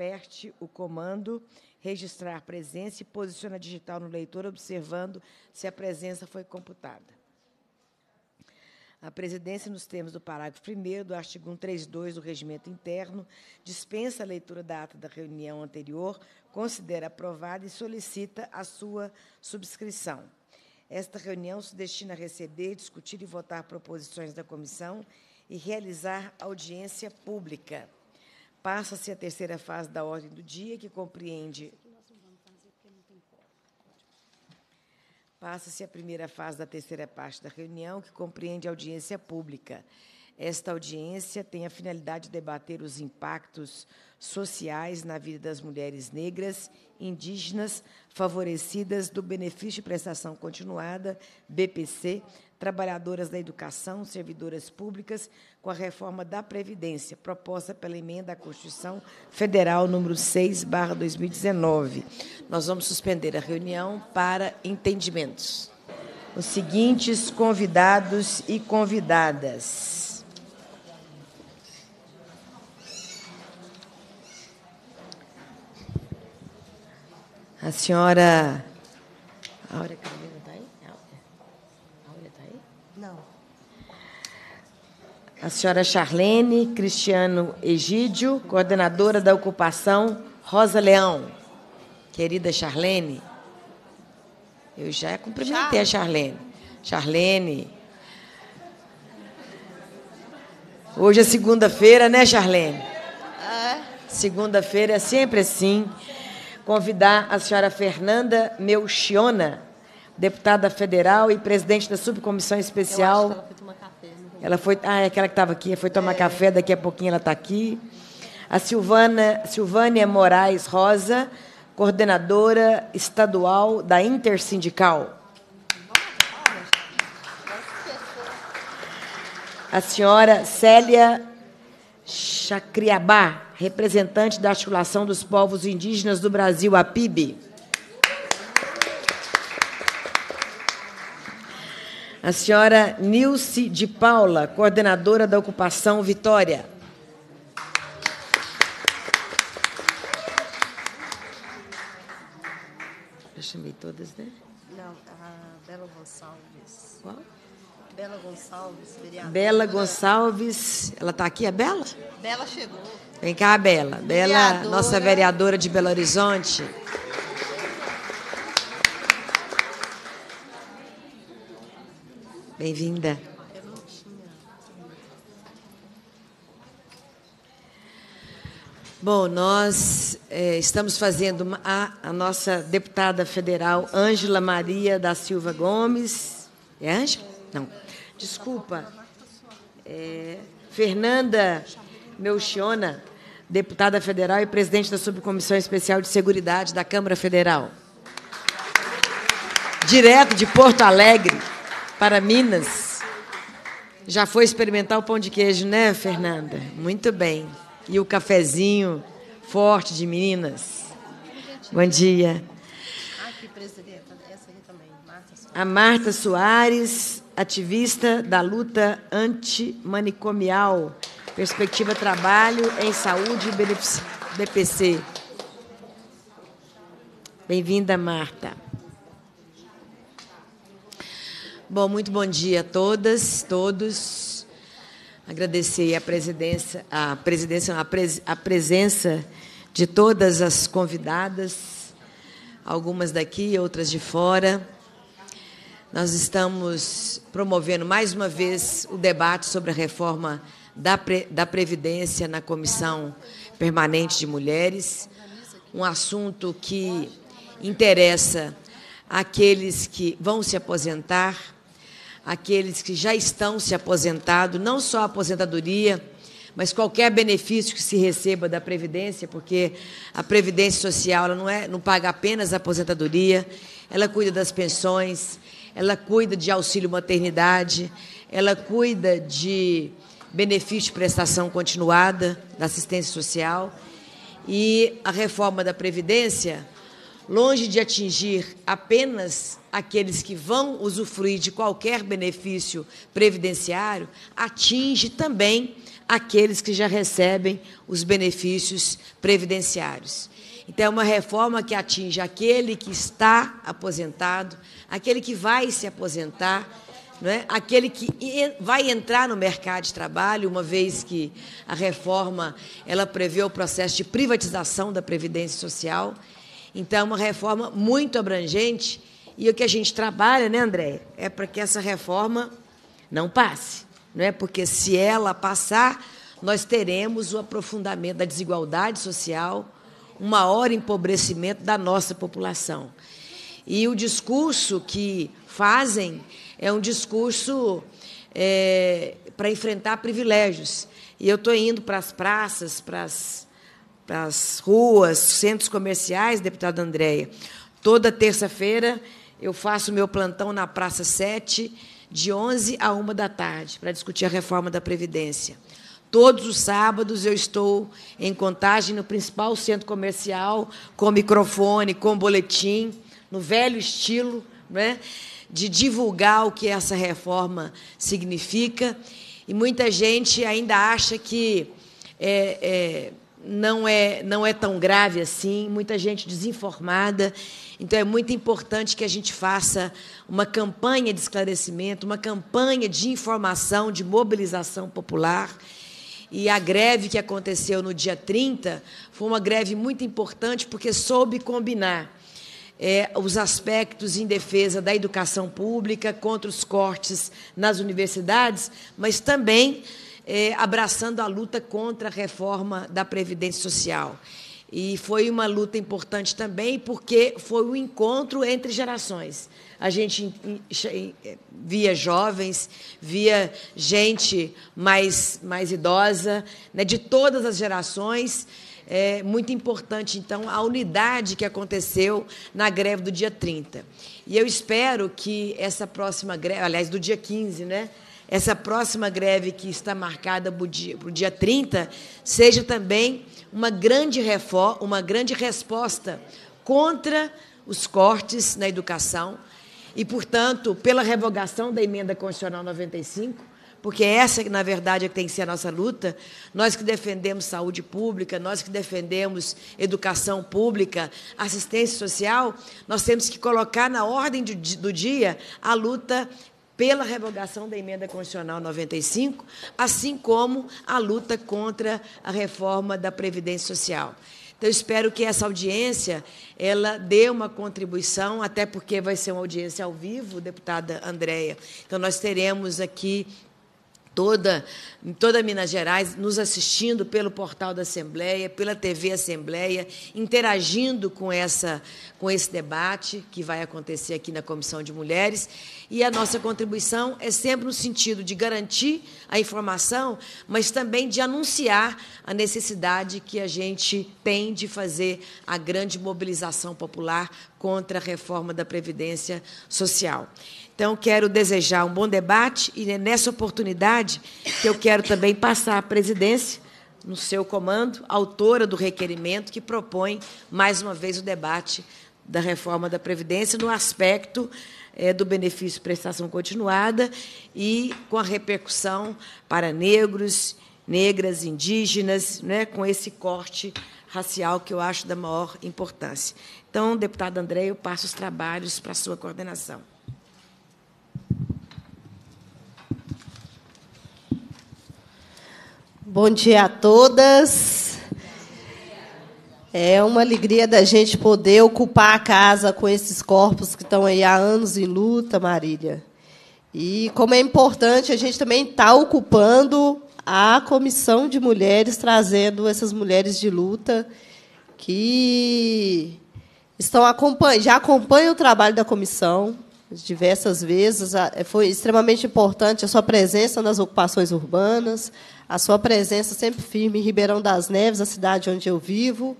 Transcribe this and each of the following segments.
aperte o comando registrar presença e posiciona digital no leitor, observando se a presença foi computada. A presidência, nos termos do parágrafo 1 do artigo 132 do Regimento Interno, dispensa a leitura da ata da reunião anterior, considera aprovada e solicita a sua subscrição. Esta reunião se destina a receber, discutir e votar proposições da comissão e realizar audiência pública. Passa-se a terceira fase da ordem do dia, que compreende. Passa-se a primeira fase da terceira parte da reunião, que compreende audiência pública. Esta audiência tem a finalidade de debater os impactos sociais na vida das mulheres negras, indígenas, favorecidas do benefício de prestação continuada, BPC, trabalhadoras da educação, servidoras públicas, com a reforma da Previdência, proposta pela emenda à Constituição Federal número 6, 2019. Nós vamos suspender a reunião para entendimentos. Os seguintes convidados e convidadas. A senhora. Aura Carolina A senhora Charlene Cristiano Egídio, coordenadora da ocupação Rosa Leão. Querida Charlene, eu já cumprimentei a Charlene. Charlene. Hoje é segunda-feira, né, Charlene? É. Segunda-feira é sempre assim. Convidar a senhora Fernanda Melchiona, deputada federal e presidente da Subcomissão Especial. Eu acho que ela foi tomar café. Ela foi, ah, é aquela que estava aqui, foi tomar café, daqui a pouquinho ela está aqui. A Silvana, Silvânia Moraes Rosa, coordenadora estadual da Intersindical. A senhora Célia Chacriabá, representante da Articulação dos Povos Indígenas do Brasil, a PIB. A senhora Nilce de Paula, coordenadora da ocupação Vitória. Eu chamei todas, né? Não, a Bela Gonçalves. Qual? Bela Gonçalves, vereadora. Bela Gonçalves, ela está aqui, a Bela? Bela chegou. Vem cá, Bela. Bela, vereadora. nossa vereadora de Belo Horizonte. Bem-vinda. Bom, nós eh, estamos fazendo a, a, nossa deputada federal, Ângela Maria da Silva Gomes. É Ângela? Não. Desculpa. É, Fernanda Melchiona, deputada federal e presidente da Subcomissão Especial de Seguridade da Câmara Federal. Direto de Porto Alegre para Minas. Já foi experimentar o pão de queijo, né, Fernanda? Muito bem. E o cafezinho forte de Minas. Bom dia. Ah, A Marta Soares, ativista da luta antimanicomial, perspectiva trabalho em saúde e BPC. Bem-vinda, Marta. Bom, muito bom dia a todas, todos. Agradecer a presidência, a presidência, a, pres, a presença de todas as convidadas, algumas daqui, outras de fora. Nós estamos promovendo mais uma vez o debate sobre a reforma da, Pre, da Previdência na Comissão Permanente de Mulheres, um assunto que interessa aqueles que vão se aposentar aqueles que já estão se aposentando, não só a aposentadoria, mas qualquer benefício que se receba da Previdência, porque a Previdência Social ela não, é, não paga apenas a aposentadoria, ela cuida das pensões, ela cuida de auxílio maternidade, ela cuida de benefício de prestação continuada da assistência social. E a reforma da Previdência longe de atingir apenas aqueles que vão usufruir de qualquer benefício previdenciário, atinge também aqueles que já recebem os benefícios previdenciários. Então, é uma reforma que atinge aquele que está aposentado, aquele que vai se aposentar, é aquele que vai entrar no mercado de trabalho, uma vez que a reforma ela prevê o processo de privatização da Previdência Social. Então, é uma reforma muito abrangente e o que a gente trabalha, né, André, é para que essa reforma não passe, não é? Porque se ela passar, nós teremos o aprofundamento da desigualdade social, um maior empobrecimento da nossa população. E o discurso que fazem é um discurso é, para enfrentar privilégios. E eu estou indo para as praças, para as para as ruas, centros comerciais, deputada Andréia. Toda terça-feira eu faço meu plantão na Praça 7, de 11 a 1 da tarde, para discutir a reforma da Previdência. Todos os sábados eu estou em contagem no principal centro comercial, com microfone, com boletim, no velho estilo, né, de divulgar o que essa reforma significa. E muita gente ainda acha que é, é, não é, não é tão grave assim, muita gente desinformada. Então, é muito importante que a gente faça uma campanha de esclarecimento, uma campanha de informação, de mobilização popular. E a greve que aconteceu no dia 30 foi uma greve muito importante, porque soube combinar é, os aspectos em defesa da educação pública, contra os cortes nas universidades, mas também é, abraçando a luta contra a reforma da Previdência Social. E foi uma luta importante também, porque foi um encontro entre gerações. A gente eh, via jovens, via gente mais, mais idosa, né, de todas as gerações. É muito importante, então, a unidade que aconteceu na greve do dia 30. E eu espero que essa próxima greve, aliás, do dia 15, né? essa próxima greve que está marcada para o dia, para o dia 30 seja também uma grande reforma, uma grande resposta contra os cortes na educação e, portanto, pela revogação da emenda constitucional 95, porque é essa, na verdade, é que tem que ser a nossa luta. Nós que defendemos saúde pública, nós que defendemos educação pública, assistência social, nós temos que colocar na ordem do dia a luta pela revogação da emenda constitucional 95, assim como a luta contra a reforma da previdência social. Então, espero que essa audiência ela dê uma contribuição, até porque vai ser uma audiência ao vivo, deputada Andréia. Então, nós teremos aqui toda, toda Minas Gerais, nos assistindo pelo portal da Assembleia, pela TV Assembleia, interagindo com, essa, com esse debate que vai acontecer aqui na Comissão de Mulheres. E a nossa contribuição é sempre no sentido de garantir a informação, mas também de anunciar a necessidade que a gente tem de fazer a grande mobilização popular contra a reforma da Previdência Social. Então, quero desejar um bom debate e é nessa oportunidade que eu quero também passar a presidência, no seu comando, autora do requerimento que propõe, mais uma vez, o debate da reforma da Previdência no aspecto é, do benefício prestação continuada e com a repercussão para negros, negras, indígenas, né, com esse corte racial que eu acho da maior importância. Então, deputado André, eu passo os trabalhos para a sua coordenação. Bom dia a todas. É uma alegria da gente poder ocupar a casa com esses corpos que estão aí há anos em luta, Marília. E como é importante a gente também estar tá ocupando a comissão de mulheres, trazendo essas mulheres de luta que estão já acompanham o trabalho da comissão diversas vezes. Foi extremamente importante a sua presença nas ocupações urbanas, a sua presença sempre firme em Ribeirão das Neves, a cidade onde eu vivo.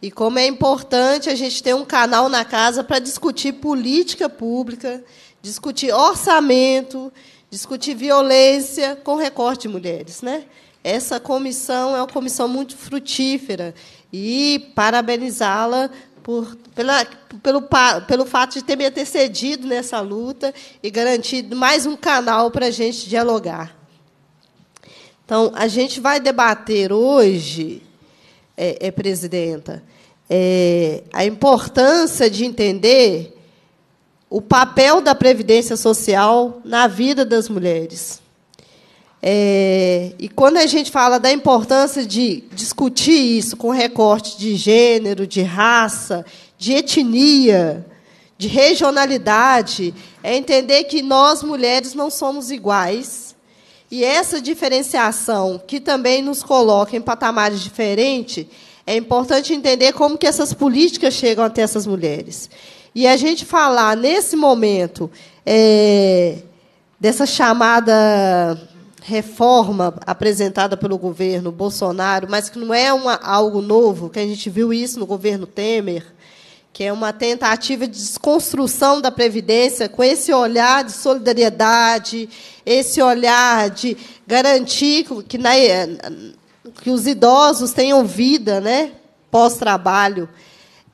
E como é importante a gente ter um canal na casa para discutir política pública, discutir orçamento, discutir violência com recorte de mulheres, né? Essa comissão é uma comissão muito frutífera e parabenizá-la por, pela, pelo, pelo fato de ter me antecedido nessa luta e garantido mais um canal para a gente dialogar. Então, a gente vai debater hoje, é, é presidenta, é, a importância de entender o papel da Previdência Social na vida das mulheres. É, e quando a gente fala da importância de discutir isso com recorte de gênero, de raça, de etnia, de regionalidade, é entender que nós mulheres não somos iguais e essa diferenciação, que também nos coloca em patamares diferentes, é importante entender como que essas políticas chegam até essas mulheres. E a gente falar, nesse momento, é, dessa chamada reforma apresentada pelo governo Bolsonaro, mas que não é uma, algo novo, que a gente viu isso no governo Temer, que é uma tentativa de desconstrução da Previdência com esse olhar de solidariedade, esse olhar de garantir que, na, né, que os idosos tenham vida né, pós-trabalho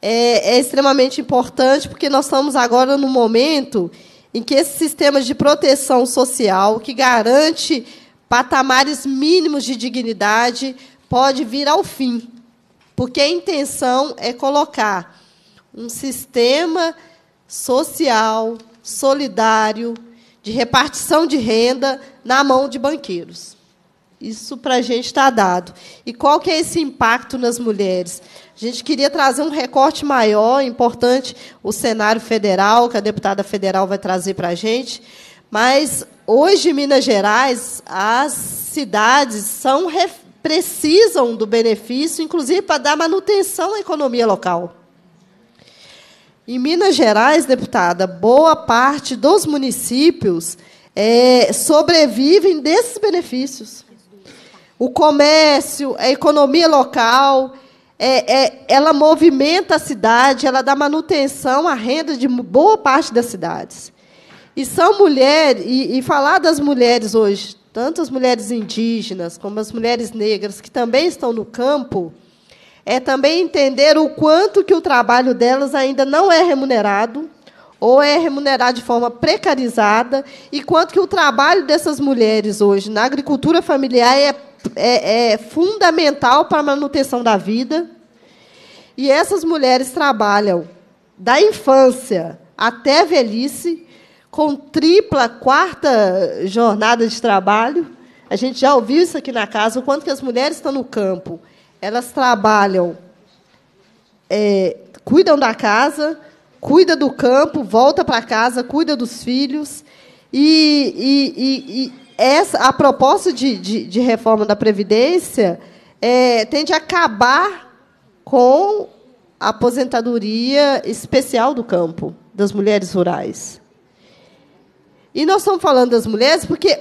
é, é extremamente importante, porque nós estamos agora no momento em que esse sistema de proteção social, que garante patamares mínimos de dignidade, pode vir ao fim. Porque a intenção é colocar um sistema social, solidário, de repartição de renda na mão de banqueiros. Isso para a gente está dado. E qual que é esse impacto nas mulheres? A gente queria trazer um recorte maior, importante, o cenário federal, que a deputada federal vai trazer para a gente. Mas, hoje, em Minas Gerais, as cidades são, precisam do benefício, inclusive para dar manutenção à economia local. Em Minas Gerais, deputada, boa parte dos municípios é, sobrevivem desses benefícios. O comércio, a economia local, é, é, ela movimenta a cidade, ela dá manutenção à renda de boa parte das cidades. E são mulheres, e, e falar das mulheres hoje, tanto as mulheres indígenas como as mulheres negras que também estão no campo, é também entender o quanto que o trabalho delas ainda não é remunerado ou é remunerado de forma precarizada e quanto que o trabalho dessas mulheres hoje na agricultura familiar é, é, é fundamental para a manutenção da vida. E essas mulheres trabalham da infância até a velhice com tripla, quarta jornada de trabalho. A gente já ouviu isso aqui na casa, o quanto que as mulheres estão no campo elas trabalham, é, cuidam da casa, cuida do campo, volta para casa, cuida dos filhos. E, e, e, e essa, a proposta de, de, de, reforma da Previdência é, tende a acabar com a aposentadoria especial do campo, das mulheres rurais. E nós estamos falando das mulheres porque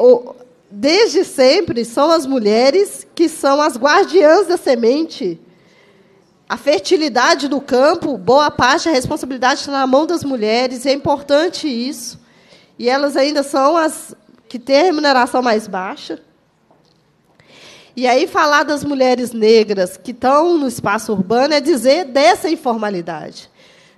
Desde sempre são as mulheres que são as guardiãs da semente. A fertilidade do campo, boa parte da responsabilidade está na mão das mulheres, e é importante isso. E elas ainda são as que têm a remuneração mais baixa. E aí falar das mulheres negras que estão no espaço urbano é dizer dessa informalidade.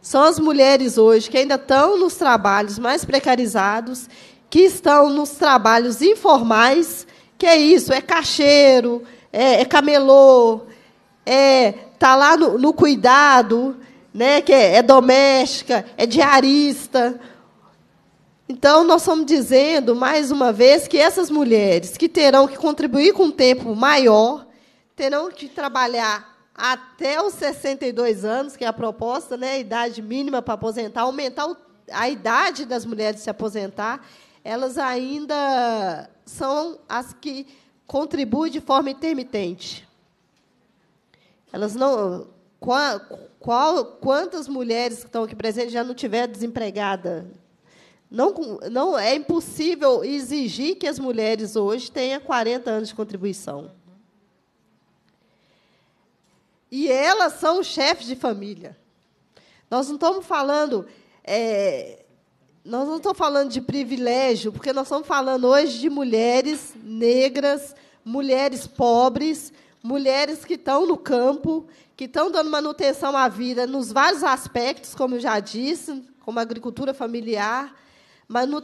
São as mulheres hoje que ainda estão nos trabalhos mais precarizados que estão nos trabalhos informais, que é isso, é cacheiro, é, é camelô, é tá lá no, no cuidado, né, que é, é doméstica, é diarista. Então, nós estamos dizendo, mais uma vez, que essas mulheres que terão que contribuir com um tempo maior, terão que trabalhar até os 62 anos, que é a proposta, né, a idade mínima para aposentar, aumentar a idade das mulheres se aposentar, elas ainda são as que contribuem de forma intermitente. Elas não. Qual, qual, quantas mulheres que estão aqui presentes já não tiver desempregada? Não, não é impossível exigir que as mulheres hoje tenham 40 anos de contribuição. E elas são chefes de família. Nós não estamos falando é, nós não estamos falando de privilégio, porque nós estamos falando hoje de mulheres negras, mulheres pobres, mulheres que estão no campo, que estão dando manutenção à vida nos vários aspectos, como eu já disse, como agricultura familiar,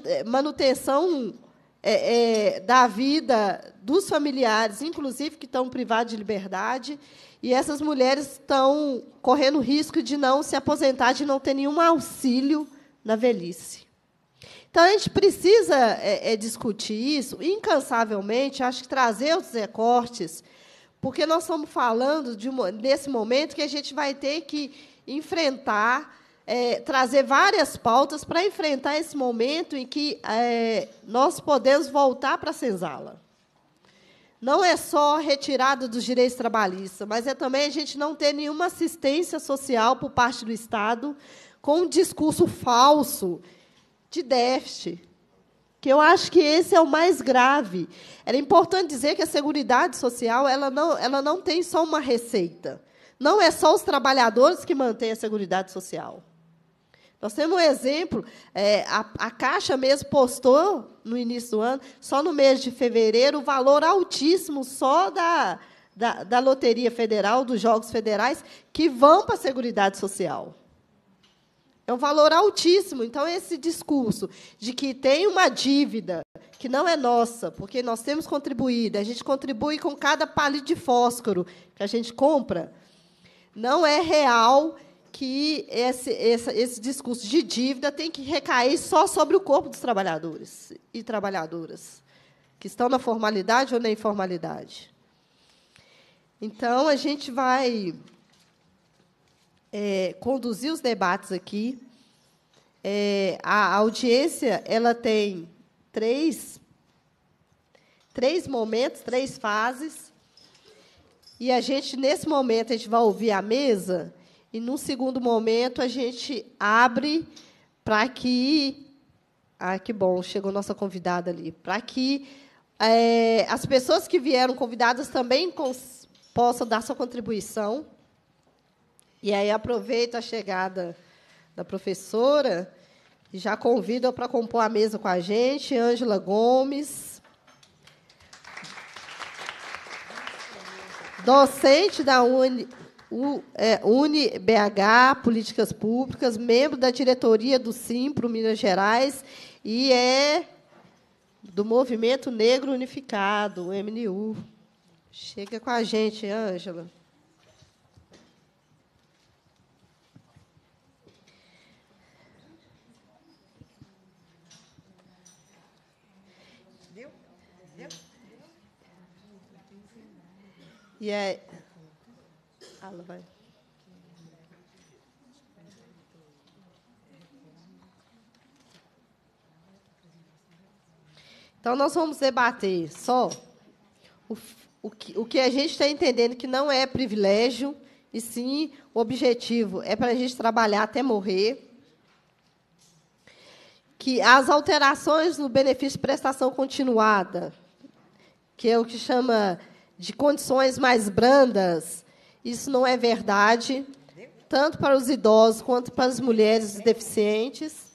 eh, manutenção é, é, da vida dos familiares, inclusive que estão privados de liberdade, e essas mulheres estão correndo risco de não se aposentar, de não ter nenhum auxílio na velhice. Então, a gente precisa é, é, discutir isso incansavelmente, acho que trazer os recortes, porque nós estamos falando de uma, nesse momento que a gente vai ter que enfrentar, é, trazer várias pautas para enfrentar esse momento em que é, nós podemos voltar para a senzala. Não é só retirada dos direitos trabalhistas, mas é também a gente não ter nenhuma assistência social por parte do Estado com um discurso falso de déficit, que eu acho que esse é o mais grave. Era importante dizer que a Seguridade Social ela não, ela não tem só uma receita. Não é só os trabalhadores que mantêm a Seguridade Social. Nós temos um exemplo, é, a, a Caixa mesmo postou, no início do ano, só no mês de fevereiro, o valor altíssimo só da, da, da Loteria Federal, dos Jogos Federais, que vão para a Seguridade Social. É um valor altíssimo. Então, esse discurso de que tem uma dívida que não é nossa, porque nós temos contribuído, a gente contribui com cada palito de fósforo que a gente compra, não é real que esse, esse, esse discurso de dívida tem que recair só sobre o corpo dos trabalhadores e trabalhadoras, que estão na formalidade ou na informalidade. Então, a gente vai é, conduzir os debates aqui. É, a audiência ela tem três, três momentos, três fases. E a gente, nesse momento, a gente vai ouvir a mesa, e num segundo momento a gente abre para que. Ah, que bom, chegou nossa convidada ali. Para que é, as pessoas que vieram convidadas também possam dar sua contribuição. E aí aproveito a chegada da professora e já convido para compor a mesa com a gente, Ângela Gomes. Docente da Uni, U, é, UniBH, Políticas Públicas, membro da diretoria do Simpro Minas Gerais e é do Movimento Negro Unificado, o MNU. Chega com a gente, Ângela. E é. vai. Então, nós vamos debater só o, o, que, o que a gente está entendendo que não é privilégio, e sim o objetivo é para a gente trabalhar até morrer. Que as alterações no benefício de prestação continuada, que é o que chama de condições mais brandas, isso não é verdade, tanto para os idosos quanto para as mulheres deficientes.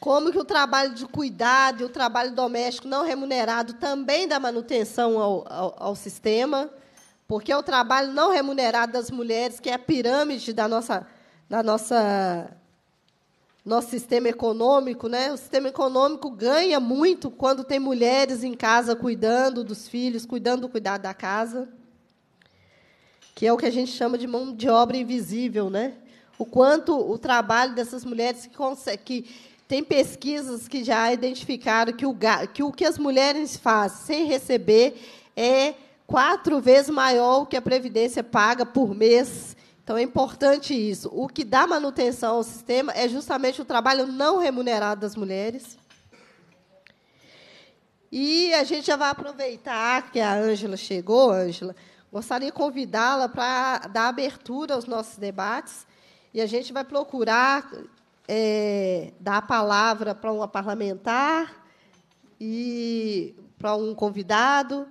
Como que o trabalho de cuidado e o trabalho doméstico não remunerado também dá manutenção ao, ao, ao sistema, porque é o trabalho não remunerado das mulheres que é a pirâmide da nossa, da nossa nosso sistema econômico, né? O sistema econômico ganha muito quando tem mulheres em casa cuidando dos filhos, cuidando do cuidado da casa, que é o que a gente chama de mão de obra invisível, né? O quanto o trabalho dessas mulheres que consegue, que tem pesquisas que já identificaram que o, que o que as mulheres fazem sem receber é quatro vezes maior o que a Previdência paga por mês então é importante isso. O que dá manutenção ao sistema é justamente o trabalho não remunerado das mulheres. E a gente já vai aproveitar que a Ângela chegou, Ângela. Gostaria de convidá-la para dar abertura aos nossos debates. E a gente vai procurar é, dar a palavra para uma parlamentar e para um convidado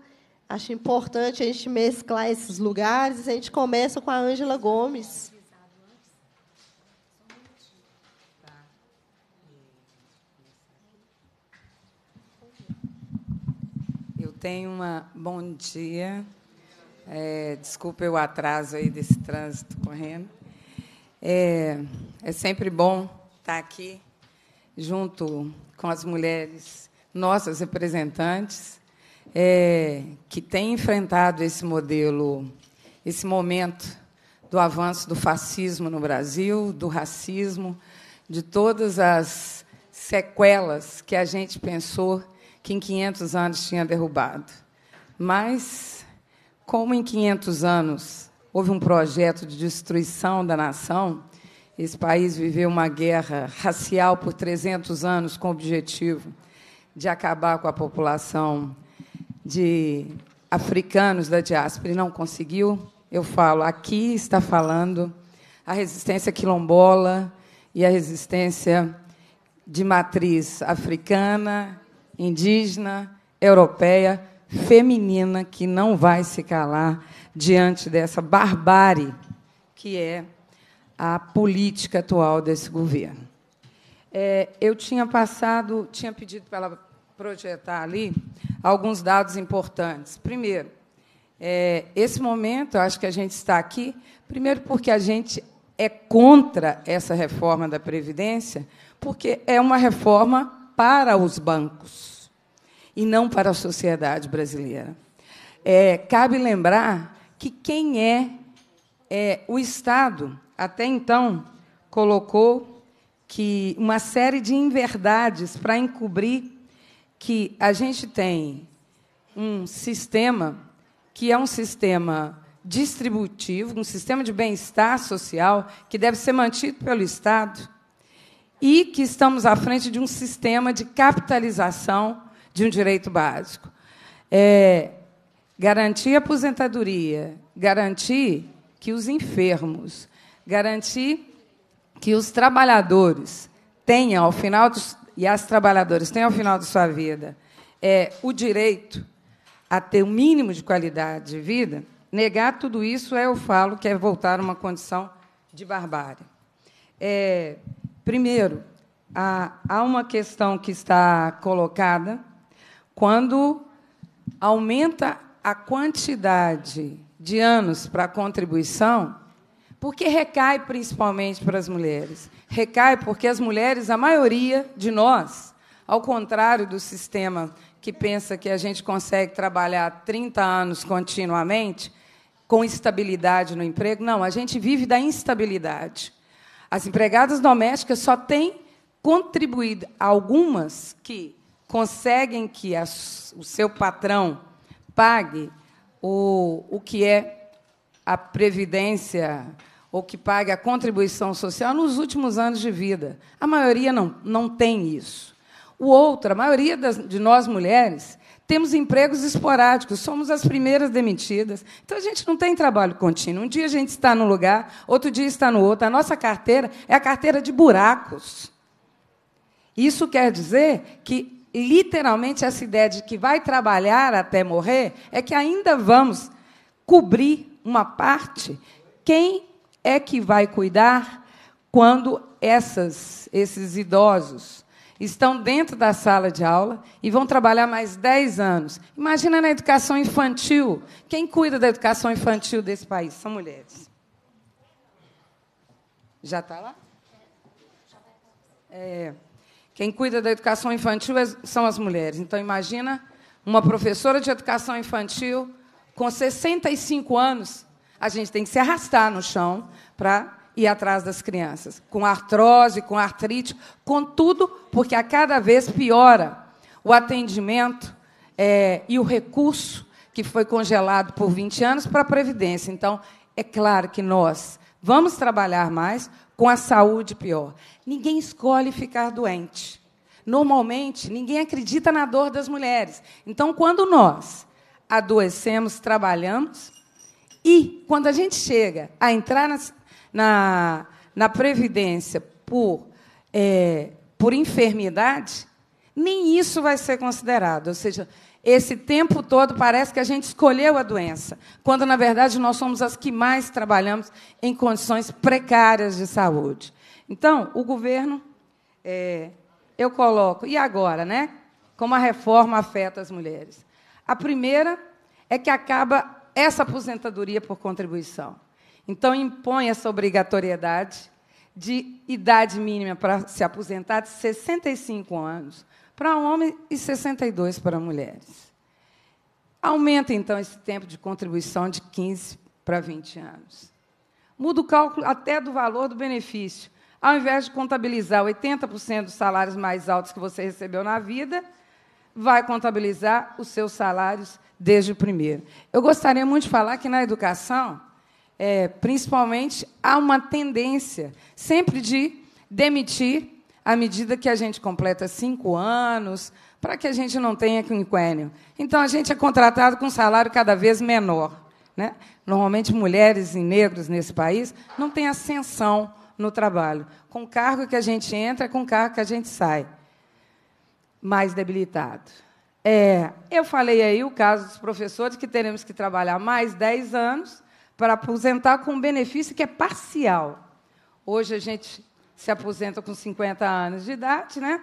Acho importante a gente mesclar esses lugares. A gente começa com a Ângela Gomes. Eu tenho uma. Bom dia. É, o atraso aí desse trânsito correndo. É, é sempre bom estar aqui junto com as mulheres, nossas representantes é, que tem enfrentado esse modelo, esse momento do avanço do fascismo no Brasil, do racismo, de todas as sequelas que a gente pensou que em 500 anos tinha derrubado. Mas, como em 500 anos houve um projeto de destruição da nação, esse país viveu uma guerra racial por 300 anos com o objetivo de acabar com a população de africanos da diáspora e não conseguiu, eu falo, aqui está falando a resistência quilombola e a resistência de matriz africana, indígena, europeia, feminina, que não vai se calar diante dessa barbárie que é a política atual desse governo. É, eu tinha passado, tinha pedido para ela projetar ali alguns dados importantes. Primeiro, é, esse momento, acho que a gente está aqui, primeiro porque a gente é contra essa reforma da Previdência, porque é uma reforma para os bancos e não para a sociedade brasileira. É, cabe lembrar que quem é, é o Estado, até então, colocou que uma série de inverdades para encobrir que a gente tem um sistema que é um sistema distributivo, um sistema de bem-estar social que deve ser mantido pelo Estado e que estamos à frente de um sistema de capitalização de um direito básico. É, garantir a aposentadoria, garantir que os enfermos, garantir que os trabalhadores tenham, ao final e as trabalhadoras têm ao final de sua vida é, o direito a ter o um mínimo de qualidade de vida, negar tudo isso é, eu falo, que é voltar a uma condição de barbárie. É, primeiro, há, há uma questão que está colocada quando aumenta a quantidade de anos para a contribuição, porque recai principalmente para as mulheres recai porque as mulheres, a maioria de nós, ao contrário do sistema que pensa que a gente consegue trabalhar 30 anos continuamente, com estabilidade no emprego, não, a gente vive da instabilidade. As empregadas domésticas só têm contribuído, algumas que conseguem que o seu patrão pague o, o que é a previdência ou que pague a contribuição social nos últimos anos de vida. A maioria não, não tem isso. O outro, a maioria das, de nós mulheres, temos empregos esporádicos, somos as primeiras demitidas. Então a gente não tem trabalho contínuo. Um dia a gente está num lugar, outro dia está no outro. A nossa carteira é a carteira de buracos. Isso quer dizer que, literalmente, essa ideia de que vai trabalhar até morrer é que ainda vamos cobrir uma parte quem é que vai cuidar quando essas, esses idosos estão dentro da sala de aula e vão trabalhar mais 10 anos. Imagina na educação infantil. Quem cuida da educação infantil desse país? São mulheres. Já está lá? É. Quem cuida da educação infantil é, são as mulheres. Então, imagina uma professora de educação infantil com 65 anos a gente tem que se arrastar no chão para ir atrás das crianças, com artrose, com artrite, com tudo, porque a cada vez piora o atendimento é, e o recurso que foi congelado por 20 anos para a Previdência. Então, é claro que nós vamos trabalhar mais com a saúde pior. Ninguém escolhe ficar doente. Normalmente, ninguém acredita na dor das mulheres. Então, quando nós adoecemos, trabalhamos, e quando a gente chega a entrar na, na, na Previdência por, é, por enfermidade, nem isso vai ser considerado. Ou seja, esse tempo todo parece que a gente escolheu a doença, quando, na verdade, nós somos as que mais trabalhamos em condições precárias de saúde. Então, o governo, é, eu coloco, e agora, né? Como a reforma afeta as mulheres? A primeira é que acaba essa aposentadoria por contribuição. Então, impõe essa obrigatoriedade de idade mínima para se aposentar de 65 anos para um homem e 62 para mulheres. Aumenta, então, esse tempo de contribuição de 15 para 20 anos. Muda o cálculo até do valor do benefício. Ao invés de contabilizar 80% dos salários mais altos que você recebeu na vida, vai contabilizar os seus salários desde o primeiro. Eu gostaria muito de falar que na educação, é, principalmente, há uma tendência sempre de demitir à medida que a gente completa cinco anos, para que a gente não tenha quinquênio. Então, a gente é contratado com um salário cada vez menor. Né? Normalmente, mulheres e negros nesse país não têm ascensão no trabalho. Com o cargo que a gente entra, é com o cargo que a gente sai mais debilitado. É, eu falei aí o caso dos professores que teremos que trabalhar mais 10 anos para aposentar com um benefício que é parcial. Hoje a gente se aposenta com 50 anos de idade, né?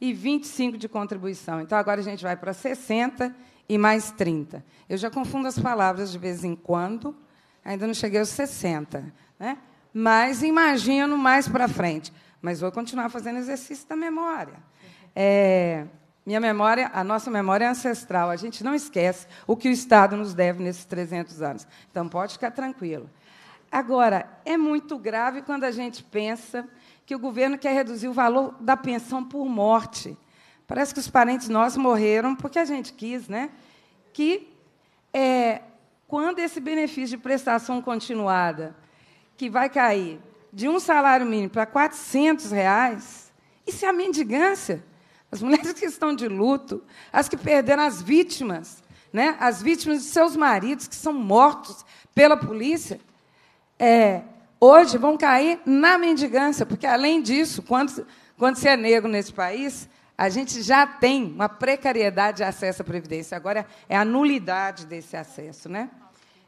E 25 de contribuição. Então agora a gente vai para 60 e mais 30. Eu já confundo as palavras de vez em quando, ainda não cheguei aos 60, né? Mas imagino mais para frente. Mas vou continuar fazendo exercício da memória. É, minha memória, a nossa memória é ancestral. A gente não esquece o que o Estado nos deve nesses 300 anos. Então, pode ficar tranquilo. Agora, é muito grave quando a gente pensa que o governo quer reduzir o valor da pensão por morte. Parece que os parentes nossos morreram porque a gente quis, né? Que é, quando esse benefício de prestação continuada, que vai cair de um salário mínimo para 400 reais, isso é a mendigância. As mulheres que estão de luto, as que perderam as vítimas, né? as vítimas de seus maridos que são mortos pela polícia, é, hoje vão cair na mendigância, porque, além disso, quando, quando se é negro nesse país, a gente já tem uma precariedade de acesso à Previdência. Agora é a nulidade desse acesso. Né?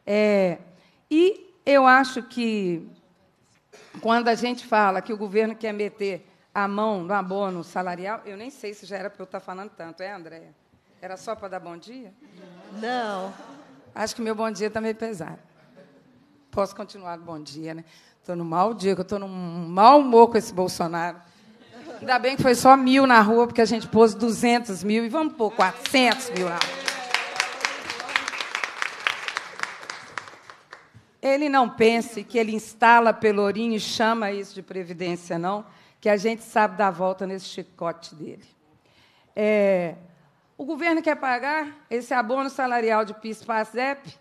É, e eu acho que, quando a gente fala que o governo quer meter a mão do abono salarial, eu nem sei se já era para eu estar tá falando tanto, é, Andréia? Era só para dar bom dia? Não. Acho que meu bom dia está meio pesado. Posso continuar bom dia, né? Estou no mau dia, que eu estou num mau humor com esse Bolsonaro. Ainda bem que foi só mil na rua, porque a gente pôs 200 mil e vamos pôr 400 mil na rua. Ele não pense que ele instala pelourinho e chama isso de previdência, não que a gente sabe dar volta nesse chicote dele. É, o governo quer pagar esse abono salarial de PIS-PASEP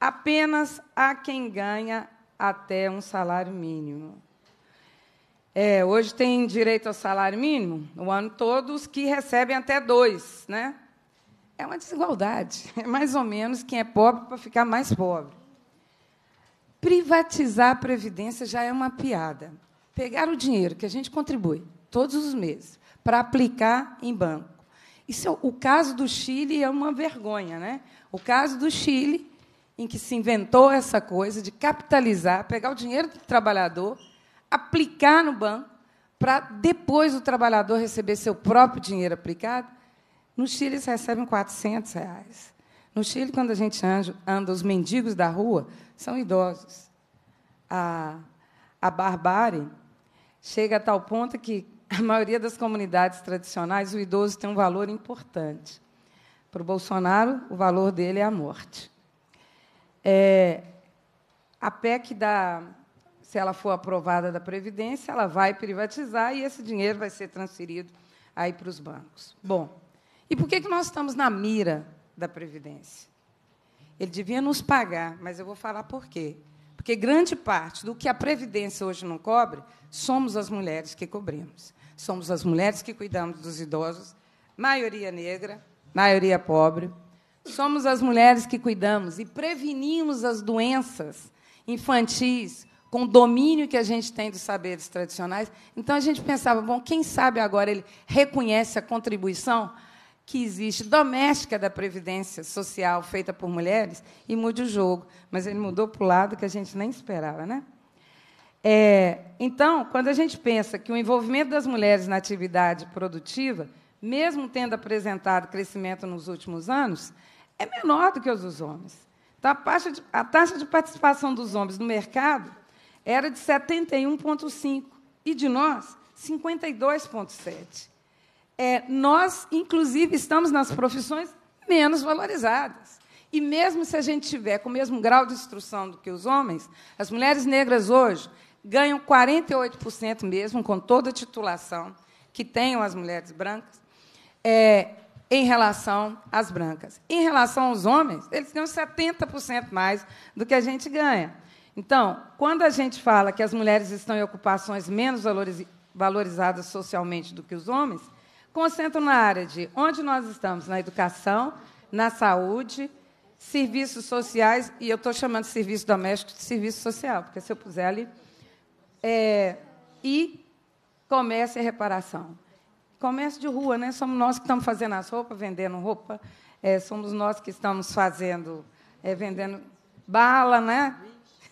apenas a quem ganha até um salário mínimo. É, hoje tem direito ao salário mínimo, o ano todo, os que recebem até dois. Né? É uma desigualdade. É mais ou menos quem é pobre para ficar mais pobre. Privatizar a Previdência já é uma piada pegar o dinheiro que a gente contribui todos os meses para aplicar em banco. Isso é, o caso do Chile é uma vergonha, né? O caso do Chile, em que se inventou essa coisa de capitalizar, pegar o dinheiro do trabalhador, aplicar no banco, para depois o trabalhador receber seu próprio dinheiro aplicado. No Chile, eles recebem 400 reais. No Chile, quando a gente anda, anda os mendigos da rua são idosos. A, a barbárie Chega a tal ponto que a maioria das comunidades tradicionais, o idoso tem um valor importante. Para o Bolsonaro, o valor dele é a morte. É, a PEC da, se ela for aprovada da Previdência, ela vai privatizar e esse dinheiro vai ser transferido aí para os bancos. Bom, e por que, que nós estamos na mira da Previdência? Ele devia nos pagar, mas eu vou falar por quê. Porque grande parte do que a Previdência hoje não cobre, somos as mulheres que cobrimos. Somos as mulheres que cuidamos dos idosos, maioria negra, maioria pobre. Somos as mulheres que cuidamos e prevenimos as doenças infantis com o domínio que a gente tem dos saberes tradicionais. Então a gente pensava, bom, quem sabe agora ele reconhece a contribuição que existe doméstica da previdência social feita por mulheres e mude o jogo. Mas ele mudou para o lado que a gente nem esperava, né? É, então, quando a gente pensa que o envolvimento das mulheres na atividade produtiva, mesmo tendo apresentado crescimento nos últimos anos, é menor do que os dos homens. Então, a taxa de, a taxa de participação dos homens no mercado era de 71,5 e de nós, 52,7 é, nós, inclusive, estamos nas profissões menos valorizadas. E mesmo se a gente tiver com o mesmo grau de instrução do que os homens, as mulheres negras hoje ganham 48% mesmo, com toda a titulação que tenham as mulheres brancas, é, em relação às brancas. Em relação aos homens, eles ganham 70% mais do que a gente ganha. Então, quando a gente fala que as mulheres estão em ocupações menos valorizadas socialmente do que os homens, concentro na área de onde nós estamos, na educação, na saúde, serviços sociais, e eu estou chamando de serviço doméstico de serviço social, porque se eu puser ali. É, e comércio e reparação. Comércio de rua, né? Somos nós que estamos fazendo as roupas, vendendo roupa, é, somos nós que estamos fazendo, é, vendendo bala, né?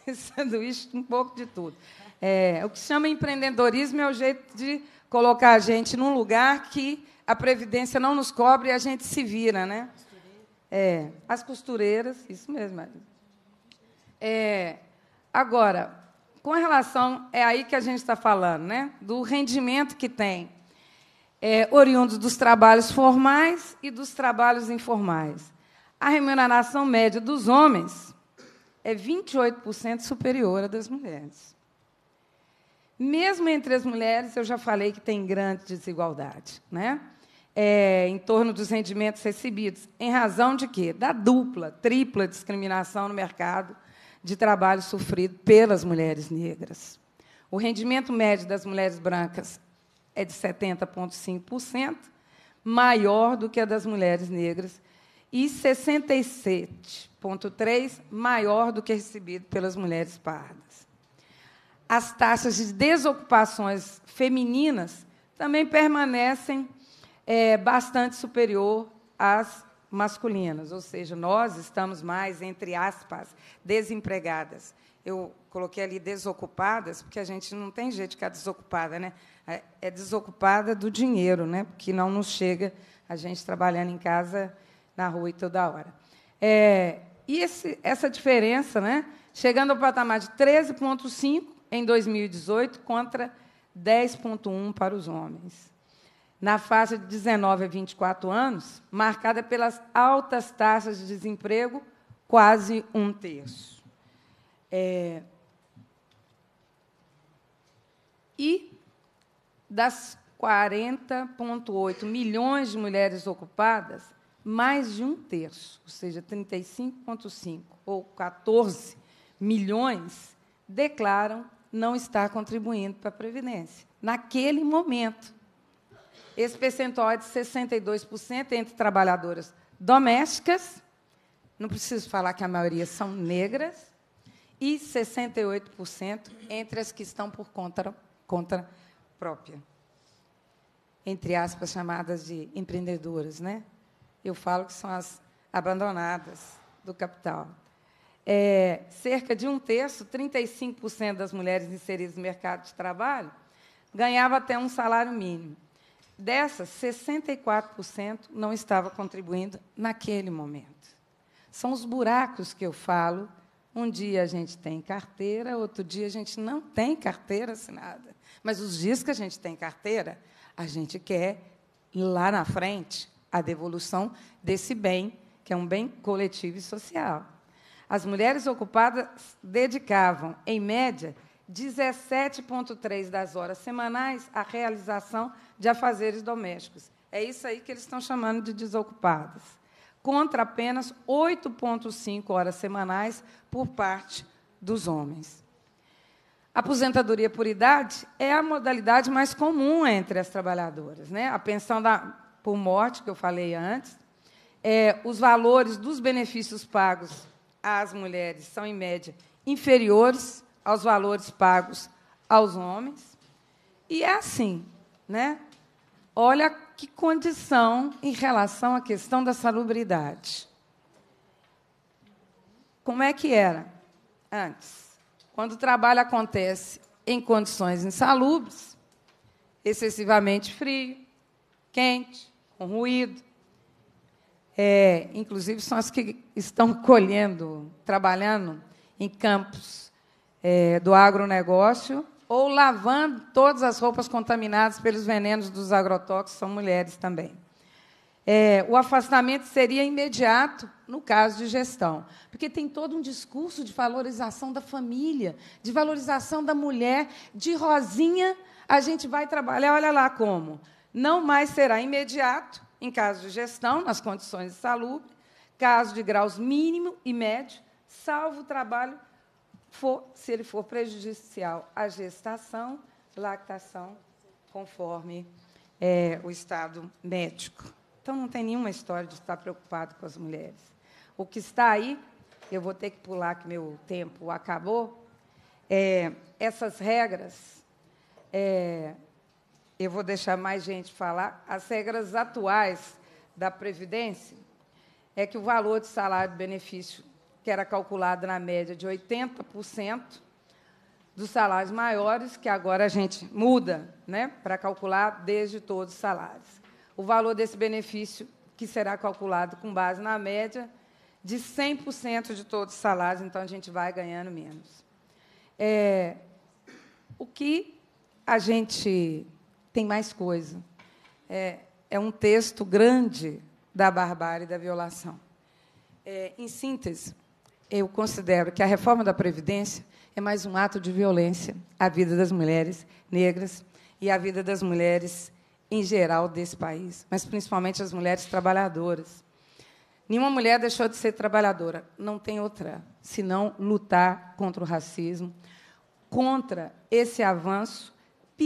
sanduíche, um pouco de tudo. É, o que se chama empreendedorismo é o jeito de colocar a gente num lugar que a Previdência não nos cobre e a gente se vira, né? É, as costureiras, isso mesmo. É, agora, com relação, é aí que a gente está falando, né? Do rendimento que tem, é, oriundos dos trabalhos formais e dos trabalhos informais. A remuneração média dos homens é 28% superior à das mulheres. Mesmo entre as mulheres, eu já falei que tem grande desigualdade, né? É, em torno dos rendimentos recebidos, em razão de quê? Da dupla, tripla discriminação no mercado de trabalho sofrido pelas mulheres negras. O rendimento médio das mulheres brancas é de 70,5%, maior do que a das mulheres negras, e 67,3% maior do que recebido pelas mulheres pardas as taxas de desocupações femininas também permanecem é, bastante superior às masculinas, ou seja, nós estamos mais, entre aspas, desempregadas. Eu coloquei ali desocupadas, porque a gente não tem jeito de ficar desocupada, né? É, é desocupada do dinheiro, né? Porque não nos chega a gente trabalhando em casa, na rua e toda hora. É, e esse, essa diferença, né? Chegando ao patamar de 13,5 em 2018 contra 10,1 para os homens. Na faixa de 19 a 24 anos, marcada pelas altas taxas de desemprego, quase um terço. É... E das 40,8 milhões de mulheres ocupadas, mais de um terço, ou seja, 35,5 ou 14 milhões, declaram não está contribuindo para a Previdência. Naquele momento, esse percentual é de 62% entre trabalhadoras domésticas, não preciso falar que a maioria são negras, e 68% entre as que estão por conta, conta própria. Entre aspas, chamadas de empreendedoras, né? Eu falo que são as abandonadas do capital é, cerca de um terço, 35% das mulheres inseridas no mercado de trabalho, ganhava até um salário mínimo. Dessas, 64% não estava contribuindo naquele momento. São os buracos que eu falo. Um dia a gente tem carteira, outro dia a gente não tem carteira assinada. Mas os dias que a gente tem carteira, a gente quer, lá na frente, a devolução desse bem, que é um bem coletivo e social as mulheres ocupadas dedicavam, em média, 17,3 das horas semanais à realização de afazeres domésticos. É isso aí que eles estão chamando de desocupadas. Contra apenas 8,5 horas semanais por parte dos homens. A aposentadoria por idade é a modalidade mais comum entre as trabalhadoras. Né? A pensão da, por morte, que eu falei antes, é, os valores dos benefícios pagos às mulheres são, em média, inferiores aos valores pagos aos homens. E é assim, né? Olha que condição em relação à questão da salubridade. Como é que era antes? Quando o trabalho acontece em condições insalubres, excessivamente frio, quente, com ruído, é, inclusive são as que estão colhendo, trabalhando em campos é, do agronegócio ou lavando todas as roupas contaminadas pelos venenos dos agrotóxicos, são mulheres também. É, o afastamento seria imediato no caso de gestão, porque tem todo um discurso de valorização da família, de valorização da mulher, de rosinha, a gente vai trabalhar, olha lá como. Não mais será imediato, em caso de gestão, nas condições de saúde, caso de graus mínimo e médio, salvo o trabalho for, se ele for prejudicial à gestação, lactação, conforme é, o estado médico. Então, não tem nenhuma história de estar preocupado com as mulheres. O que está aí, eu vou ter que pular, que meu tempo acabou, é, essas regras é, eu vou deixar mais gente falar, as regras atuais da Previdência é que o valor de salário-benefício, que era calculado na média de 80% dos salários maiores, que agora a gente muda né, para calcular desde todos os salários. O valor desse benefício, que será calculado com base na média de 100% de todos os salários, então a gente vai ganhando menos. É, o que a gente tem mais coisa. É, é um texto grande da barbárie e da violação. É, em síntese, eu considero que a reforma da Previdência é mais um ato de violência à vida das mulheres negras e à vida das mulheres em geral desse país, mas principalmente as mulheres trabalhadoras. Nenhuma mulher deixou de ser trabalhadora, não tem outra, senão lutar contra o racismo, contra esse avanço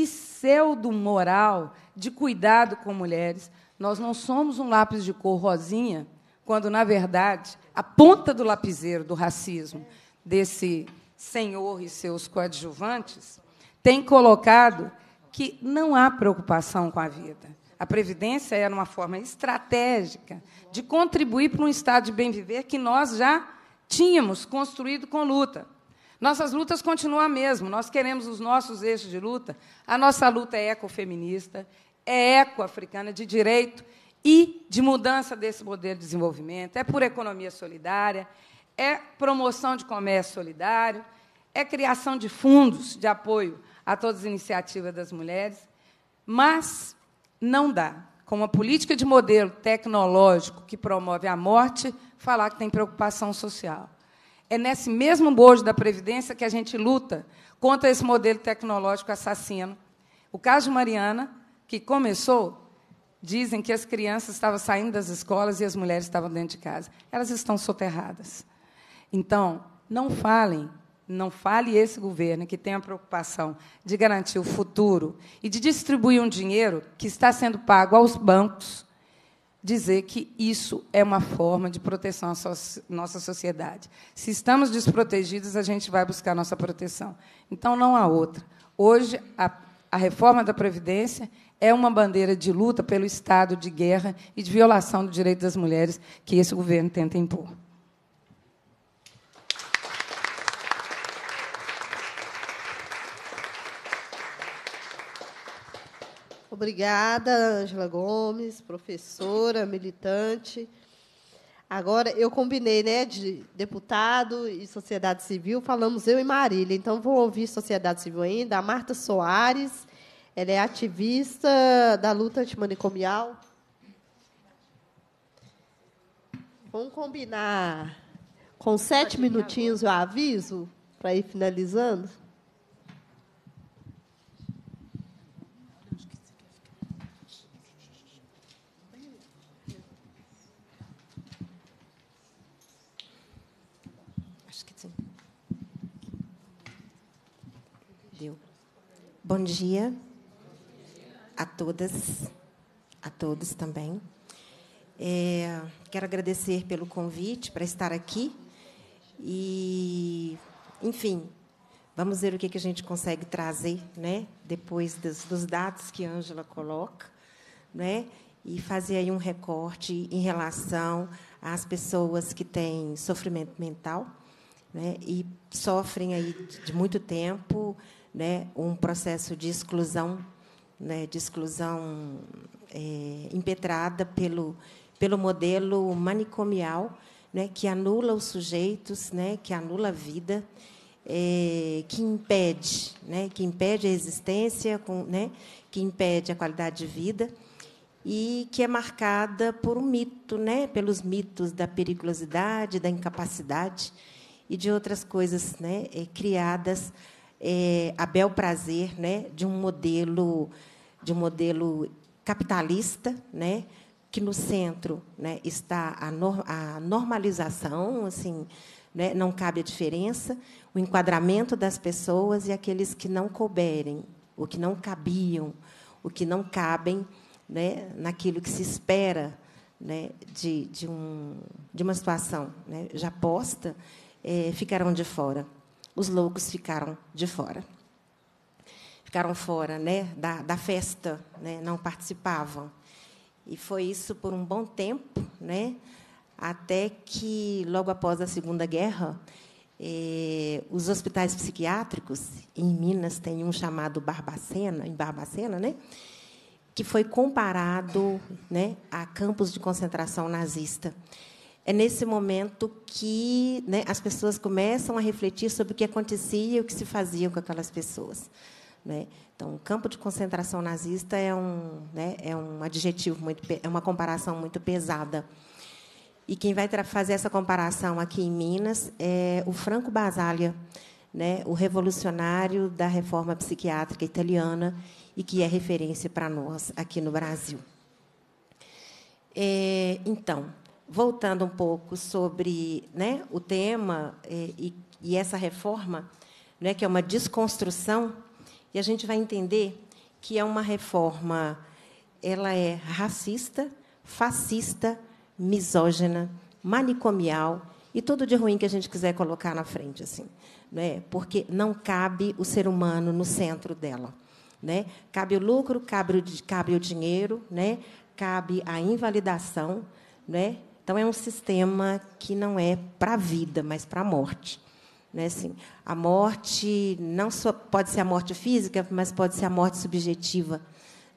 pseudo-moral de cuidado com mulheres. Nós não somos um lápis de cor rosinha, quando, na verdade, a ponta do lapiseiro do racismo desse senhor e seus coadjuvantes tem colocado que não há preocupação com a vida. A previdência era uma forma estratégica de contribuir para um estado de bem-viver que nós já tínhamos construído com luta. Nossas lutas continuam a mesma, nós queremos os nossos eixos de luta. A nossa luta é ecofeminista, é eco-africana de direito e de mudança desse modelo de desenvolvimento, é por economia solidária, é promoção de comércio solidário, é criação de fundos de apoio a todas as iniciativas das mulheres, mas não dá, com uma política de modelo tecnológico que promove a morte, falar que tem preocupação social. É nesse mesmo bojo da Previdência que a gente luta contra esse modelo tecnológico assassino. O caso de Mariana, que começou, dizem que as crianças estavam saindo das escolas e as mulheres estavam dentro de casa. Elas estão soterradas. Então, não falem, não fale esse governo que tem a preocupação de garantir o futuro e de distribuir um dinheiro que está sendo pago aos bancos dizer que isso é uma forma de proteção à nossa sociedade. Se estamos desprotegidos, a gente vai buscar nossa proteção. Então, não há outra. Hoje, a, a reforma da Previdência é uma bandeira de luta pelo estado de guerra e de violação do direito das mulheres que esse governo tenta impor. Obrigada, Ângela Gomes, professora, militante. Agora, eu combinei né, de deputado e sociedade civil, falamos eu e Marília, então vou ouvir sociedade civil ainda. A Marta Soares, ela é ativista da luta antimanicomial. Vamos combinar com sete minutinhos o aviso, para ir finalizando? Bom dia a todas, a todos também. É, quero agradecer pelo convite para estar aqui e, enfim, vamos ver o que, que a gente consegue trazer, né? Depois dos, dos dados que a Ângela coloca, né? E fazer aí um recorte em relação às pessoas que têm sofrimento mental, né? E sofrem aí de muito tempo né, um processo de exclusão, né, de exclusão é, impetrada pelo, pelo modelo manicomial, né, que anula os sujeitos, né, que anula a vida, é, que impede, né, que impede a existência, com, né, que impede a qualidade de vida e que é marcada por um mito, né, pelos mitos da periculosidade, da incapacidade e de outras coisas, né, é, criadas é, a bel prazer né, de um modelo de um modelo capitalista, né, que no centro né, está a, a normalização, assim, né, não cabe a diferença, o enquadramento das pessoas e aqueles que não couberem, o que não cabiam, o que não cabem né, naquilo que se espera né, de, de, um, de uma situação né, já posta, é, ficarão de fora os loucos ficaram de fora. Ficaram fora né, da, da festa, né, não participavam. E foi isso por um bom tempo, né, até que, logo após a Segunda Guerra, eh, os hospitais psiquiátricos, em Minas tem um chamado Barbacena, em Barbacena, né, que foi comparado né, a campos de concentração nazista é nesse momento que né, as pessoas começam a refletir sobre o que acontecia e o que se fazia com aquelas pessoas. Né? Então, campo de concentração nazista é um, né, é um adjetivo, muito, é uma comparação muito pesada. E quem vai fazer essa comparação aqui em Minas é o Franco Basaglia, né, o revolucionário da reforma psiquiátrica italiana e que é referência para nós aqui no Brasil. É, então, voltando um pouco sobre né, o tema eh, e, e, essa reforma, né, que é uma desconstrução, e a gente vai entender que é uma reforma, ela é racista, fascista, misógina, manicomial e tudo de ruim que a gente quiser colocar na frente, assim, né, porque não cabe o ser humano no centro dela. Né? Cabe o lucro, cabe o, cabe o dinheiro, né? cabe a invalidação, né? Então, é um sistema que não é para a vida, mas para a morte. Né? Assim, a morte não só pode ser a morte física, mas pode ser a morte subjetiva.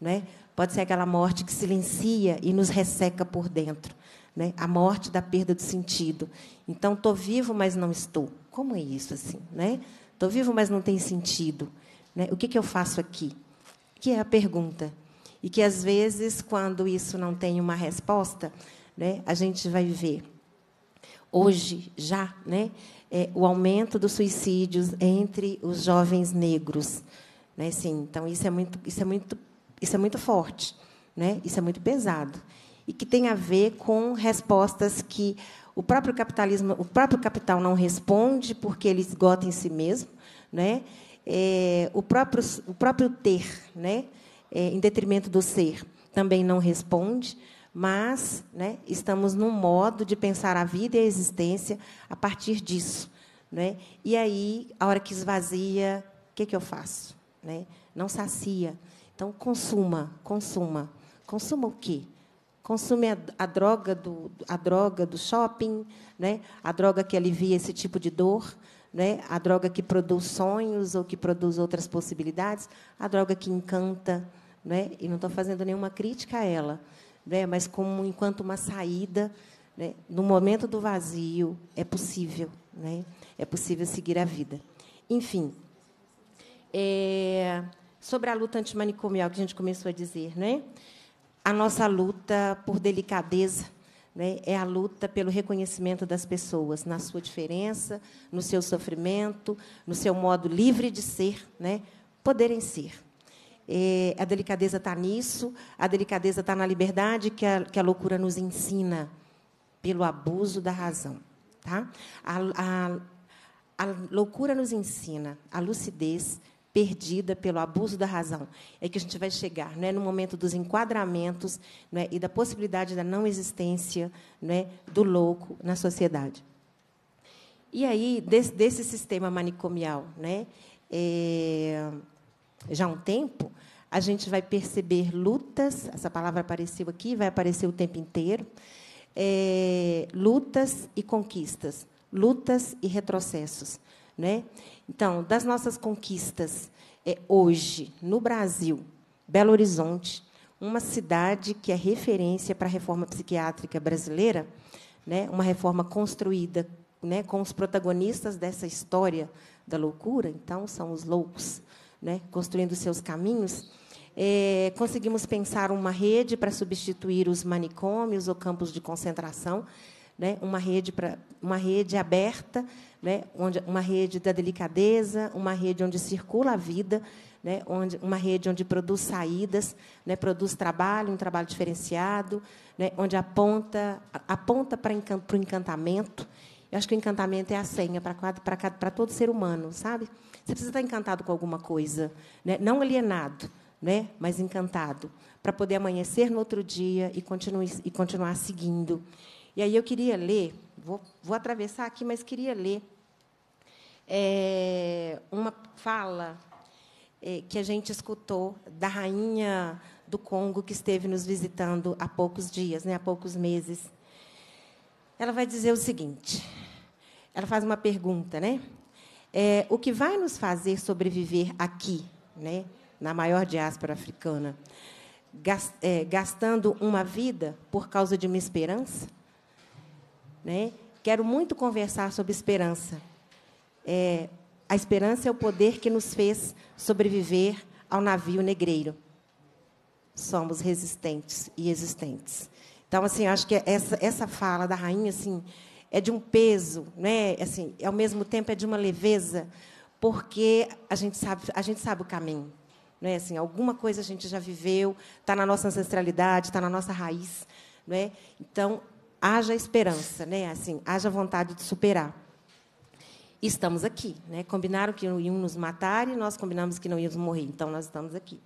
Né? Pode ser aquela morte que silencia e nos resseca por dentro. Né? A morte da perda do sentido. Então, estou vivo, mas não estou. Como é isso assim? Né? Estou vivo, mas não tem sentido. Né? O que, que eu faço aqui? Que é a pergunta. E que, às vezes, quando isso não tem uma resposta, né, a gente vai ver hoje já né, é, o aumento dos suicídios entre os jovens negros. Né, sim, então, isso é muito, isso é muito, isso é muito forte, né, isso é muito pesado. E que tem a ver com respostas que o próprio capitalismo, o próprio capital não responde porque ele esgota em si mesmo, né? É, o próprio o próprio ter, né? É, em detrimento do ser, também não responde, mas né, estamos num modo de pensar a vida e a existência a partir disso. Né? E aí, a hora que esvazia, o que, que eu faço? Né? Não sacia. Então, consuma, consuma. Consuma o quê? Consume a, a droga, do, a droga do shopping, né? a droga que alivia esse tipo de dor, né? a droga que produz sonhos ou que produz outras possibilidades, a droga que encanta. Né? E não estou fazendo nenhuma crítica a ela né, mas como enquanto uma saída. Né, no momento do vazio, é possível, né, é possível seguir a vida. Enfim, é, sobre a luta antimanicomial que a gente começou a dizer, né? A nossa luta por delicadeza né, é a luta pelo reconhecimento das pessoas na sua diferença, no seu sofrimento, no seu modo livre de ser, né? Poderem ser. É, a delicadeza está nisso, a delicadeza está na liberdade que a, que a loucura nos ensina pelo abuso da razão. Tá? A, a, a loucura nos ensina a lucidez perdida pelo abuso da razão. É que a gente vai chegar né, no momento dos enquadramentos né, e da possibilidade da não existência né, do louco na sociedade. E aí, desse, desse sistema manicomial, né, é, já há um tempo, a gente vai perceber lutas, essa palavra apareceu aqui, vai aparecer o tempo inteiro, é, lutas e conquistas, lutas e retrocessos. Né? Então, das nossas conquistas, é, hoje, no Brasil, Belo Horizonte, uma cidade que é referência para a reforma psiquiátrica brasileira, né? uma reforma construída né, com os protagonistas dessa história da loucura, então são os loucos, né, construindo seus caminhos. É, conseguimos pensar uma rede para substituir os manicômios ou campos de concentração, né? uma, rede pra, uma rede aberta, né? onde, uma rede da delicadeza, uma rede onde circula a vida, né? onde, uma rede onde produz saídas, né? produz trabalho, um trabalho diferenciado, né? onde aponta, aponta para o encantamento. Eu acho que o encantamento é a senha para, para todo ser humano, sabe? Você precisa estar encantado com alguma coisa, né? não alienado né, mas encantado, para poder amanhecer no outro dia e, continue, e continuar seguindo. E aí eu queria ler, vou, vou atravessar aqui, mas queria ler é, uma fala é, que a gente escutou da rainha do Congo que esteve nos visitando há poucos dias, né, há poucos meses. Ela vai dizer o seguinte: ela faz uma pergunta, né? É, o que vai nos fazer sobreviver aqui, né? na maior diáspora africana, é, gastando uma vida por causa de uma esperança? Né? Quero muito conversar sobre esperança. É, a esperança é o poder que nos fez sobreviver ao navio negreiro. Somos resistentes e existentes. Então, assim, acho que essa, essa fala da rainha, assim, é de um peso, né? Assim, ao mesmo tempo é de uma leveza, porque a gente sabe, a gente sabe o caminho. Não é assim, alguma coisa a gente já viveu, está na nossa ancestralidade, está na nossa raiz, não é? Então haja esperança, né? Assim, haja vontade de superar. Estamos aqui, né? Combinaram que iam nos matar e nós combinamos que não íamos morrer, então nós estamos aqui.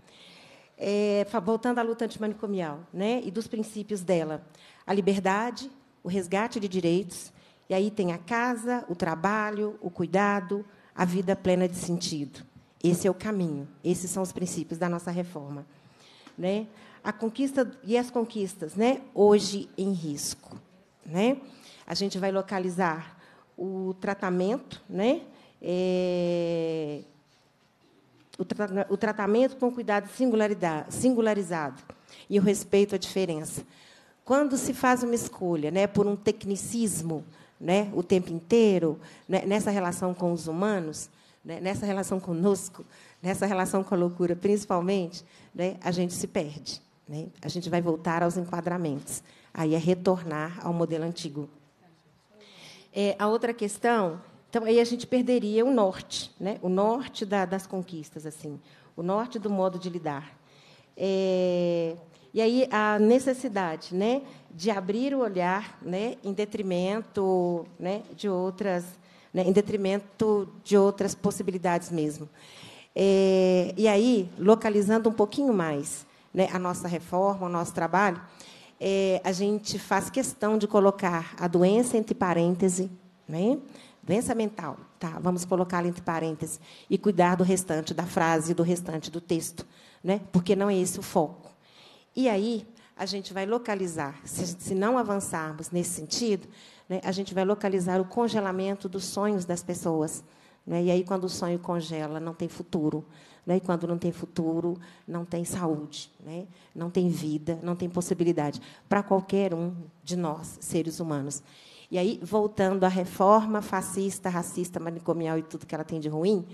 É, voltando à luta antimanicomial, né? E dos princípios dela, a liberdade, o resgate de direitos, e aí tem a casa, o trabalho, o cuidado, a vida plena de sentido. Esse é o caminho, esses são os princípios da nossa reforma. Né? A conquista e as conquistas, né? hoje em risco. Né? A gente vai localizar o tratamento, né? É... O, tra... o, tratamento com cuidado singularizado e o respeito à diferença. Quando se faz uma escolha né, por um tecnicismo né, o tempo inteiro, né, nessa relação com os humanos, né, nessa relação conosco, nessa relação com a loucura, principalmente, né, a gente se perde. Né? A gente vai voltar aos enquadramentos. Aí é retornar ao modelo antigo. É, a outra questão, então aí a gente perderia o norte, né? o norte da, das conquistas, assim, o norte do modo de lidar. É, e aí a necessidade né, de abrir o olhar né, em detrimento né, de outras né, em detrimento de outras possibilidades mesmo. É, e aí, localizando um pouquinho mais né, a nossa reforma, o nosso trabalho, é, a gente faz questão de colocar a doença entre parêntese, né? doença mental, tá? Vamos colocá-la entre parênteses e cuidar do restante da frase, do restante do texto, né? Porque não é esse o foco. E aí a gente vai localizar, se, se não avançarmos nesse sentido, né, a gente vai localizar o congelamento dos sonhos das pessoas. Né? E aí, quando o sonho congela, não tem futuro. Né? E quando não tem futuro, não tem saúde, né? não tem vida, não tem possibilidade para qualquer um de nós, seres humanos. E aí, voltando à reforma fascista, racista, manicomial e tudo que ela tem de ruim,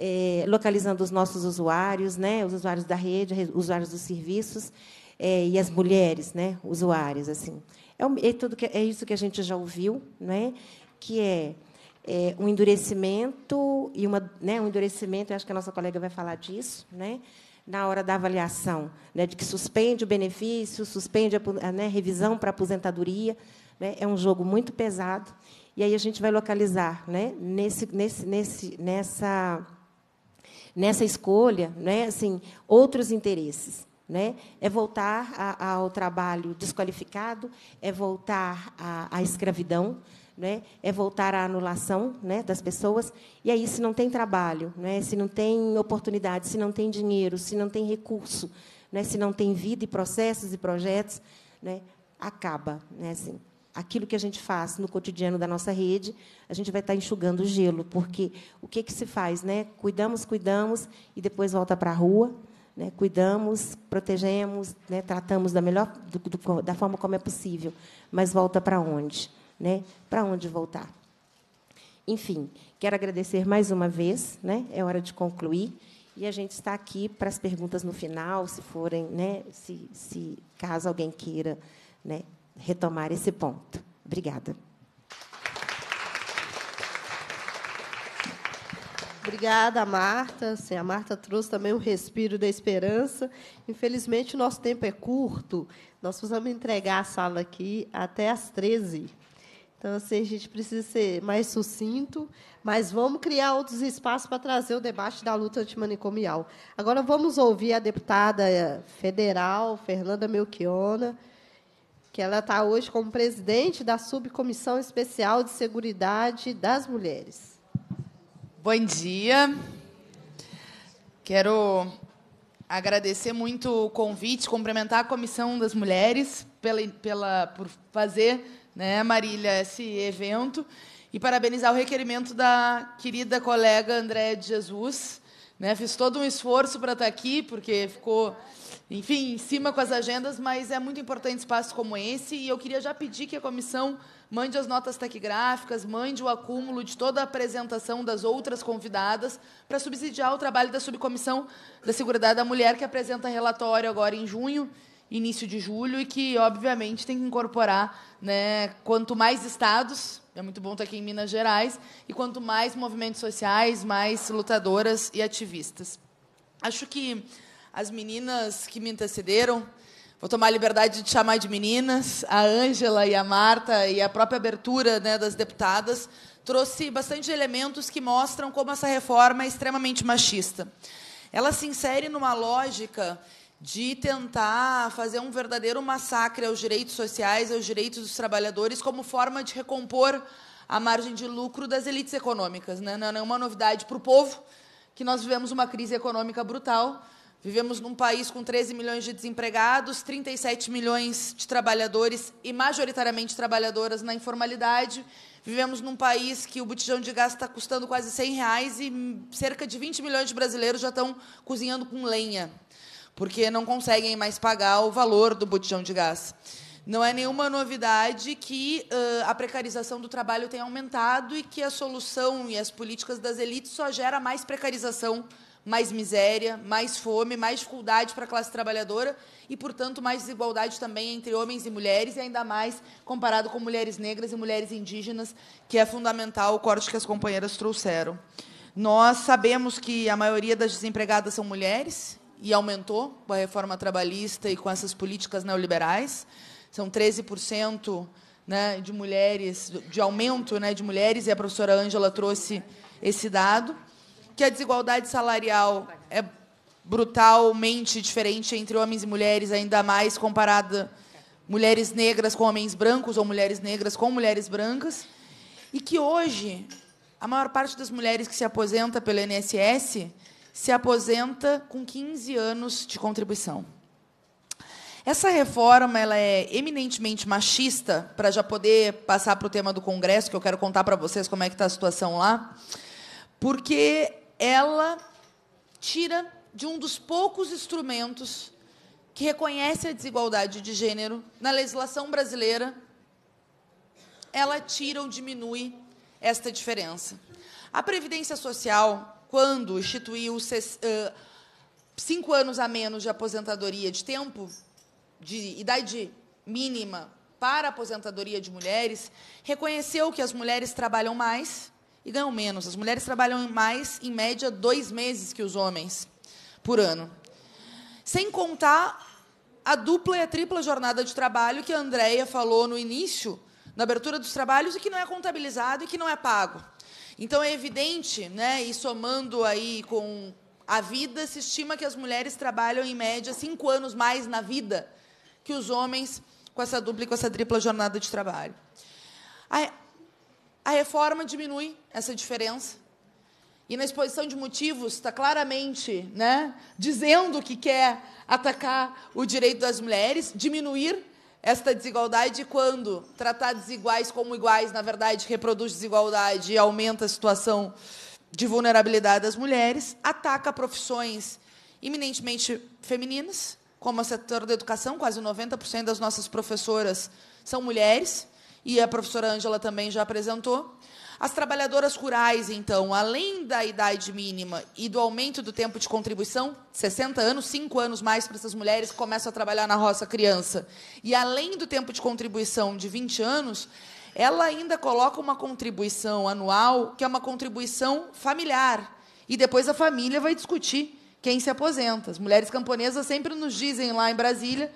é, localizando os nossos usuários, né? os usuários da rede, os usuários dos serviços, é, e as mulheres, né? usuárias. assim. É, é, tudo que, é isso que a gente já ouviu, né? que é, é um endurecimento e uma, né, um endurecimento, acho que a nossa colega vai falar disso, né? na hora da avaliação, né, de que suspende o benefício, suspende a, né, revisão para aposentadoria, né, é um jogo muito pesado. E aí a gente vai localizar, né, nesse, nesse, nesse, nessa, nessa escolha, né, assim, outros interesses. Né? É voltar a, ao trabalho desqualificado, é voltar à escravidão, né? é voltar à anulação né? das pessoas. E aí, se não tem trabalho, né? se não tem oportunidade, se não tem dinheiro, se não tem recurso, né? se não tem vida e processos e projetos, né? acaba. Né? Assim, aquilo que a gente faz no cotidiano da nossa rede, a gente vai estar enxugando o gelo, porque o que, que se faz? Né? Cuidamos, cuidamos, e depois volta para a rua, né, cuidamos, protegemos, né, tratamos da melhor do, do, da forma como é possível, mas volta para onde, né? Para onde voltar? Enfim, quero agradecer mais uma vez, né? É hora de concluir e a gente está aqui para as perguntas no final, se forem, né? Se, se caso alguém queira, né? Retomar esse ponto. Obrigada. Obrigada, Marta. Sim, a Marta trouxe também o respiro da esperança. Infelizmente, o nosso tempo é curto. Nós precisamos entregar a sala aqui até às 13 Então, assim, a gente precisa ser mais sucinto, mas vamos criar outros espaços para trazer o debate da luta antimanicomial. Agora, vamos ouvir a deputada federal, Fernanda Melchiona, que ela está hoje como presidente da Subcomissão Especial de Seguridade das Mulheres. Bom dia. Quero agradecer muito o convite, cumprimentar a Comissão das Mulheres pela, pela, por fazer, né, Marília, esse evento e parabenizar o requerimento da querida colega Andréa de Jesus. Né, fiz todo um esforço para estar aqui, porque ficou, enfim, em cima com as agendas, mas é muito importante espaço como esse e eu queria já pedir que a comissão mande as notas taquigráficas, mande o acúmulo de toda a apresentação das outras convidadas para subsidiar o trabalho da subcomissão da Seguridade da Mulher, que apresenta relatório agora em junho, início de julho, e que, obviamente, tem que incorporar né, quanto mais estados, é muito bom estar aqui em Minas Gerais, e quanto mais movimentos sociais, mais lutadoras e ativistas. Acho que as meninas que me antecederam Vou tomar a liberdade de chamar de meninas. A Ângela e a Marta e a própria abertura né, das deputadas trouxe bastante elementos que mostram como essa reforma é extremamente machista. Ela se insere numa lógica de tentar fazer um verdadeiro massacre aos direitos sociais, aos direitos dos trabalhadores, como forma de recompor a margem de lucro das elites econômicas. Né? Não é nenhuma novidade para o povo que nós vivemos uma crise econômica brutal Vivemos num país com 13 milhões de desempregados, 37 milhões de trabalhadores e majoritariamente trabalhadoras na informalidade. Vivemos num país que o botijão de gás está custando quase 100 reais e cerca de 20 milhões de brasileiros já estão cozinhando com lenha, porque não conseguem mais pagar o valor do botijão de gás. Não é nenhuma novidade que uh, a precarização do trabalho tem aumentado e que a solução e as políticas das elites só gera mais precarização mais miséria, mais fome, mais dificuldade para a classe trabalhadora e, portanto, mais desigualdade também entre homens e mulheres, e ainda mais comparado com mulheres negras e mulheres indígenas, que é fundamental o corte que as companheiras trouxeram. Nós sabemos que a maioria das desempregadas são mulheres, e aumentou com a reforma trabalhista e com essas políticas neoliberais. São 13% né, de mulheres, de aumento né, de mulheres, e a professora Ângela trouxe esse dado que a desigualdade salarial é brutalmente diferente entre homens e mulheres, ainda mais comparada mulheres negras com homens brancos ou mulheres negras com mulheres brancas, e que hoje a maior parte das mulheres que se aposenta pelo INSS se aposenta com 15 anos de contribuição. Essa reforma ela é eminentemente machista, para já poder passar para o tema do Congresso, que eu quero contar para vocês como é que está a situação lá, porque ela tira de um dos poucos instrumentos que reconhece a desigualdade de gênero na legislação brasileira, ela tira ou diminui esta diferença. A Previdência Social, quando instituiu cinco anos a menos de aposentadoria de tempo, de idade mínima para a aposentadoria de mulheres, reconheceu que as mulheres trabalham mais, e ganham menos. As mulheres trabalham mais, em média, dois meses que os homens por ano. Sem contar a dupla e a tripla jornada de trabalho que a Andrea falou no início, na abertura dos trabalhos, e que não é contabilizado e que não é pago. Então é evidente, né, e somando aí com a vida, se estima que as mulheres trabalham em média cinco anos mais na vida que os homens com essa dupla e com essa tripla jornada de trabalho. A a reforma diminui essa diferença. E na exposição de motivos está claramente né, dizendo que quer atacar o direito das mulheres, diminuir esta desigualdade quando tratar desiguais como iguais, na verdade, reproduz desigualdade e aumenta a situação de vulnerabilidade das mulheres, ataca profissões eminentemente femininas, como o setor da educação, quase 90% das nossas professoras são mulheres e a professora Ângela também já apresentou. As trabalhadoras rurais, então, além da idade mínima e do aumento do tempo de contribuição, 60 anos, 5 anos mais para essas mulheres que começam a trabalhar na roça criança, e além do tempo de contribuição de 20 anos, ela ainda coloca uma contribuição anual que é uma contribuição familiar. E depois a família vai discutir quem se aposenta. As mulheres camponesas sempre nos dizem lá em Brasília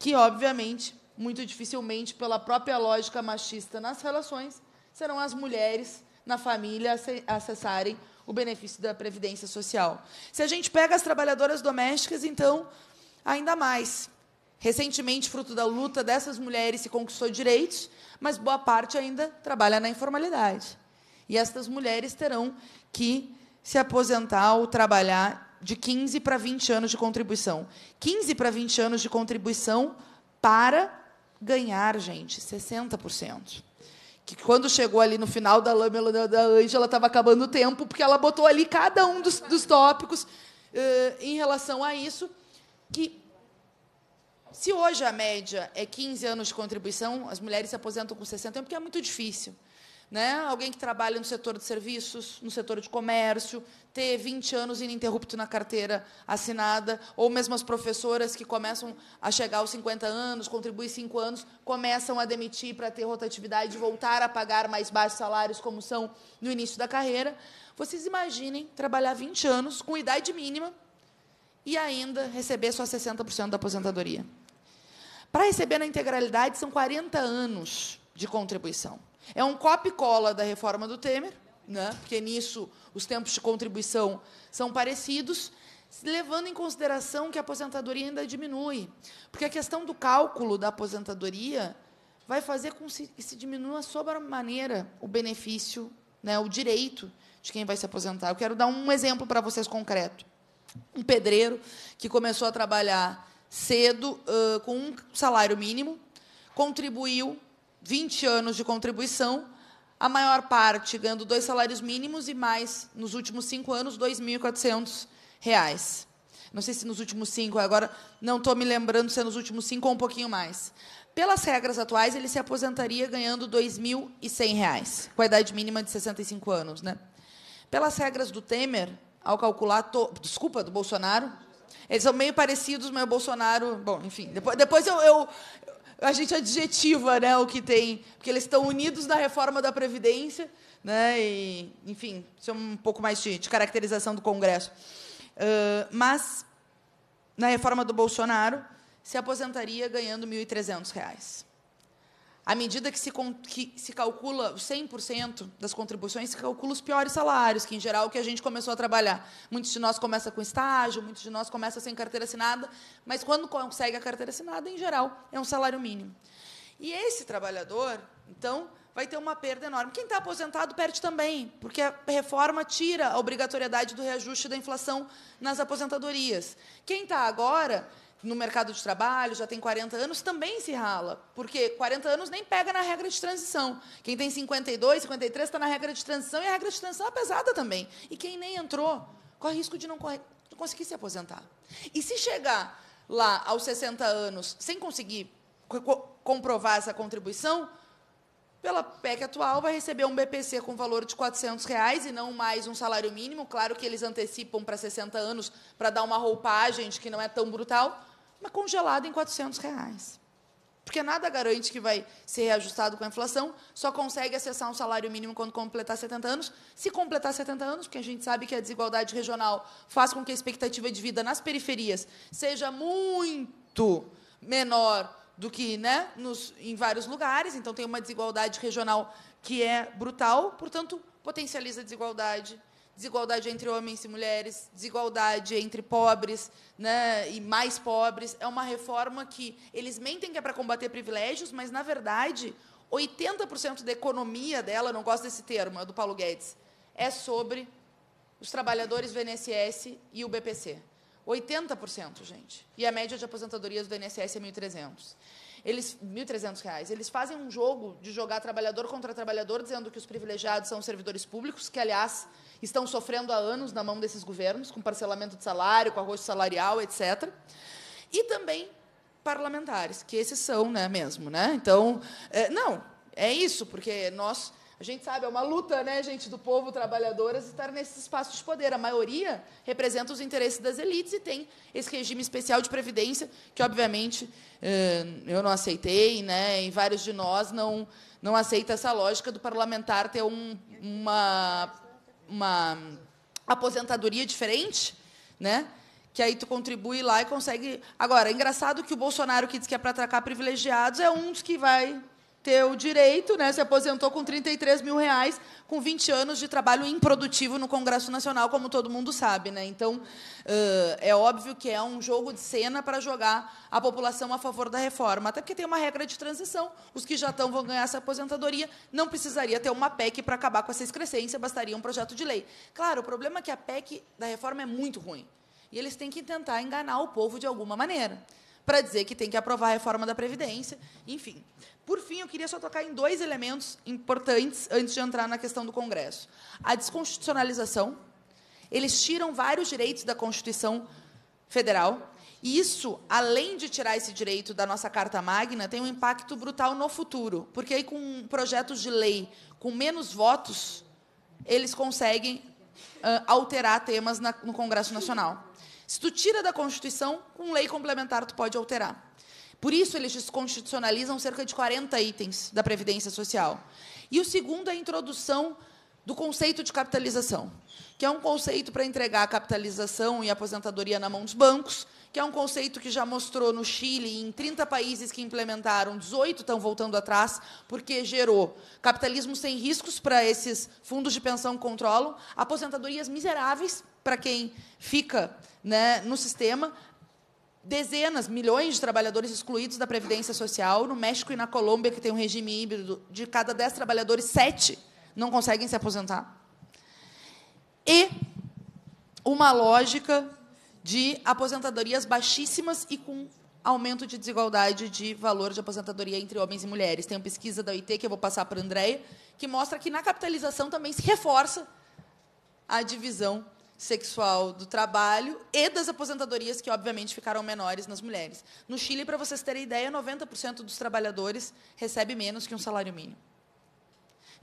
que, obviamente, muito dificilmente, pela própria lógica machista nas relações, serão as mulheres na família acessarem o benefício da previdência social. Se a gente pega as trabalhadoras domésticas, então, ainda mais. Recentemente, fruto da luta dessas mulheres, se conquistou direitos, mas boa parte ainda trabalha na informalidade. E estas mulheres terão que se aposentar ou trabalhar de 15 para 20 anos de contribuição. 15 para 20 anos de contribuição para ganhar, gente, 60%. Que quando chegou ali no final da lâmina da Ângela, estava acabando o tempo, porque ela botou ali cada um dos, dos tópicos uh, em relação a isso. Que se hoje a média é 15 anos de contribuição, as mulheres se aposentam com 60 é porque é muito difícil. Né? Alguém que trabalha no setor de serviços, no setor de comércio, ter 20 anos ininterrupto na carteira assinada, ou mesmo as professoras que começam a chegar aos 50 anos, contribuem 5 anos, começam a demitir para ter rotatividade, voltar a pagar mais baixos salários, como são no início da carreira. Vocês imaginem trabalhar 20 anos com idade mínima e ainda receber só 60% da aposentadoria. Para receber na integralidade, são 40 anos de contribuição. É um copy-cola da reforma do Temer, né? porque nisso os tempos de contribuição são parecidos, levando em consideração que a aposentadoria ainda diminui. Porque a questão do cálculo da aposentadoria vai fazer com que se diminua sobremaneira o benefício, né, o direito de quem vai se aposentar. Eu quero dar um exemplo para vocês concreto. Um pedreiro que começou a trabalhar cedo uh, com um salário mínimo, contribuiu 20 anos de contribuição, a maior parte ganhando dois salários mínimos e mais, nos últimos cinco anos, R$ 2.400. Não sei se nos últimos cinco, agora não estou me lembrando se é nos últimos cinco ou um pouquinho mais. Pelas regras atuais, ele se aposentaria ganhando R$ 2.100, com a idade mínima de 65 anos. Né? Pelas regras do Temer, ao calcular... To... Desculpa, do Bolsonaro, eles são meio parecidos, mas o Bolsonaro. Bom, enfim, depois, depois eu, eu, a gente adjetiva né, o que tem, porque eles estão unidos na reforma da Previdência, né, e, enfim, isso é um pouco mais de, de caracterização do Congresso. Uh, mas, na reforma do Bolsonaro, se aposentaria ganhando R$ 1.300 à medida que se, que se calcula 100% das contribuições, se calcula os piores salários, que em geral é o que a gente começou a trabalhar. Muitos de nós começam com estágio, muitos de nós começam sem carteira assinada, mas quando consegue a carteira assinada, em geral, é um salário mínimo. E esse trabalhador, então, vai ter uma perda enorme. Quem está aposentado perde também, porque a reforma tira a obrigatoriedade do reajuste da inflação nas aposentadorias. Quem está agora no mercado de trabalho, já tem 40 anos, também se rala. Porque 40 anos nem pega na regra de transição. Quem tem 52, 53 está na regra de transição e a regra de transição é pesada também. E quem nem entrou, corre risco de não, conseguir se aposentar. E se chegar lá aos 60 anos sem conseguir co comprovar essa contribuição, pela PEC atual, vai receber um BPC com valor de R$ reais e não mais um salário mínimo. Claro que eles antecipam para 60 anos para dar uma roupagem de que não é tão brutal, mas congelado em 400 reais. Porque nada garante que vai ser reajustado com a inflação, só consegue acessar um salário mínimo quando completar 70 anos. Se completar 70 anos, porque a gente sabe que a desigualdade regional faz com que a expectativa de vida nas periferias seja muito menor do que né, nos, em vários lugares, então tem uma desigualdade regional que é brutal, portanto, potencializa a desigualdade desigualdade entre homens e mulheres, desigualdade entre pobres né, e mais pobres. É uma reforma que eles mentem que é para combater privilégios, mas, na verdade, 80% da economia dela, não gosto desse termo, é do Paulo Guedes, é sobre os trabalhadores do INSS e o BPC. 80%, gente. E a média de aposentadorias do INSS é 1.300. Eles, 1.300 reais. Eles fazem um jogo de jogar trabalhador contra trabalhador, dizendo que os privilegiados são servidores públicos, que, aliás, estão sofrendo há anos na mão desses governos, com parcelamento de salário, com arroz salarial, etc. E também parlamentares, que esses são, né, mesmo, né? Então, é, não, é isso, porque nós, a gente sabe, é uma luta, né, gente, do povo trabalhador estar nesses espaços de poder. A maioria representa os interesses das elites e tem esse regime especial de previdência que, obviamente, é, eu não aceitei, né? E vários de nós não não aceita essa lógica do parlamentar ter um, uma uma aposentadoria diferente, né? Que aí tu contribui lá e consegue. Agora, é engraçado que o Bolsonaro que diz que é para atracar privilegiados é um dos que vai teu direito, né? Se aposentou com 33 mil reais, com 20 anos de trabalho improdutivo no Congresso Nacional, como todo mundo sabe, né? Então uh, é óbvio que é um jogo de cena para jogar a população a favor da reforma, até porque tem uma regra de transição. Os que já estão vão ganhar essa aposentadoria. Não precisaria ter uma PEC para acabar com essa excrescência, bastaria um projeto de lei. Claro, o problema é que a PEC da reforma é muito ruim e eles têm que tentar enganar o povo de alguma maneira para dizer que tem que aprovar a reforma da Previdência, enfim. Por fim, eu queria só tocar em dois elementos importantes antes de entrar na questão do Congresso. A desconstitucionalização. Eles tiram vários direitos da Constituição Federal. E isso, além de tirar esse direito da nossa Carta Magna, tem um impacto brutal no futuro. Porque aí, com projetos de lei com menos votos, eles conseguem uh, alterar temas na, no Congresso Nacional. Se tu tira da Constituição, com lei complementar tu pode alterar. Por isso, eles desconstitucionalizam cerca de 40 itens da Previdência Social. E o segundo é a introdução do conceito de capitalização, que é um conceito para entregar a capitalização e a aposentadoria na mão dos bancos, que é um conceito que já mostrou no Chile, em 30 países que implementaram, 18 estão voltando atrás, porque gerou capitalismo sem riscos para esses fundos de pensão que controlam, aposentadorias miseráveis para quem fica né, no sistema, dezenas, milhões de trabalhadores excluídos da Previdência Social no México e na Colômbia, que tem um regime híbrido, de cada dez trabalhadores, sete não conseguem se aposentar. E uma lógica de aposentadorias baixíssimas e com aumento de desigualdade de valor de aposentadoria entre homens e mulheres. Tem uma pesquisa da OIT, que eu vou passar para a Andréia, que mostra que na capitalização também se reforça a divisão sexual do trabalho e das aposentadorias, que obviamente ficaram menores nas mulheres. No Chile, para vocês terem ideia, 90% dos trabalhadores recebe menos que um salário mínimo.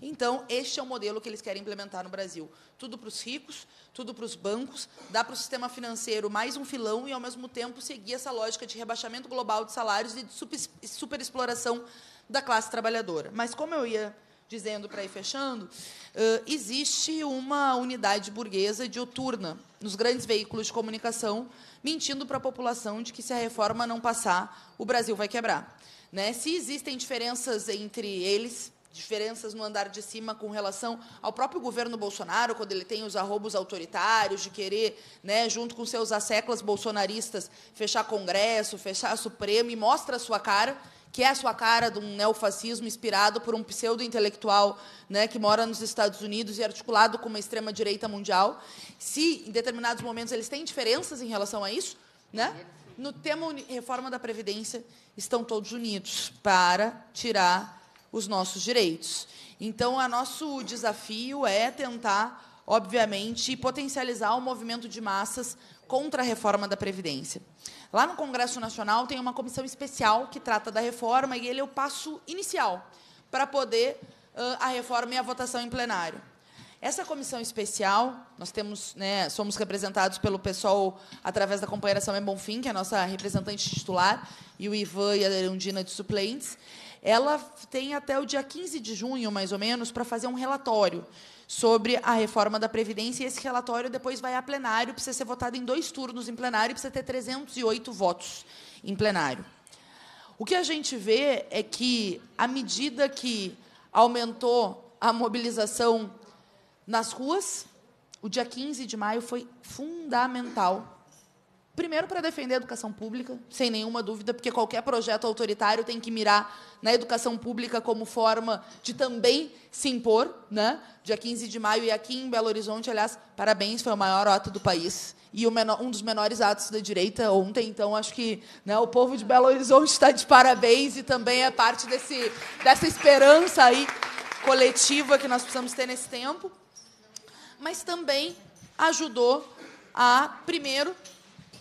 Então, este é o modelo que eles querem implementar no Brasil. Tudo para os ricos, tudo para os bancos, dá para o sistema financeiro mais um filão e, ao mesmo tempo, seguir essa lógica de rebaixamento global de salários e de superexploração da classe trabalhadora. Mas, como eu ia dizendo para ir fechando, uh, existe uma unidade burguesa dioturna nos grandes veículos de comunicação, mentindo para a população de que se a reforma não passar, o Brasil vai quebrar. Né? Se existem diferenças entre eles, diferenças no andar de cima com relação ao próprio governo Bolsonaro, quando ele tem os arrobos autoritários de querer, né, junto com seus asseclas bolsonaristas, fechar Congresso, fechar Supremo e mostra a sua cara que é a sua cara de um neofascismo inspirado por um pseudo-intelectual né, que mora nos Estados Unidos e articulado com uma extrema-direita mundial. Se, em determinados momentos, eles têm diferenças em relação a isso, né? no tema reforma da Previdência, estão todos unidos para tirar os nossos direitos. Então, o nosso desafio é tentar, obviamente, potencializar o movimento de massas contra a reforma da Previdência. Lá no Congresso Nacional tem uma comissão especial que trata da reforma e ele é o passo inicial para poder uh, a reforma e a votação em plenário. Essa comissão especial, nós temos, né, somos representados pelo pessoal através da companheira Samé Bonfim, que é a nossa representante titular, e o Ivan e a Erundina de suplentes. Ela tem até o dia 15 de junho, mais ou menos, para fazer um relatório sobre a reforma da Previdência. E esse relatório depois vai a plenário, precisa ser votado em dois turnos em plenário, precisa ter 308 votos em plenário. O que a gente vê é que, à medida que aumentou a mobilização nas ruas, o dia 15 de maio foi fundamental Primeiro, para defender a educação pública, sem nenhuma dúvida, porque qualquer projeto autoritário tem que mirar na educação pública como forma de também se impor. Né? Dia 15 de maio, e aqui em Belo Horizonte, aliás, parabéns, foi o maior ato do país e menor, um dos menores atos da direita ontem. Então, acho que né, o povo de Belo Horizonte está de parabéns e também é parte desse, dessa esperança aí coletiva que nós precisamos ter nesse tempo. Mas também ajudou a, primeiro,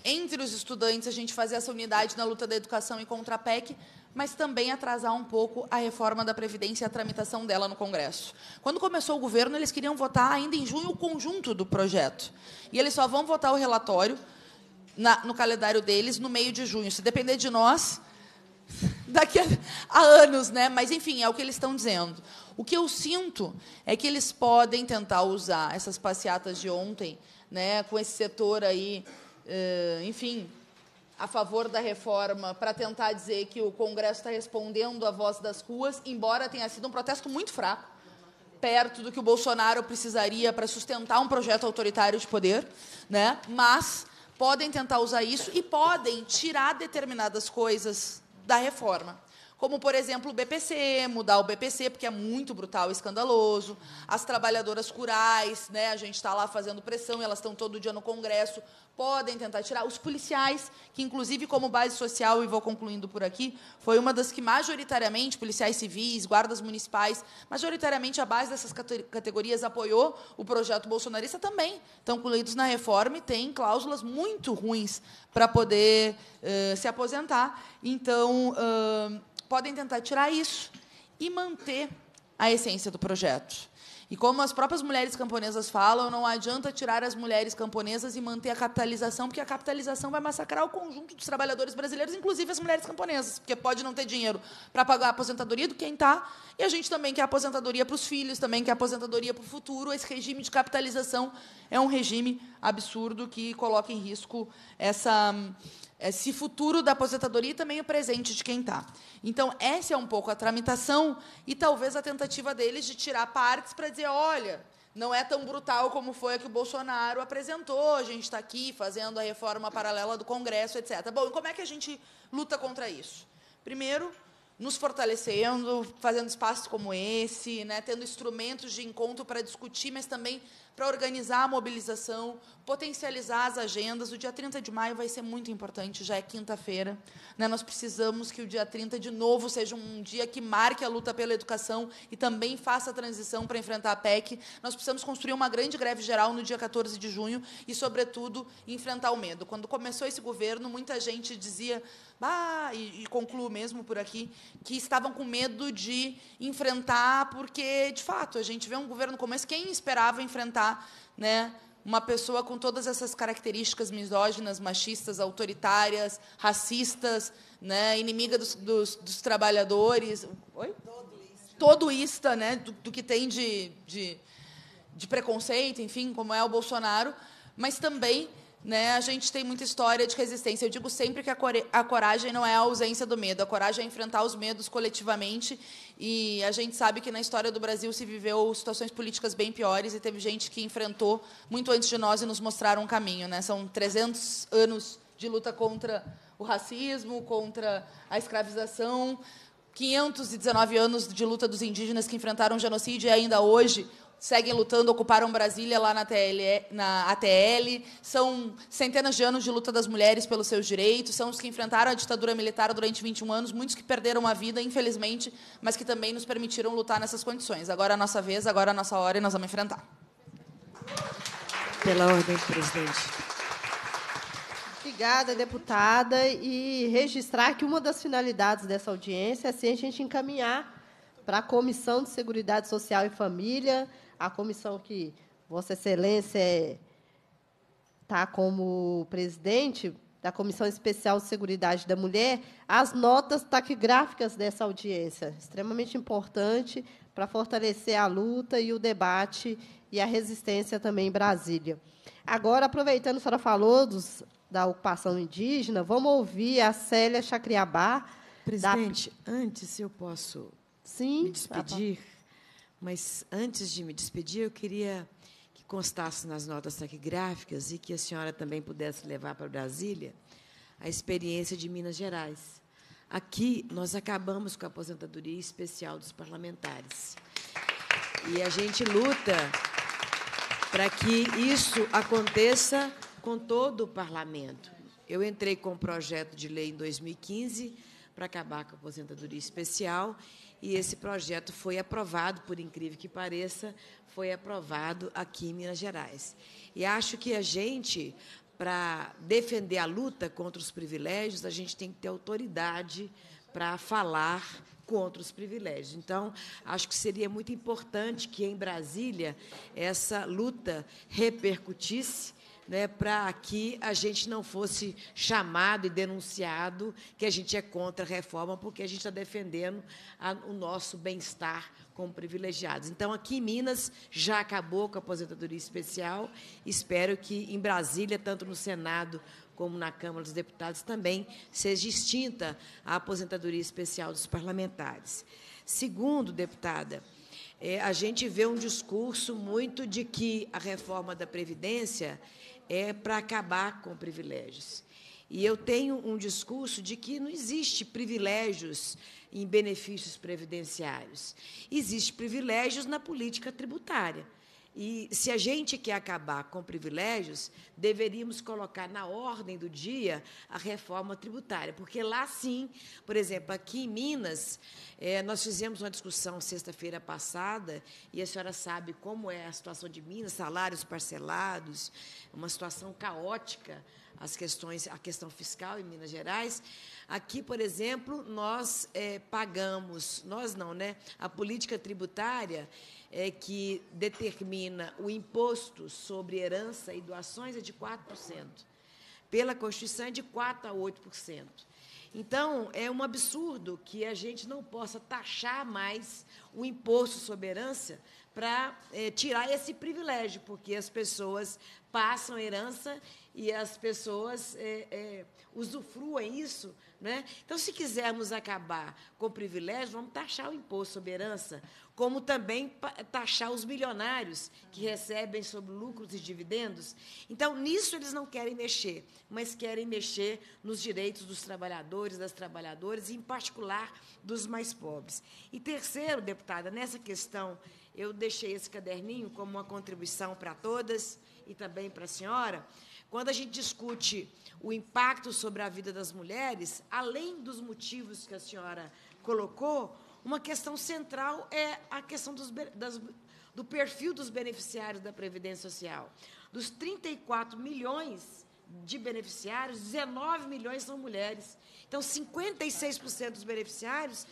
entre os estudantes, a gente fazer essa unidade na luta da educação e contra a PEC, mas também atrasar um pouco a reforma da Previdência e a tramitação dela no Congresso. Quando começou o governo, eles queriam votar ainda em junho o conjunto do projeto. E eles só vão votar o relatório na, no calendário deles no meio de junho. Se depender de nós, daqui a, a anos, né? Mas, enfim, é o que eles estão dizendo. O que eu sinto é que eles podem tentar usar essas passeatas de ontem, né, com esse setor aí uh, enfim, a favor da reforma para tentar dizer que o Congresso está respondendo à voz das ruas, embora tenha sido um protesto muito fraco, perto do que o Bolsonaro precisaria para sustentar um projeto autoritário de poder, né? Mas podem tentar usar isso e podem tirar determinadas coisas da reforma. Como, por exemplo, o BPC, mudar o BPC, porque é muito brutal, escandaloso. As trabalhadoras curais né? a gente está lá fazendo pressão, elas estão todo dia no Congresso, podem tentar tirar. Os policiais, que, inclusive, como base social, e vou concluindo por aqui, foi uma das que majoritariamente, policiais civis, guardas municipais, majoritariamente a base dessas categorias apoiou o projeto bolsonarista também. Estão incluídos na reforma e tem cláusulas muito ruins para poder uh, se aposentar. Então, uh, podem tentar tirar isso e manter a essência do projeto. E como as próprias mulheres camponesas falam, não adianta tirar as mulheres camponesas e manter a capitalização, porque a capitalização vai massacrar o conjunto dos trabalhadores brasileiros, inclusive as mulheres camponesas, porque pode não ter dinheiro para pagar a aposentadoria do quem está, e a gente também quer aposentadoria para os filhos, também quer aposentadoria para o futuro. Esse regime de capitalização é um regime absurdo que coloca em risco essa, esse é, futuro da aposentadoria e também o presente de quem está. Então, essa é um pouco a tramitação e talvez a tentativa deles de tirar partes para dizer: olha, não é tão brutal como foi a que o Bolsonaro apresentou, a gente está aqui fazendo a reforma paralela do Congresso, etc. Bom, e como é que a gente luta contra isso? Primeiro, nos fortalecendo, fazendo espaços como esse, né, tendo instrumentos de encontro para discutir, mas também para organizar a mobilização, potencializar as agendas. O dia 30 de maio vai ser muito importante, já é quinta-feira. Né? Nós precisamos que o dia 30, de novo, seja um dia que marque a luta pela educação e também faça a transição para enfrentar a PEC. Nós precisamos construir uma grande greve geral no dia 14 de junho e, sobretudo, enfrentar o medo. Quando começou esse governo, muita gente dizia bah, e, e concluo mesmo por aqui, que estavam com medo de enfrentar, porque, de fato, a gente vê um governo no começo, quem esperava enfrentar né, uma pessoa com todas essas características misóginas, machistas, autoritárias, racistas, né, inimiga dos, dos, dos trabalhadores. Oi? Todoísta, né, do, do que tem de, de, de preconceito, enfim, como é o Bolsonaro, mas também né, a gente tem muita história de resistência. Eu digo sempre que a coragem não é a ausência do medo, a coragem é enfrentar os medos coletivamente. E a gente sabe que na história do Brasil se viveu situações políticas bem piores e teve gente que enfrentou muito antes de nós e nos mostraram um caminho. Né? São 300 anos de luta contra o racismo, contra a escravização, 519 anos de luta dos indígenas que enfrentaram genocídio e ainda hoje seguem lutando, ocuparam Brasília lá na, TL, na ATL, são centenas de anos de luta das mulheres pelos seus direitos, são os que enfrentaram a ditadura militar durante 21 anos, muitos que perderam a vida, infelizmente, mas que também nos permitiram lutar nessas condições. Agora é a nossa vez, agora é a nossa hora e nós vamos enfrentar. Pela ordem, presidente. Obrigada, deputada. E registrar que uma das finalidades dessa audiência é assim, a gente encaminhar para a Comissão de Seguridade Social e Família a comissão que Vossa Excelência está é, como presidente da Comissão Especial de Seguridade da Mulher, as notas taquigráficas dessa audiência, extremamente importante para fortalecer a luta e o debate e a resistência também em Brasília. Agora, aproveitando, a senhora falou dos, da ocupação indígena, vamos ouvir a Célia Chacriabá. Presidente, da... antes eu posso Sim, me despedir? Tá mas antes de me despedir, eu queria que constasse nas notas taquigráficas e que a senhora também pudesse levar para Brasília a experiência de Minas Gerais. Aqui nós acabamos com a aposentadoria especial dos parlamentares. E a gente luta para que isso aconteça com todo o parlamento. Eu entrei com um projeto de lei em 2015 para acabar com a aposentadoria especial e esse projeto foi aprovado, por incrível que pareça, foi aprovado aqui em Minas Gerais. E acho que a gente, para defender a luta contra os privilégios, a gente tem que ter autoridade para falar contra os privilégios. Então, acho que seria muito importante que em Brasília essa luta repercutisse né, para que a gente não fosse chamado e denunciado que a gente é contra a reforma, porque a gente está defendendo a, o nosso bem-estar como privilegiados. Então, aqui em Minas já acabou com a aposentadoria especial. Espero que em Brasília, tanto no Senado como na Câmara dos Deputados, também seja extinta a aposentadoria especial dos parlamentares. Segundo, deputada, é, a gente vê um discurso muito de que a reforma da Previdência é para acabar com privilégios. E eu tenho um discurso de que não existe privilégios em benefícios previdenciários. Existem privilégios na política tributária. E se a gente quer acabar com privilégios, deveríamos colocar na ordem do dia a reforma tributária, porque lá sim, por exemplo, aqui em Minas, é, nós fizemos uma discussão sexta-feira passada, e a senhora sabe como é a situação de Minas, salários parcelados, uma situação caótica as questões, a questão fiscal em Minas Gerais. Aqui, por exemplo, nós é, pagamos, nós não, né? A política tributária é, que determina o imposto sobre herança e doações é de 4%. Pela Constituição é de 4% a 8%. Então, é um absurdo que a gente não possa taxar mais o imposto sobre herança para é, tirar esse privilégio, porque as pessoas passam herança e as pessoas é, é, usufruem isso. Né? Então, se quisermos acabar com o privilégio, vamos taxar o imposto sobre herança, como também taxar os milionários que recebem sobre lucros e dividendos. Então, nisso eles não querem mexer, mas querem mexer nos direitos dos trabalhadores, das trabalhadoras, e, em particular, dos mais pobres. E terceiro, deputada, nessa questão, eu deixei esse caderninho como uma contribuição para todas e também para a senhora quando a gente discute o impacto sobre a vida das mulheres, além dos motivos que a senhora colocou, uma questão central é a questão dos, das, do perfil dos beneficiários da Previdência Social. Dos 34 milhões de beneficiários, 19 milhões são mulheres. Então, 56% dos beneficiários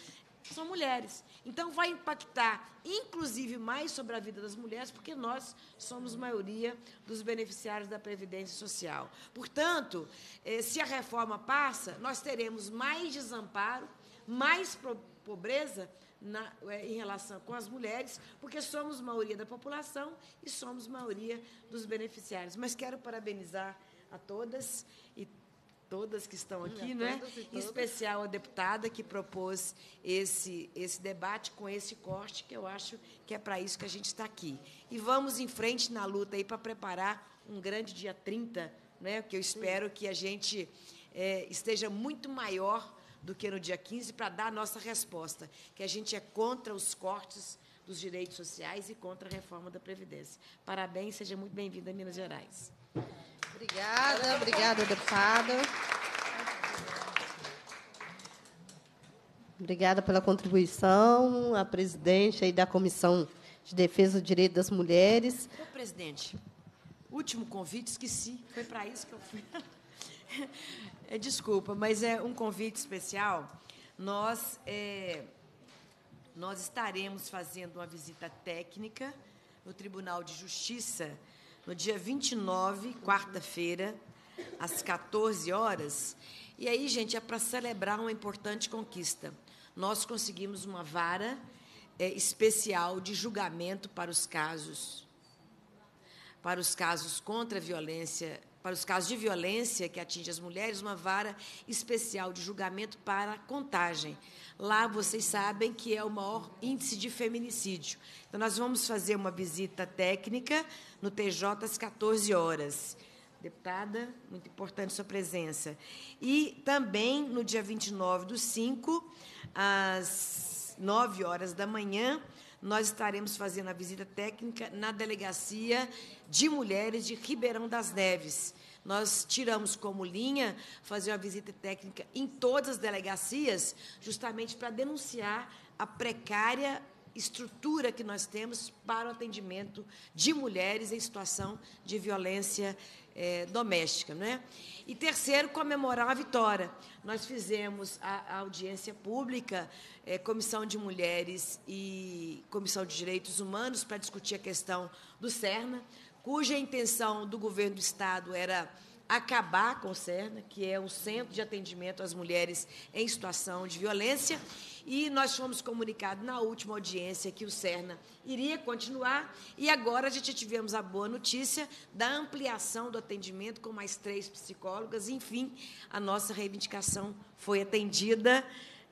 são mulheres. Então, vai impactar, inclusive, mais sobre a vida das mulheres, porque nós somos maioria dos beneficiários da Previdência Social. Portanto, eh, se a reforma passa, nós teremos mais desamparo, mais pobreza na, eh, em relação com as mulheres, porque somos maioria da população e somos maioria dos beneficiários. Mas quero parabenizar a todas e todas que estão aqui, né? Em especial a deputada que propôs esse, esse debate com esse corte, que eu acho que é para isso que a gente está aqui. E vamos em frente na luta aí para preparar um grande dia 30, né? Que eu espero que a gente é, esteja muito maior do que no dia 15 para dar a nossa resposta, que a gente é contra os cortes dos direitos sociais e contra a reforma da Previdência. Parabéns, seja muito bem-vindo a Minas Gerais. Obrigada, obrigada, deputada. Obrigada pela contribuição, a presidente aí da Comissão de Defesa do Direito das Mulheres. Ô, presidente, último convite, esqueci, foi para isso que eu fui. É, desculpa, mas é um convite especial. Nós, é, nós estaremos fazendo uma visita técnica no Tribunal de Justiça no dia 29, quarta-feira, às 14 horas. E aí, gente, é para celebrar uma importante conquista. Nós conseguimos uma vara é, especial de julgamento para os casos para os casos contra a violência para os casos de violência que atinge as mulheres, uma vara especial de julgamento para contagem. Lá vocês sabem que é o maior índice de feminicídio. Então, nós vamos fazer uma visita técnica no TJ às 14 horas. Deputada, muito importante sua presença. E também no dia 29 do 5, às 9 horas da manhã, nós estaremos fazendo a visita técnica na Delegacia de Mulheres de Ribeirão das Neves. Nós tiramos como linha fazer uma visita técnica em todas as delegacias, justamente para denunciar a precária estrutura que nós temos para o atendimento de mulheres em situação de violência é, doméstica. Né? E terceiro, comemorar a vitória. Nós fizemos a, a audiência pública, é, Comissão de Mulheres e Comissão de Direitos Humanos, para discutir a questão do CERNA, cuja intenção do governo do Estado era acabar com o CERNA, que é o Centro de Atendimento às Mulheres em Situação de Violência, e nós fomos comunicados na última audiência que o CERNA iria continuar, e agora a gente tivemos a boa notícia da ampliação do atendimento com mais três psicólogas, enfim, a nossa reivindicação foi atendida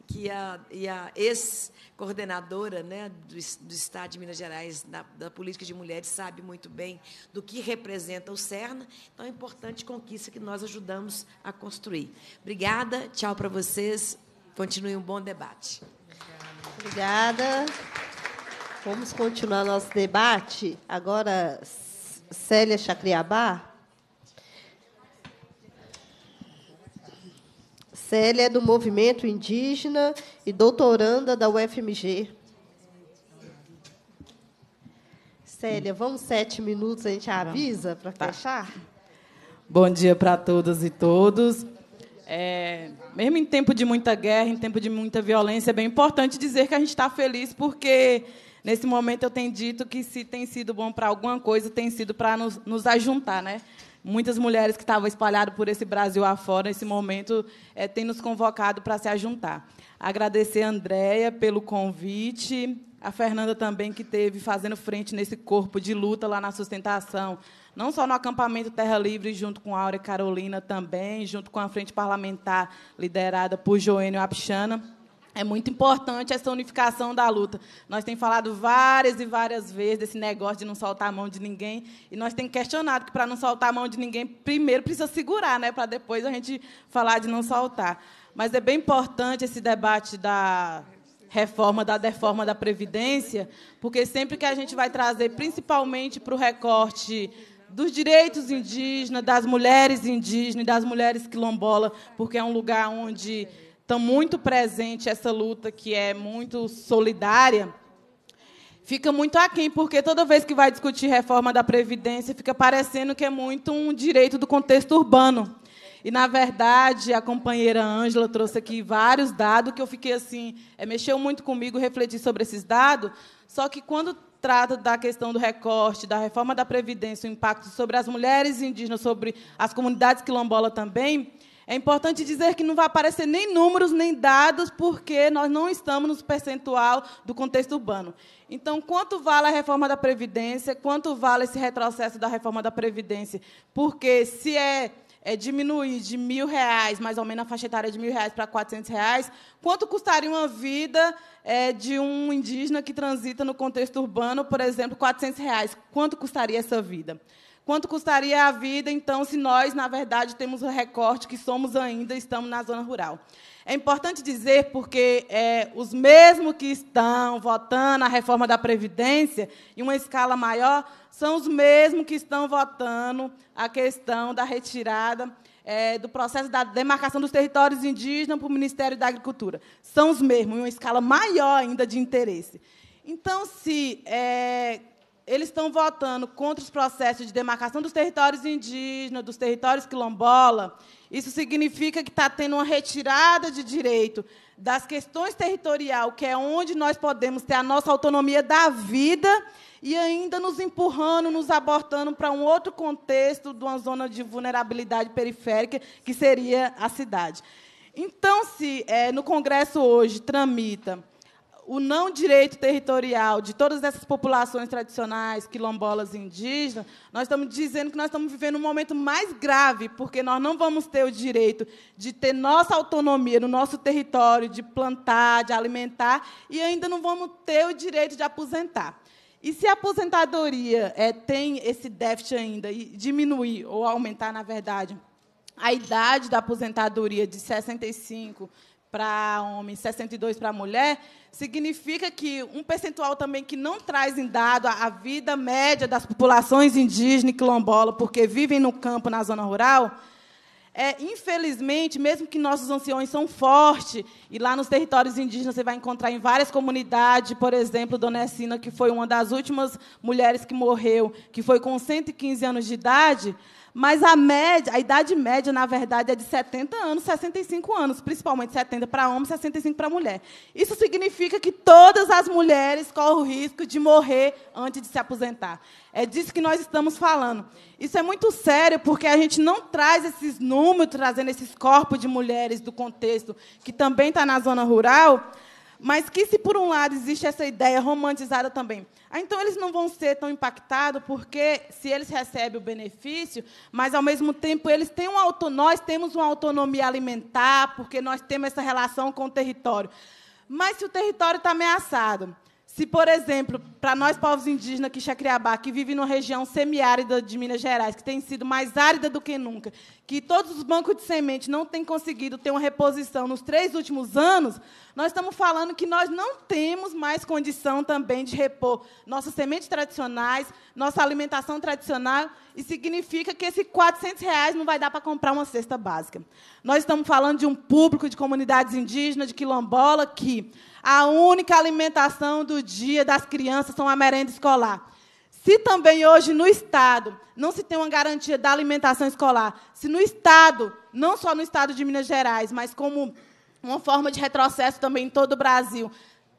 que a, a ex-coordenadora né, do, do, Estado de Minas Gerais da, da, política de mulheres sabe muito bem do que representa o Cerna, Então, é importante conquista que nós ajudamos a construir. Obrigada, tchau para vocês. Continue um bom debate. Obrigada. Vamos continuar nosso debate. Agora, Célia Chacriabá. Célia é do movimento indígena e doutoranda da UFMG. Célia, vamos sete minutos, a gente tá. avisa para tá. fechar? Bom dia para todas e todos. É, mesmo em tempo de muita guerra, em tempo de muita violência, é bem importante dizer que a gente está feliz, porque nesse momento eu tenho dito que se tem sido bom para alguma coisa, tem sido para nos, nos ajuntar, né? muitas mulheres que estavam espalhadas por esse Brasil afora, nesse momento, é, têm nos convocado para se ajuntar. Agradecer a Andréia pelo convite, a Fernanda também, que teve fazendo frente nesse corpo de luta lá na sustentação, não só no acampamento Terra Livre, junto com a Áurea Carolina também, junto com a frente parlamentar liderada por Joênio Apixana é muito importante essa unificação da luta. Nós temos falado várias e várias vezes desse negócio de não soltar a mão de ninguém, e nós temos questionado que para não soltar a mão de ninguém, primeiro precisa segurar, né, para depois a gente falar de não soltar. Mas é bem importante esse debate da reforma da reforma da previdência, porque sempre que a gente vai trazer, principalmente para o recorte dos direitos indígenas, das mulheres indígenas e das mulheres quilombola, porque é um lugar onde então, muito presente essa luta que é muito solidária. Fica muito aquém, porque toda vez que vai discutir reforma da Previdência, fica parecendo que é muito um direito do contexto urbano. E, na verdade, a companheira Ângela trouxe aqui vários dados que eu fiquei assim, é, mexeu muito comigo refletir sobre esses dados. Só que quando trata da questão do recorte, da reforma da Previdência, o impacto sobre as mulheres indígenas, sobre as comunidades quilombolas também, é importante dizer que não vai aparecer nem números nem dados, porque nós não estamos no percentual do contexto urbano. Então, quanto vale a reforma da Previdência? Quanto vale esse retrocesso da reforma da Previdência? Porque se é é, diminuir de mil reais, mais ou menos a faixa etária de mil reais para quatrocentos reais, quanto custaria uma vida é, de um indígena que transita no contexto urbano, por exemplo, quatrocentos reais? Quanto custaria essa vida? Quanto custaria a vida, então, se nós, na verdade, temos o recorte que somos ainda, estamos na zona rural? É importante dizer porque é, os mesmos que estão votando a reforma da Previdência em uma escala maior são os mesmos que estão votando a questão da retirada é, do processo da demarcação dos territórios indígenas para o Ministério da Agricultura. São os mesmos, em uma escala maior ainda de interesse. Então, se é, eles estão votando contra os processos de demarcação dos territórios indígenas, dos territórios quilombola. Isso significa que está tendo uma retirada de direito das questões territorial, que é onde nós podemos ter a nossa autonomia da vida, e ainda nos empurrando, nos abortando para um outro contexto de uma zona de vulnerabilidade periférica, que seria a cidade. Então, se é, no Congresso hoje tramita o não direito territorial de todas essas populações tradicionais, quilombolas e indígenas, nós estamos dizendo que nós estamos vivendo um momento mais grave, porque nós não vamos ter o direito de ter nossa autonomia no nosso território, de plantar, de alimentar, e ainda não vamos ter o direito de aposentar. E se a aposentadoria é, tem esse déficit ainda, e diminuir ou aumentar, na verdade, a idade da aposentadoria de 65 para homem, 62 para mulher, significa que um percentual também que não traz em dado a, a vida média das populações indígenas e quilombola, porque vivem no campo, na zona rural, é, infelizmente, mesmo que nossos anciões são fortes, e lá nos territórios indígenas você vai encontrar em várias comunidades, por exemplo, Dona Essina, que foi uma das últimas mulheres que morreu, que foi com 115 anos de idade, mas a média, a idade média, na verdade, é de 70 anos, 65 anos, principalmente 70 para homem, 65 para mulher. Isso significa que todas as mulheres correm o risco de morrer antes de se aposentar. É disso que nós estamos falando. Isso é muito sério, porque a gente não traz esses números, trazendo esses corpos de mulheres do contexto que também está na zona rural, mas que se por um lado existe essa ideia romantizada também, ah, então eles não vão ser tão impactados porque se eles recebem o benefício, mas ao mesmo tempo eles têm um auto, nós temos uma autonomia alimentar porque nós temos essa relação com o território. Mas se o território está ameaçado, se, por exemplo, para nós povos indígenas aqui Xacriabá, que vivem numa região semiárida de Minas Gerais, que tem sido mais árida do que nunca, que todos os bancos de semente não têm conseguido ter uma reposição nos três últimos anos, nós estamos falando que nós não temos mais condição também de repor nossas sementes tradicionais, nossa alimentação tradicional, e significa que esse 400 reais não vai dar para comprar uma cesta básica. Nós estamos falando de um público de comunidades indígenas, de quilombola, que a única alimentação do dia das crianças são a merenda escolar. Se também hoje no Estado não se tem uma garantia da alimentação escolar, se no Estado, não só no Estado de Minas Gerais, mas como uma forma de retrocesso também em todo o Brasil,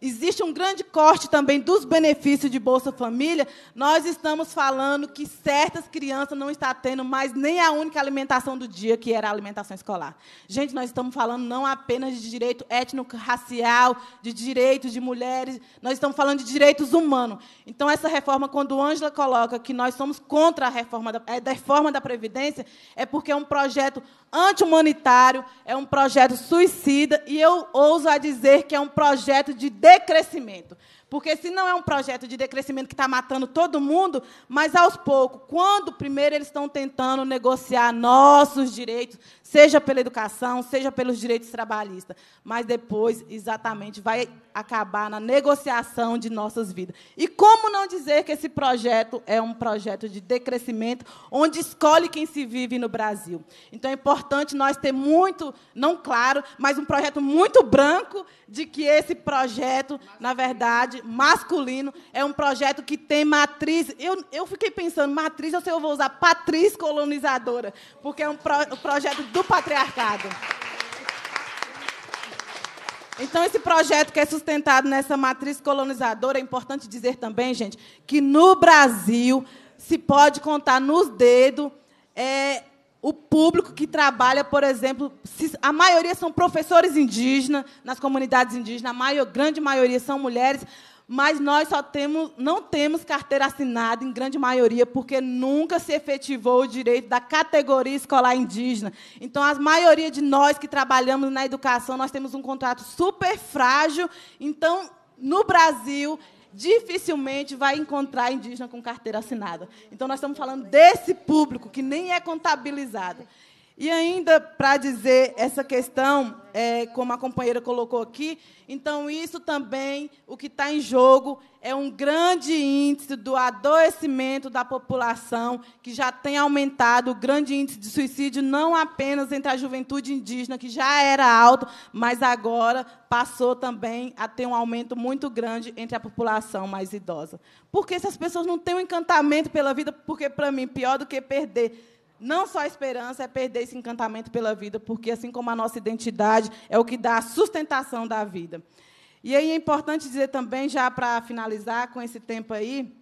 existe um grande corte também dos benefícios de Bolsa Família, nós estamos falando que certas crianças não estão tendo mais nem a única alimentação do dia, que era a alimentação escolar. Gente, nós estamos falando não apenas de direito étnico-racial, de direitos de mulheres, nós estamos falando de direitos humanos. Então, essa reforma, quando Ângela coloca que nós somos contra a reforma da, é, da reforma da Previdência, é porque é um projeto anti-humanitário, é um projeto suicida, e eu ouso a dizer que é um projeto de decrescimento. Porque se não é um projeto de decrescimento que está matando todo mundo, mas aos poucos, quando primeiro eles estão tentando negociar nossos direitos, seja pela educação, seja pelos direitos trabalhistas, mas depois, exatamente, vai acabar na negociação de nossas vidas. E como não dizer que esse projeto é um projeto de decrescimento, onde escolhe quem se vive no Brasil? Então, é importante nós ter muito, não claro, mas um projeto muito branco de que esse projeto, na verdade, masculino, é um projeto que tem matriz. Eu, eu fiquei pensando, matriz, eu sei eu vou usar patriz colonizadora, porque é um pro, projeto do patriarcado. Então, esse projeto que é sustentado nessa matriz colonizadora, é importante dizer também, gente, que no Brasil se pode contar nos dedos é, o público que trabalha, por exemplo, se, a maioria são professores indígenas, nas comunidades indígenas, a maior, grande maioria são mulheres, mas nós só temos, não temos carteira assinada, em grande maioria, porque nunca se efetivou o direito da categoria escolar indígena. Então, a maioria de nós que trabalhamos na educação, nós temos um contrato super frágil. Então, no Brasil, dificilmente vai encontrar indígena com carteira assinada. Então, nós estamos falando desse público que nem é contabilizado. E ainda para dizer essa questão, é, como a companheira colocou aqui, então isso também, o que está em jogo, é um grande índice do adoecimento da população, que já tem aumentado o grande índice de suicídio, não apenas entre a juventude indígena, que já era alto, mas agora passou também a ter um aumento muito grande entre a população mais idosa. Porque essas pessoas não têm um encantamento pela vida, porque, para mim, pior do que perder não só a esperança é perder esse encantamento pela vida, porque, assim como a nossa identidade, é o que dá a sustentação da vida. E aí é importante dizer também, já para finalizar com esse tempo aí,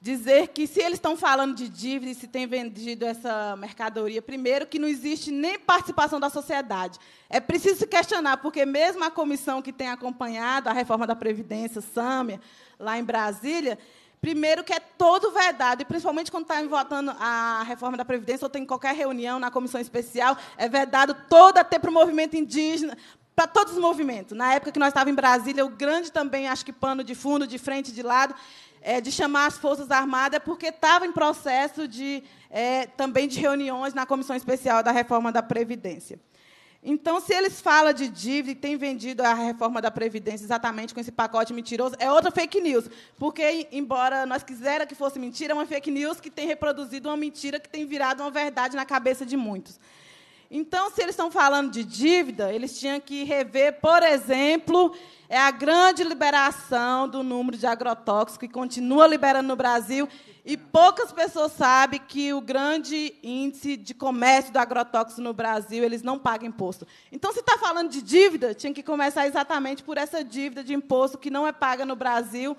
dizer que se eles estão falando de dívida e se tem vendido essa mercadoria, primeiro que não existe nem participação da sociedade. É preciso se questionar, porque mesmo a comissão que tem acompanhado a reforma da Previdência, SAMIA, lá em Brasília, Primeiro que é todo vedado, e principalmente quando está votando a reforma da Previdência, ou tem qualquer reunião na comissão especial, é vedado toda até para o movimento indígena, para todos os movimentos. Na época que nós estávamos em Brasília, o grande também, acho que pano de fundo, de frente, de lado, é, de chamar as Forças Armadas, é porque estava em processo de, é, também de reuniões na Comissão Especial da Reforma da Previdência. Então, se eles falam de dívida e têm vendido a reforma da Previdência exatamente com esse pacote mentiroso, é outra fake news. Porque, embora nós quisermos que fosse mentira, é uma fake news que tem reproduzido uma mentira que tem virado uma verdade na cabeça de muitos. Então, se eles estão falando de dívida, eles tinham que rever, por exemplo, é a grande liberação do número de agrotóxicos que continua liberando no Brasil. E poucas pessoas sabem que o grande índice de comércio do agrotóxico no Brasil, eles não pagam imposto. Então, se está falando de dívida, tinha que começar exatamente por essa dívida de imposto que não é paga no Brasil.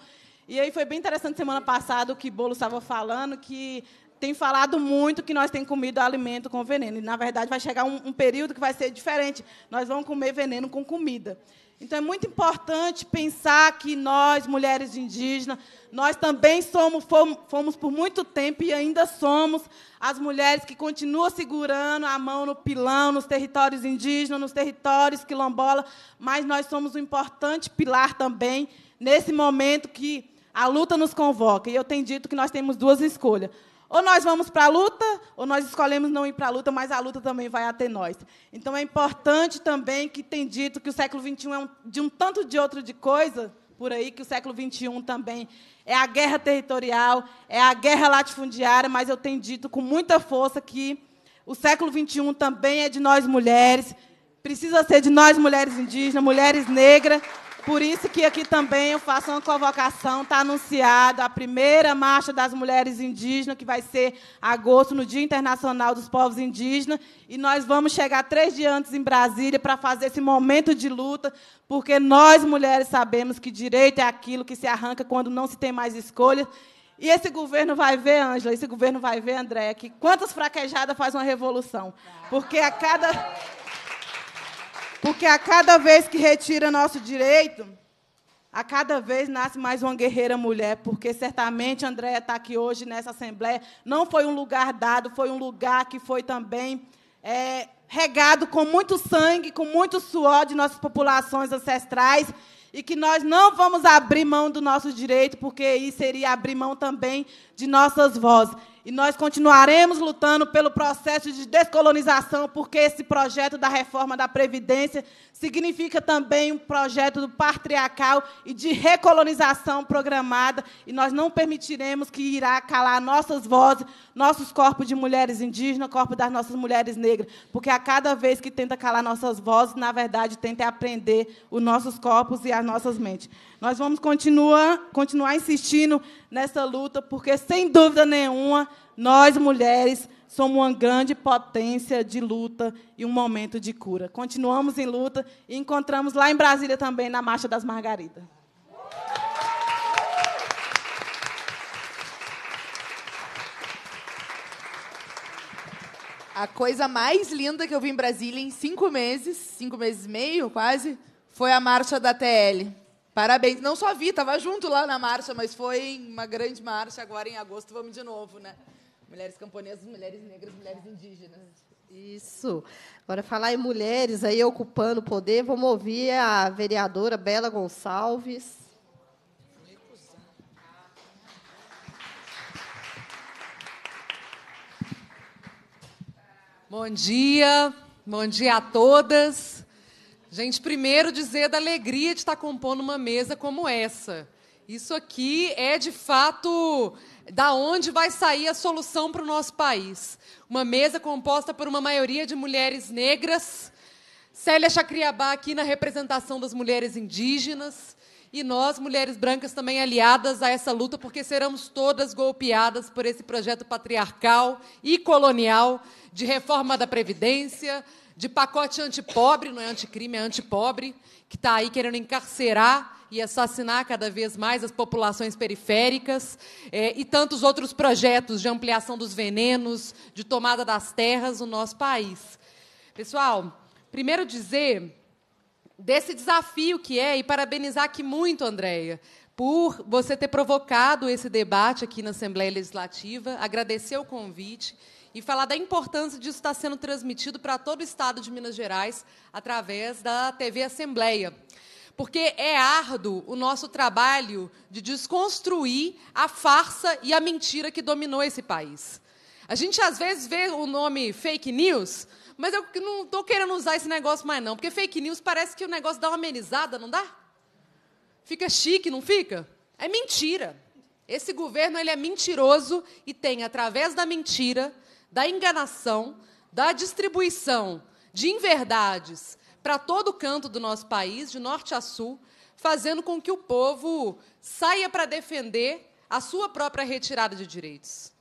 E aí foi bem interessante semana passada o que Bolo estava falando, que tem falado muito que nós temos comido alimento com veneno. E, na verdade, vai chegar um, um período que vai ser diferente. Nós vamos comer veneno com comida. Então é muito importante pensar que nós, mulheres indígenas, nós também somos, fomos, fomos, por muito tempo e ainda somos as mulheres que continuam segurando a mão no pilão, nos territórios indígenas, nos territórios quilombola, mas nós somos um importante pilar também nesse momento que a luta nos convoca. E eu tenho dito que nós temos duas escolhas ou nós vamos para a luta, ou nós escolhemos não ir para a luta, mas a luta também vai até nós. Então é importante também que tem dito que o século XXI é um, de um tanto de outro de coisa por aí, que o século XXI também é a guerra territorial, é a guerra latifundiária, mas eu tenho dito com muita força que o século XXI também é de nós mulheres, precisa ser de nós mulheres indígenas, mulheres negras, por isso que aqui também eu faço uma convocação, está anunciada a primeira marcha das mulheres indígenas, que vai ser agosto, no Dia Internacional dos Povos Indígenas, e nós vamos chegar três dias antes em Brasília para fazer esse momento de luta, porque nós, mulheres, sabemos que direito é aquilo que se arranca quando não se tem mais escolha, e esse governo vai ver, Ângela, esse governo vai ver, André, que quantas fraquejadas faz uma revolução. Porque a cada, porque a cada vez que retira nosso direito, a cada vez nasce mais uma guerreira mulher, porque certamente Andréia está aqui hoje nessa Assembleia. Não foi um lugar dado, foi um lugar que foi também é, regado com muito sangue, com muito suor de nossas populações ancestrais. E que nós não vamos abrir mão do nosso direito, porque aí seria abrir mão também de nossas vozes. E nós continuaremos lutando pelo processo de descolonização, porque esse projeto da reforma da Previdência significa também um projeto do patriarcal e de recolonização programada, e nós não permitiremos que irá calar nossas vozes, nossos corpos de mulheres indígenas, corpo das nossas mulheres negras, porque a cada vez que tenta calar nossas vozes, na verdade, tenta aprender os nossos corpos e as nossas mentes. Nós vamos continuar, continuar insistindo nessa luta, porque, sem dúvida nenhuma, nós mulheres somos uma grande potência de luta e um momento de cura. Continuamos em luta e encontramos lá em Brasília também, na Marcha das Margaridas. A coisa mais linda que eu vi em Brasília em cinco meses, cinco meses e meio quase, foi a marcha da TL. Parabéns. Não só vi, estava junto lá na marcha, mas foi uma grande marcha. Agora em agosto vamos de novo, né? Mulheres camponesas, mulheres negras, mulheres indígenas. Isso. Agora, falar em mulheres aí ocupando o poder, vamos ouvir a vereadora Bela Gonçalves. Bom dia, bom dia a todas. Gente, primeiro dizer da alegria de estar compondo uma mesa como essa. Isso aqui é de fato da onde vai sair a solução para o nosso país. Uma mesa composta por uma maioria de mulheres negras, Célia Chacriabá aqui na representação das mulheres indígenas e nós, mulheres brancas, também aliadas a essa luta, porque seremos todas golpeadas por esse projeto patriarcal e colonial de reforma da Previdência, de pacote antipobre, não é anticrime, é antipobre, que está aí querendo encarcerar e assassinar cada vez mais as populações periféricas, é, e tantos outros projetos de ampliação dos venenos, de tomada das terras no nosso país. Pessoal, primeiro dizer desse desafio que é, e parabenizar aqui muito, Andréia, por você ter provocado esse debate aqui na Assembleia Legislativa, agradecer o convite e falar da importância disso estar sendo transmitido para todo o estado de Minas Gerais através da TV Assembleia. Porque é árduo o nosso trabalho de desconstruir a farsa e a mentira que dominou esse país. A gente às vezes vê o nome fake news, mas eu não estou querendo usar esse negócio mais, não, porque fake news parece que o negócio dá uma amenizada, não dá? Fica chique, não fica? É mentira. Esse governo ele é mentiroso e tem, através da mentira, da enganação, da distribuição de inverdades para todo canto do nosso país, de norte a sul, fazendo com que o povo saia para defender a sua própria retirada de direitos.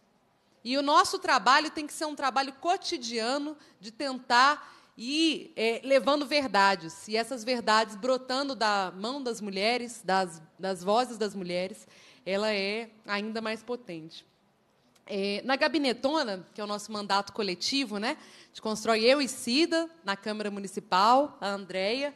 E o nosso trabalho tem que ser um trabalho cotidiano de tentar ir é, levando verdades, e essas verdades brotando da mão das mulheres, das, das vozes das mulheres, ela é ainda mais potente. É, na Gabinetona, que é o nosso mandato coletivo, né? a gente constrói eu e Cida na Câmara Municipal, a Andréia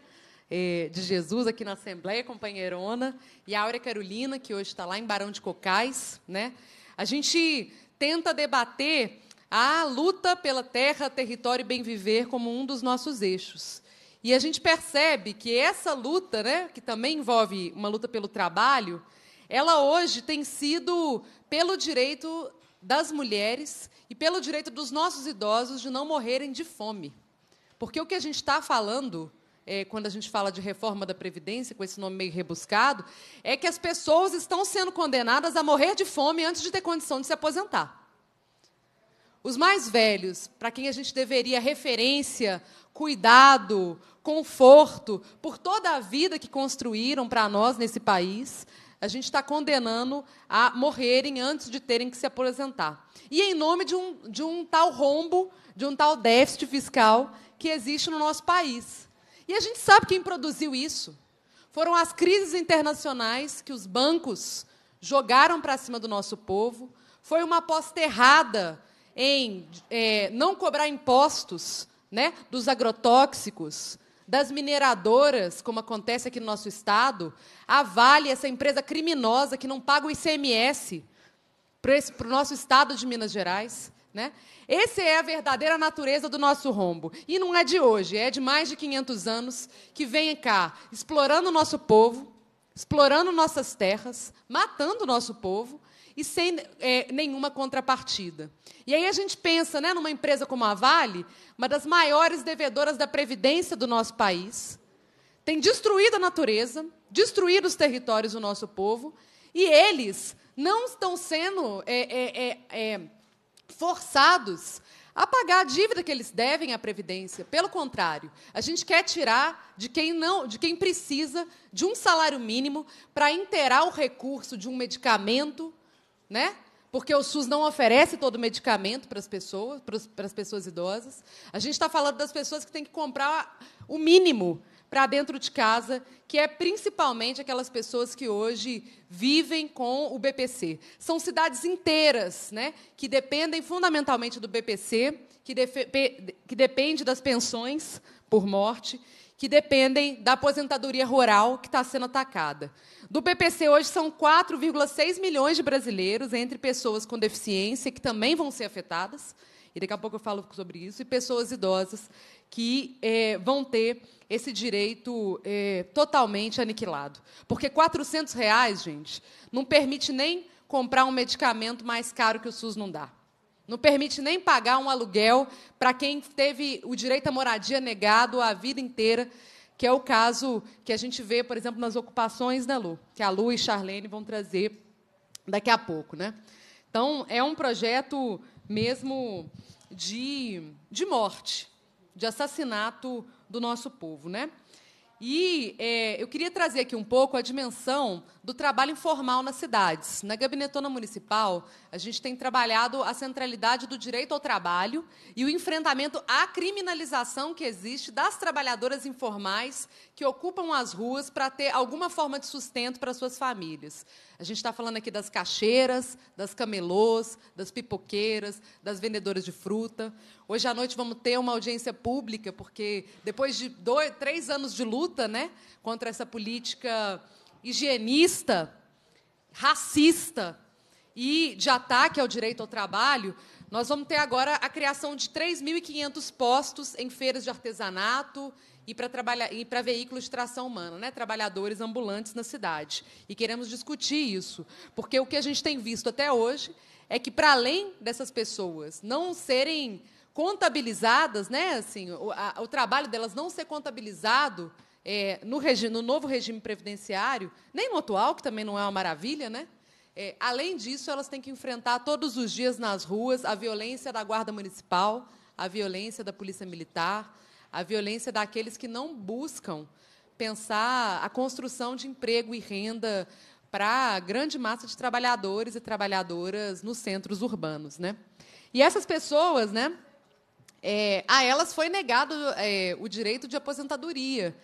é, de Jesus aqui na Assembleia, companheirona, e a Áurea Carolina, que hoje está lá em Barão de Cocais. Né? A gente tenta debater a luta pela terra, território e bem viver como um dos nossos eixos. E a gente percebe que essa luta, né, que também envolve uma luta pelo trabalho, ela hoje tem sido pelo direito das mulheres e pelo direito dos nossos idosos de não morrerem de fome. Porque o que a gente está falando, é, quando a gente fala de reforma da Previdência, com esse nome meio rebuscado, é que as pessoas estão sendo condenadas a morrer de fome antes de ter condição de se aposentar. Os mais velhos, para quem a gente deveria referência, cuidado, conforto, por toda a vida que construíram para nós nesse país, a gente está condenando a morrerem antes de terem que se aposentar. E em nome de um, de um tal rombo, de um tal déficit fiscal que existe no nosso país. E a gente sabe quem produziu isso. Foram as crises internacionais que os bancos jogaram para cima do nosso povo. Foi uma aposta errada em é, não cobrar impostos né, dos agrotóxicos, das mineradoras, como acontece aqui no nosso estado, a Vale, essa empresa criminosa que não paga o ICMS para o nosso estado de Minas Gerais. Né? Essa é a verdadeira natureza do nosso rombo. E não é de hoje, é de mais de 500 anos que vem cá explorando o nosso povo, explorando nossas terras, matando o nosso povo, e sem é, nenhuma contrapartida. E aí a gente pensa, né, numa empresa como a Vale, uma das maiores devedoras da previdência do nosso país, tem destruído a natureza, destruído os territórios do nosso povo, e eles não estão sendo é, é, é, é forçados a pagar a dívida que eles devem à previdência. Pelo contrário, a gente quer tirar de quem não, de quem precisa de um salário mínimo para inteirar o recurso de um medicamento, né? Porque o SUS não oferece todo o medicamento para as pessoas, para as pessoas idosas. A gente está falando das pessoas que têm que comprar o mínimo para dentro de casa, que é principalmente aquelas pessoas que hoje vivem com o BPC. São cidades inteiras né, que dependem fundamentalmente do BPC, que, que depende das pensões por morte, que dependem da aposentadoria rural que está sendo atacada. Do PPC, hoje, são 4,6 milhões de brasileiros, entre pessoas com deficiência, que também vão ser afetadas, e daqui a pouco eu falo sobre isso, e pessoas idosas que eh, vão ter esse direito eh, totalmente aniquilado. Porque R$ 400, reais, gente, não permite nem comprar um medicamento mais caro que o SUS não dá. Não permite nem pagar um aluguel para quem teve o direito à moradia negado a vida inteira, que é o caso que a gente vê, por exemplo, nas ocupações da Lu, que a Lu e Charlene vão trazer daqui a pouco. Né? Então, é um projeto mesmo de, de morte, de assassinato do nosso povo. Né? E é, eu queria trazer aqui um pouco a dimensão do trabalho informal nas cidades. Na Gabinetona Municipal, a gente tem trabalhado a centralidade do direito ao trabalho e o enfrentamento à criminalização que existe das trabalhadoras informais que ocupam as ruas para ter alguma forma de sustento para suas famílias. A gente está falando aqui das caixeiras, das camelôs, das pipoqueiras, das vendedoras de fruta. Hoje à noite vamos ter uma audiência pública, porque depois de dois, três anos de luta né, contra essa política higienista, racista e de ataque ao direito ao trabalho, nós vamos ter agora a criação de 3.500 postos em feiras de artesanato e para trabalhar e para veículos de tração humana, né? trabalhadores ambulantes na cidade. E queremos discutir isso, porque o que a gente tem visto até hoje é que para além dessas pessoas não serem contabilizadas, né, assim, o, a, o trabalho delas não ser contabilizado é, no, regi no novo regime previdenciário, nem no atual, que também não é uma maravilha, né? É, além disso, elas têm que enfrentar todos os dias nas ruas a violência da Guarda Municipal, a violência da Polícia Militar, a violência daqueles que não buscam pensar a construção de emprego e renda para a grande massa de trabalhadores e trabalhadoras nos centros urbanos. Né? E essas pessoas, né, é, a elas foi negado é, o direito de aposentadoria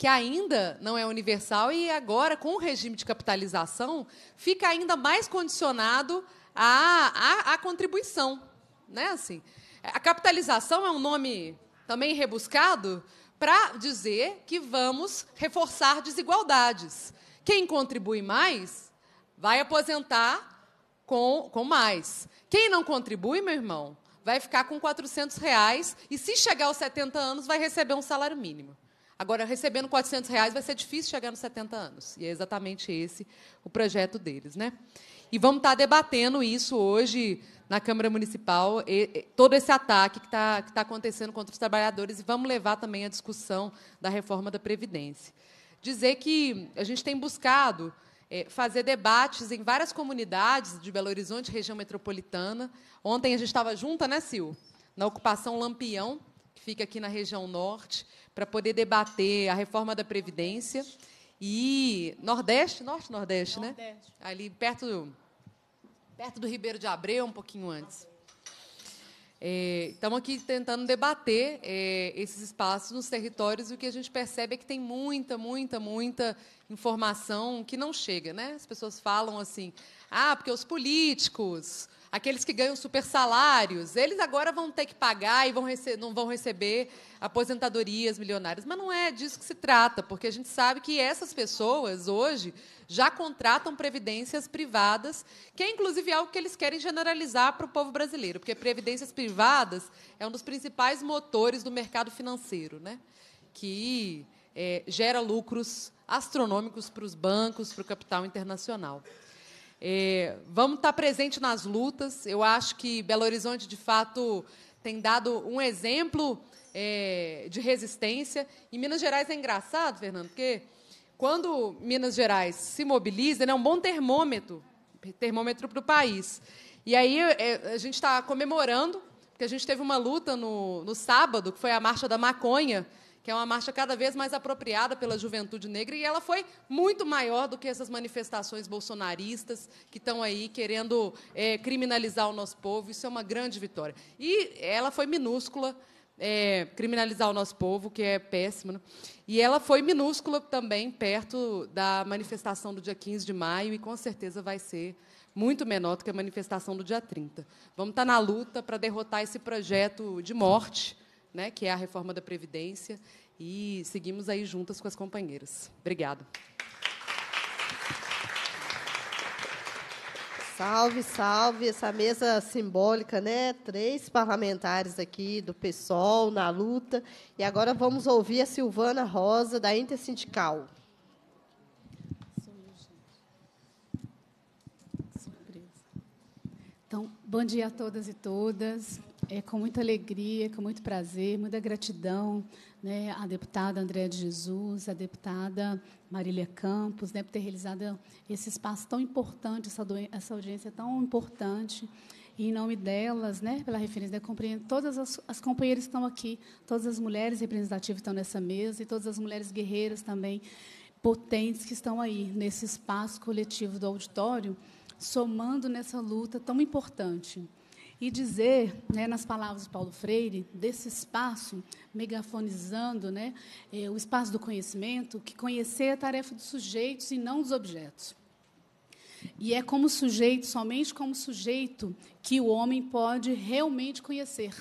que ainda não é universal e agora, com o regime de capitalização, fica ainda mais condicionado à, à, à contribuição. Né? Assim, a capitalização é um nome também rebuscado para dizer que vamos reforçar desigualdades. Quem contribui mais vai aposentar com, com mais. Quem não contribui, meu irmão, vai ficar com 400 reais e, se chegar aos 70 anos, vai receber um salário mínimo. Agora, recebendo 400 reais vai ser difícil chegar nos 70 anos. E é exatamente esse o projeto deles. Né? E vamos estar tá debatendo isso hoje na Câmara Municipal, e, e, todo esse ataque que está que tá acontecendo contra os trabalhadores, e vamos levar também a discussão da reforma da Previdência. Dizer que a gente tem buscado é, fazer debates em várias comunidades de Belo Horizonte, região metropolitana. Ontem a gente estava junta, né, Sil? Na ocupação Lampião, que fica aqui na região norte, para poder debater a reforma da Previdência. E Nordeste, Norte Nordeste, né? Nordeste. né? Ali perto do, perto do Ribeiro de Abreu, um pouquinho antes. Estamos é, aqui tentando debater é, esses espaços nos territórios e o que a gente percebe é que tem muita, muita, muita informação que não chega. Né? As pessoas falam assim, ah, porque os políticos, aqueles que ganham super salários, eles agora vão ter que pagar e vão não vão receber aposentadorias milionárias. Mas não é disso que se trata, porque a gente sabe que essas pessoas hoje já contratam previdências privadas, que é inclusive algo que eles querem generalizar para o povo brasileiro, porque previdências privadas é um dos principais motores do mercado financeiro, né? que é, gera lucros astronômicos para os bancos, para o capital internacional. É, vamos estar tá presente nas lutas. Eu acho que Belo Horizonte, de fato, tem dado um exemplo é, de resistência. E Minas Gerais é engraçado, Fernando, porque quando Minas Gerais se mobiliza, é um bom termômetro termômetro para o país. E aí é, a gente está comemorando, porque a gente teve uma luta no, no sábado, que foi a Marcha da Maconha, que é uma marcha cada vez mais apropriada pela juventude negra, e ela foi muito maior do que essas manifestações bolsonaristas que estão aí querendo é, criminalizar o nosso povo. Isso é uma grande vitória. E ela foi minúscula. É, criminalizar o nosso povo, que é péssimo. Né? E ela foi minúscula também, perto da manifestação do dia 15 de maio, e com certeza vai ser muito menor do que a manifestação do dia 30. Vamos estar tá na luta para derrotar esse projeto de morte né, que é a reforma da Previdência, e seguimos aí juntas com as companheiras. Obrigada. Salve, salve essa mesa simbólica, né? Três parlamentares aqui do PSOL na luta. E agora vamos ouvir a Silvana Rosa, da Intersindical. Então, bom dia a todas e todas. É com muita alegria, com muito prazer, muita gratidão né, à deputada Andréa de Jesus, à deputada Marília Campos, né, por ter realizado esse espaço tão importante, essa, essa audiência tão importante. E, em nome delas, né, pela referência, né, compreendo todas as, as companheiras que estão aqui, todas as mulheres representativas que estão nessa mesa e todas as mulheres guerreiras também, potentes que estão aí nesse espaço coletivo do auditório, somando nessa luta tão importante e dizer, né, nas palavras de Paulo Freire, desse espaço, megafonizando né, eh, o espaço do conhecimento, que conhecer é tarefa dos sujeitos e não dos objetos. E é como sujeito, somente como sujeito, que o homem pode realmente conhecer.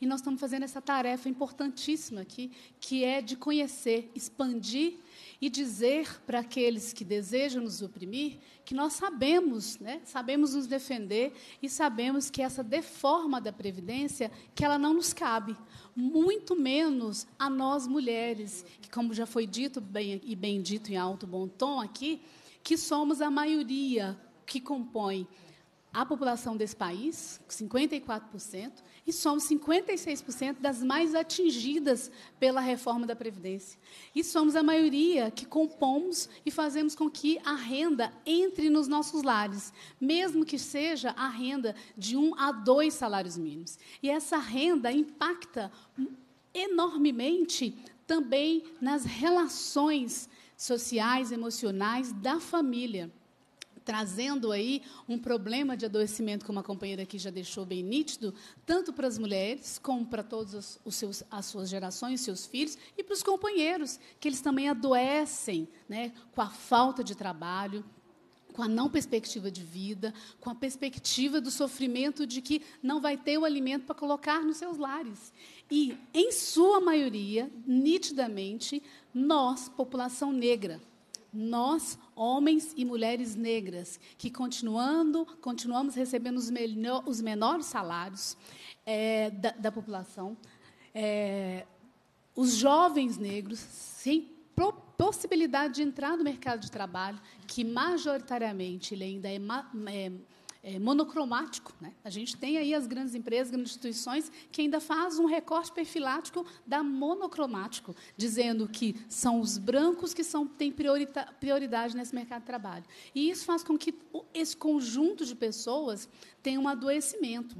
E nós estamos fazendo essa tarefa importantíssima aqui, que é de conhecer, expandir e dizer para aqueles que desejam nos oprimir que nós sabemos, né, sabemos nos defender e sabemos que essa deforma da previdência que ela não nos cabe, muito menos a nós mulheres, que como já foi dito bem, e bem dito em alto bom tom aqui, que somos a maioria que compõe a população desse país, 54%, e somos 56% das mais atingidas pela reforma da Previdência. E somos a maioria que compomos e fazemos com que a renda entre nos nossos lares, mesmo que seja a renda de um a dois salários mínimos. E essa renda impacta enormemente também nas relações sociais, emocionais da família trazendo aí um problema de adoecimento, como a companheira aqui já deixou bem nítido, tanto para as mulheres, como para todas as suas gerações, seus filhos, e para os companheiros, que eles também adoecem né, com a falta de trabalho, com a não perspectiva de vida, com a perspectiva do sofrimento de que não vai ter o alimento para colocar nos seus lares. E, em sua maioria, nitidamente, nós, população negra, nós, homens e mulheres negras, que continuando, continuamos recebendo os, melhor, os menores salários é, da, da, população, é, os jovens negros sem possibilidade de entrar no mercado de trabalho, que majoritariamente ele ainda é, ma, é é, monocromático. Né? A gente tem aí as grandes empresas, grandes instituições, que ainda faz um recorte perfilático da monocromático, dizendo que são os brancos que são, têm priorita, prioridade nesse mercado de trabalho. E isso faz com que esse conjunto de pessoas tenha um adoecimento.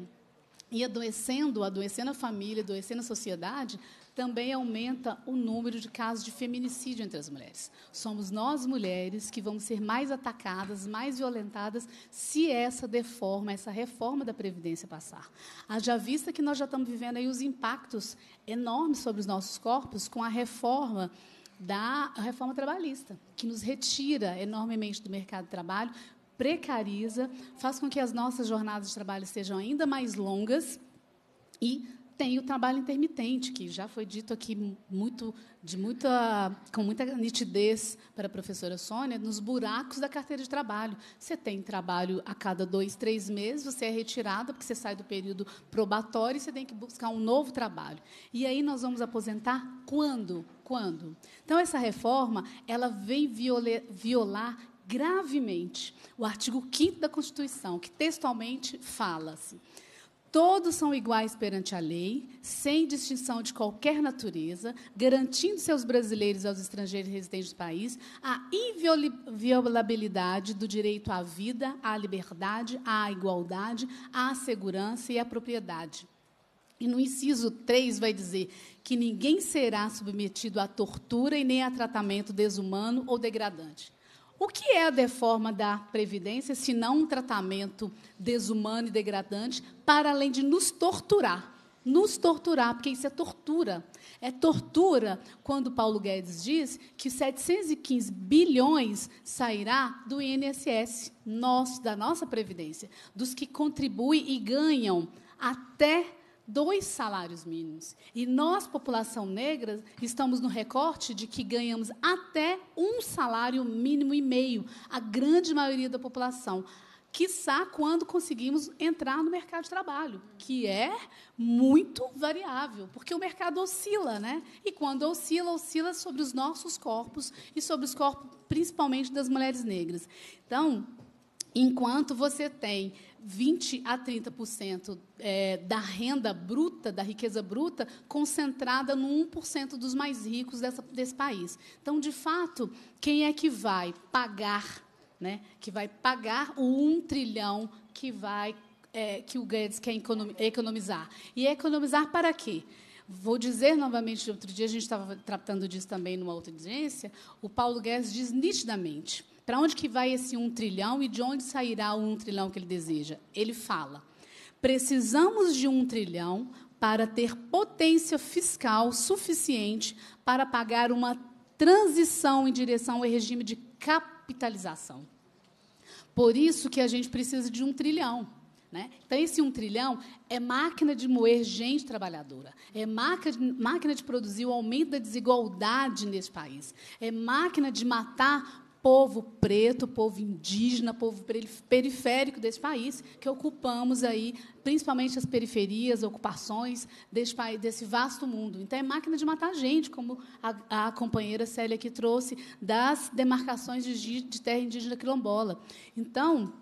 E adoecendo, adoecendo a família, adoecendo a sociedade, também aumenta o número de casos de feminicídio entre as mulheres. Somos nós, mulheres, que vamos ser mais atacadas, mais violentadas, se essa deforma, essa reforma da Previdência passar. Haja vista que nós já estamos vivendo aí os impactos enormes sobre os nossos corpos com a reforma da reforma trabalhista, que nos retira enormemente do mercado de trabalho, precariza, faz com que as nossas jornadas de trabalho sejam ainda mais longas e tem o trabalho intermitente, que já foi dito aqui muito, de muita, com muita nitidez para a professora Sônia, nos buracos da carteira de trabalho. Você tem trabalho a cada dois, três meses, você é retirada, porque você sai do período probatório e você tem que buscar um novo trabalho. E aí nós vamos aposentar quando? Quando? Então, essa reforma ela vem viola, violar gravemente o artigo 5 da Constituição, que textualmente fala-se. Assim, Todos são iguais perante a lei, sem distinção de qualquer natureza, garantindo-se aos brasileiros e aos estrangeiros residentes do país a inviolabilidade do direito à vida, à liberdade, à igualdade, à segurança e à propriedade. E no inciso 3 vai dizer que ninguém será submetido à tortura e nem a tratamento desumano ou degradante. O que é a deforma da Previdência, se não um tratamento desumano e degradante, para além de nos torturar? Nos torturar, porque isso é tortura. É tortura quando Paulo Guedes diz que 715 bilhões sairá do INSS, nosso, da nossa Previdência, dos que contribuem e ganham até dois salários mínimos. E nós, população negra, estamos no recorte de que ganhamos até um salário mínimo e meio, a grande maioria da população. Quiçá quando conseguimos entrar no mercado de trabalho, que é muito variável, porque o mercado oscila, né? E quando oscila, oscila sobre os nossos corpos e sobre os corpos, principalmente das mulheres negras. Então, enquanto você tem 20 a 30% é, da renda bruta, da riqueza bruta, concentrada no 1% dos mais ricos dessa, desse país. Então, de fato, quem é que vai pagar, né, que vai pagar o 1 trilhão que, vai, é, que o Guedes quer economizar? E economizar para quê? Vou dizer novamente, outro dia a gente estava tratando disso também numa outra audiência, o Paulo Guedes diz nitidamente para onde que vai esse um trilhão e de onde sairá o um trilhão que ele deseja? Ele fala: precisamos de um trilhão para ter potência fiscal suficiente para pagar uma transição em direção ao regime de capitalização. Por isso que a gente precisa de um trilhão. Né? Então, esse um trilhão é máquina de moer gente trabalhadora, é máquina de produzir o aumento da desigualdade nesse país, é máquina de matar povo preto, povo indígena, povo periférico desse país, que ocupamos aí, principalmente as periferias, ocupações desse, país, desse vasto mundo. Então, é máquina de matar gente, como a, a companheira Célia que trouxe, das demarcações de, de terra indígena quilombola. Então,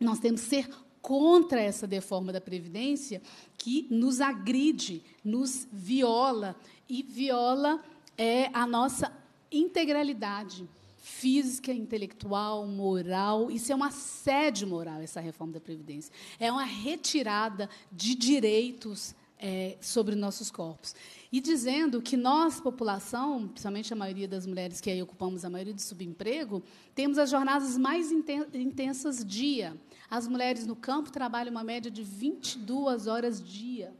nós temos que ser contra essa deforma da Previdência que nos agride, nos viola, e viola é, a nossa integralidade física, intelectual, moral. Isso é uma sede moral, essa reforma da Previdência. É uma retirada de direitos é, sobre nossos corpos. E dizendo que nós, população, principalmente a maioria das mulheres que aí ocupamos a maioria de subemprego, temos as jornadas mais intensas dia. As mulheres no campo trabalham uma média de 22 horas dia.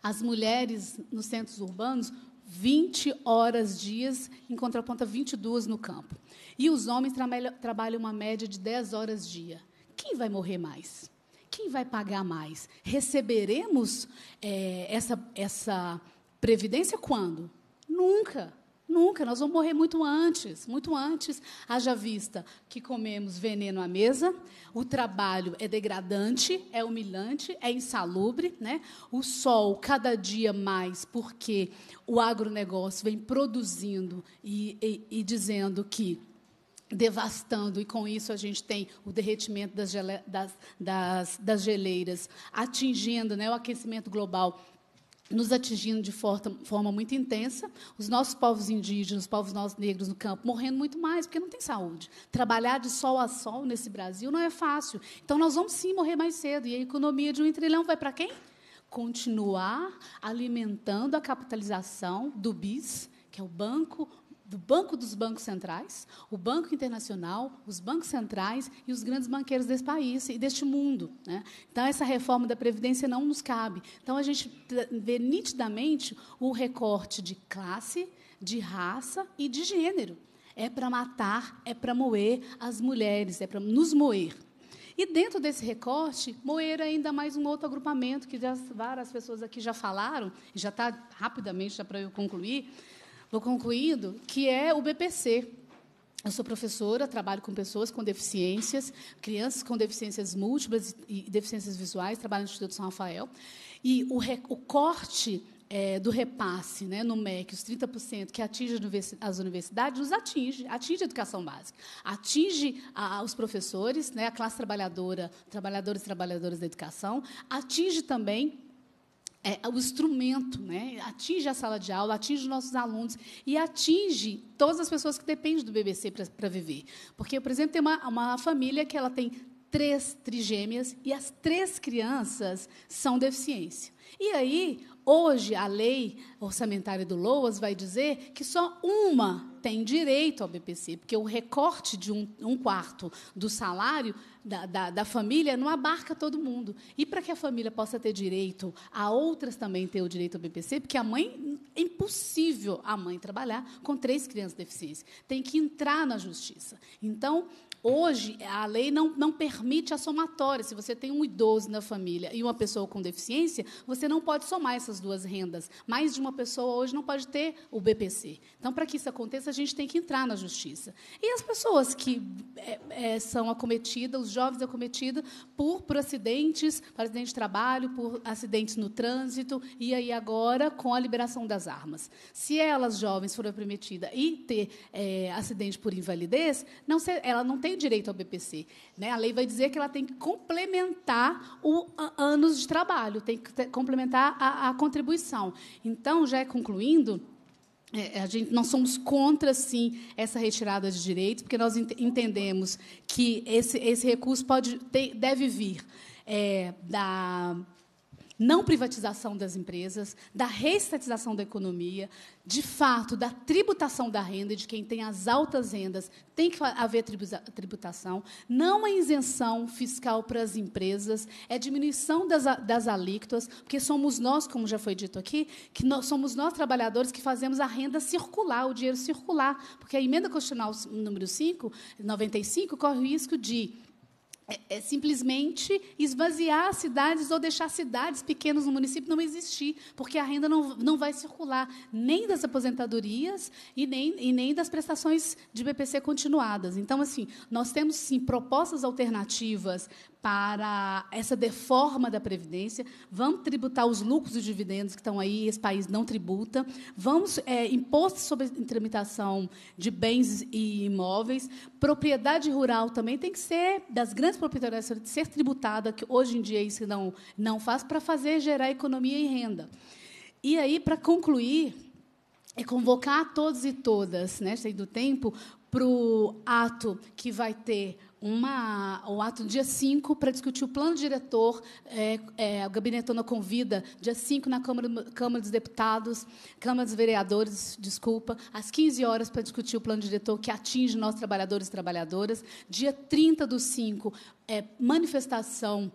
As mulheres nos centros urbanos, 20 horas dias, em contraponto a 22 no campo. E os homens trabalham, trabalham uma média de 10 horas dia. Quem vai morrer mais? Quem vai pagar mais? Receberemos é, essa, essa previdência quando? Nunca. Nunca, nós vamos morrer muito antes, muito antes. Haja vista que comemos veneno à mesa, o trabalho é degradante, é humilhante, é insalubre, né? O sol cada dia mais, porque o agronegócio vem produzindo e, e, e dizendo que devastando, e com isso a gente tem o derretimento das, gele, das, das, das geleiras, atingindo né, o aquecimento global nos atingindo de forma muito intensa, os nossos povos indígenas, os povos nossos negros no campo morrendo muito mais, porque não tem saúde. Trabalhar de sol a sol nesse Brasil não é fácil. Então, nós vamos sim morrer mais cedo. E a economia de um trilhão vai para quem? Continuar alimentando a capitalização do BIS, que é o Banco do Banco dos Bancos Centrais, o Banco Internacional, os bancos centrais e os grandes banqueiros desse país e deste mundo. Né? Então, essa reforma da Previdência não nos cabe. Então, a gente vê nitidamente o recorte de classe, de raça e de gênero. É para matar, é para moer as mulheres, é para nos moer. E dentro desse recorte, moer ainda mais um outro agrupamento que já várias pessoas aqui já falaram, e já está rapidamente, já para eu concluir, concluindo que é o BPC. Eu sou professora, trabalho com pessoas com deficiências, crianças com deficiências múltiplas e deficiências visuais, trabalho no Instituto São Rafael. E o, o corte é, do repasse né, no MEC, os 30% que atinge as universidades, nos atinge, atinge a educação básica, atinge a, os professores, né, a classe trabalhadora, trabalhadores e trabalhadoras da educação, atinge também é, o instrumento, né? atinge a sala de aula, atinge os nossos alunos e atinge todas as pessoas que dependem do BBC para viver. Porque, por exemplo, tem uma, uma família que ela tem três trigêmeas e as três crianças são deficiência. E aí, Hoje, a lei orçamentária do LOAS vai dizer que só uma tem direito ao BPC, porque o recorte de um, um quarto do salário da, da, da, família não abarca todo mundo. E para que a família possa ter direito, a outras também ter o direito ao BPC, porque a mãe é impossível a mãe trabalhar com três crianças deficientes. Tem que entrar na justiça. Então, Hoje, a lei não, não permite a somatória. Se você tem um idoso na família e uma pessoa com deficiência, você não pode somar essas duas rendas. Mais de uma pessoa hoje não pode ter o BPC. Então, para que isso aconteça, a gente tem que entrar na justiça. E as pessoas que é, é, são acometidas, os jovens acometidos por, por acidentes, por acidente de trabalho, por acidentes no trânsito, e aí agora com a liberação das armas. Se elas, jovens, forem acometidas e ter é, acidente por invalidez, não se, ela não tem direito ao BPC. Né? A lei vai dizer que ela tem que complementar o anos de trabalho, tem que complementar a, a contribuição. Então, já é concluindo, é, a gente, nós somos contra, sim, essa retirada de direitos, porque nós ent entendemos que esse, esse recurso pode ter, deve vir é, da não privatização das empresas, da reestatização da economia, de fato, da tributação da renda, de quem tem as altas rendas, tem que haver tributação, não a isenção fiscal para as empresas, é diminuição das, das alíquotas, porque somos nós, como já foi dito aqui, que nós, somos nós, trabalhadores, que fazemos a renda circular, o dinheiro circular, porque a emenda constitucional número 5, 95, corre o risco de é, é, simplesmente esvaziar cidades ou deixar cidades pequenas no município não existir, porque a renda não, não vai circular nem das aposentadorias e nem, e nem das prestações de BPC continuadas. Então, assim, nós temos sim propostas alternativas para essa deforma da Previdência, vamos tributar os lucros e dividendos que estão aí, esse país não tributa, vamos é, imposto sobre tramitação de bens e imóveis, propriedade rural também tem que ser, das grandes propriedades, ser tributada, que hoje em dia é isso não, não faz, para fazer gerar economia e renda. E aí, para concluir, é convocar todos e todas, né, do tempo, para o ato que vai ter uma, o ato dia 5 para discutir o plano diretor. É, é, a gabinetona convida, dia 5, na Câmara, Câmara dos Deputados, Câmara dos Vereadores, desculpa, às 15 horas para discutir o plano diretor que atinge nós, trabalhadores e trabalhadoras. Dia 30 do 5, é, manifestação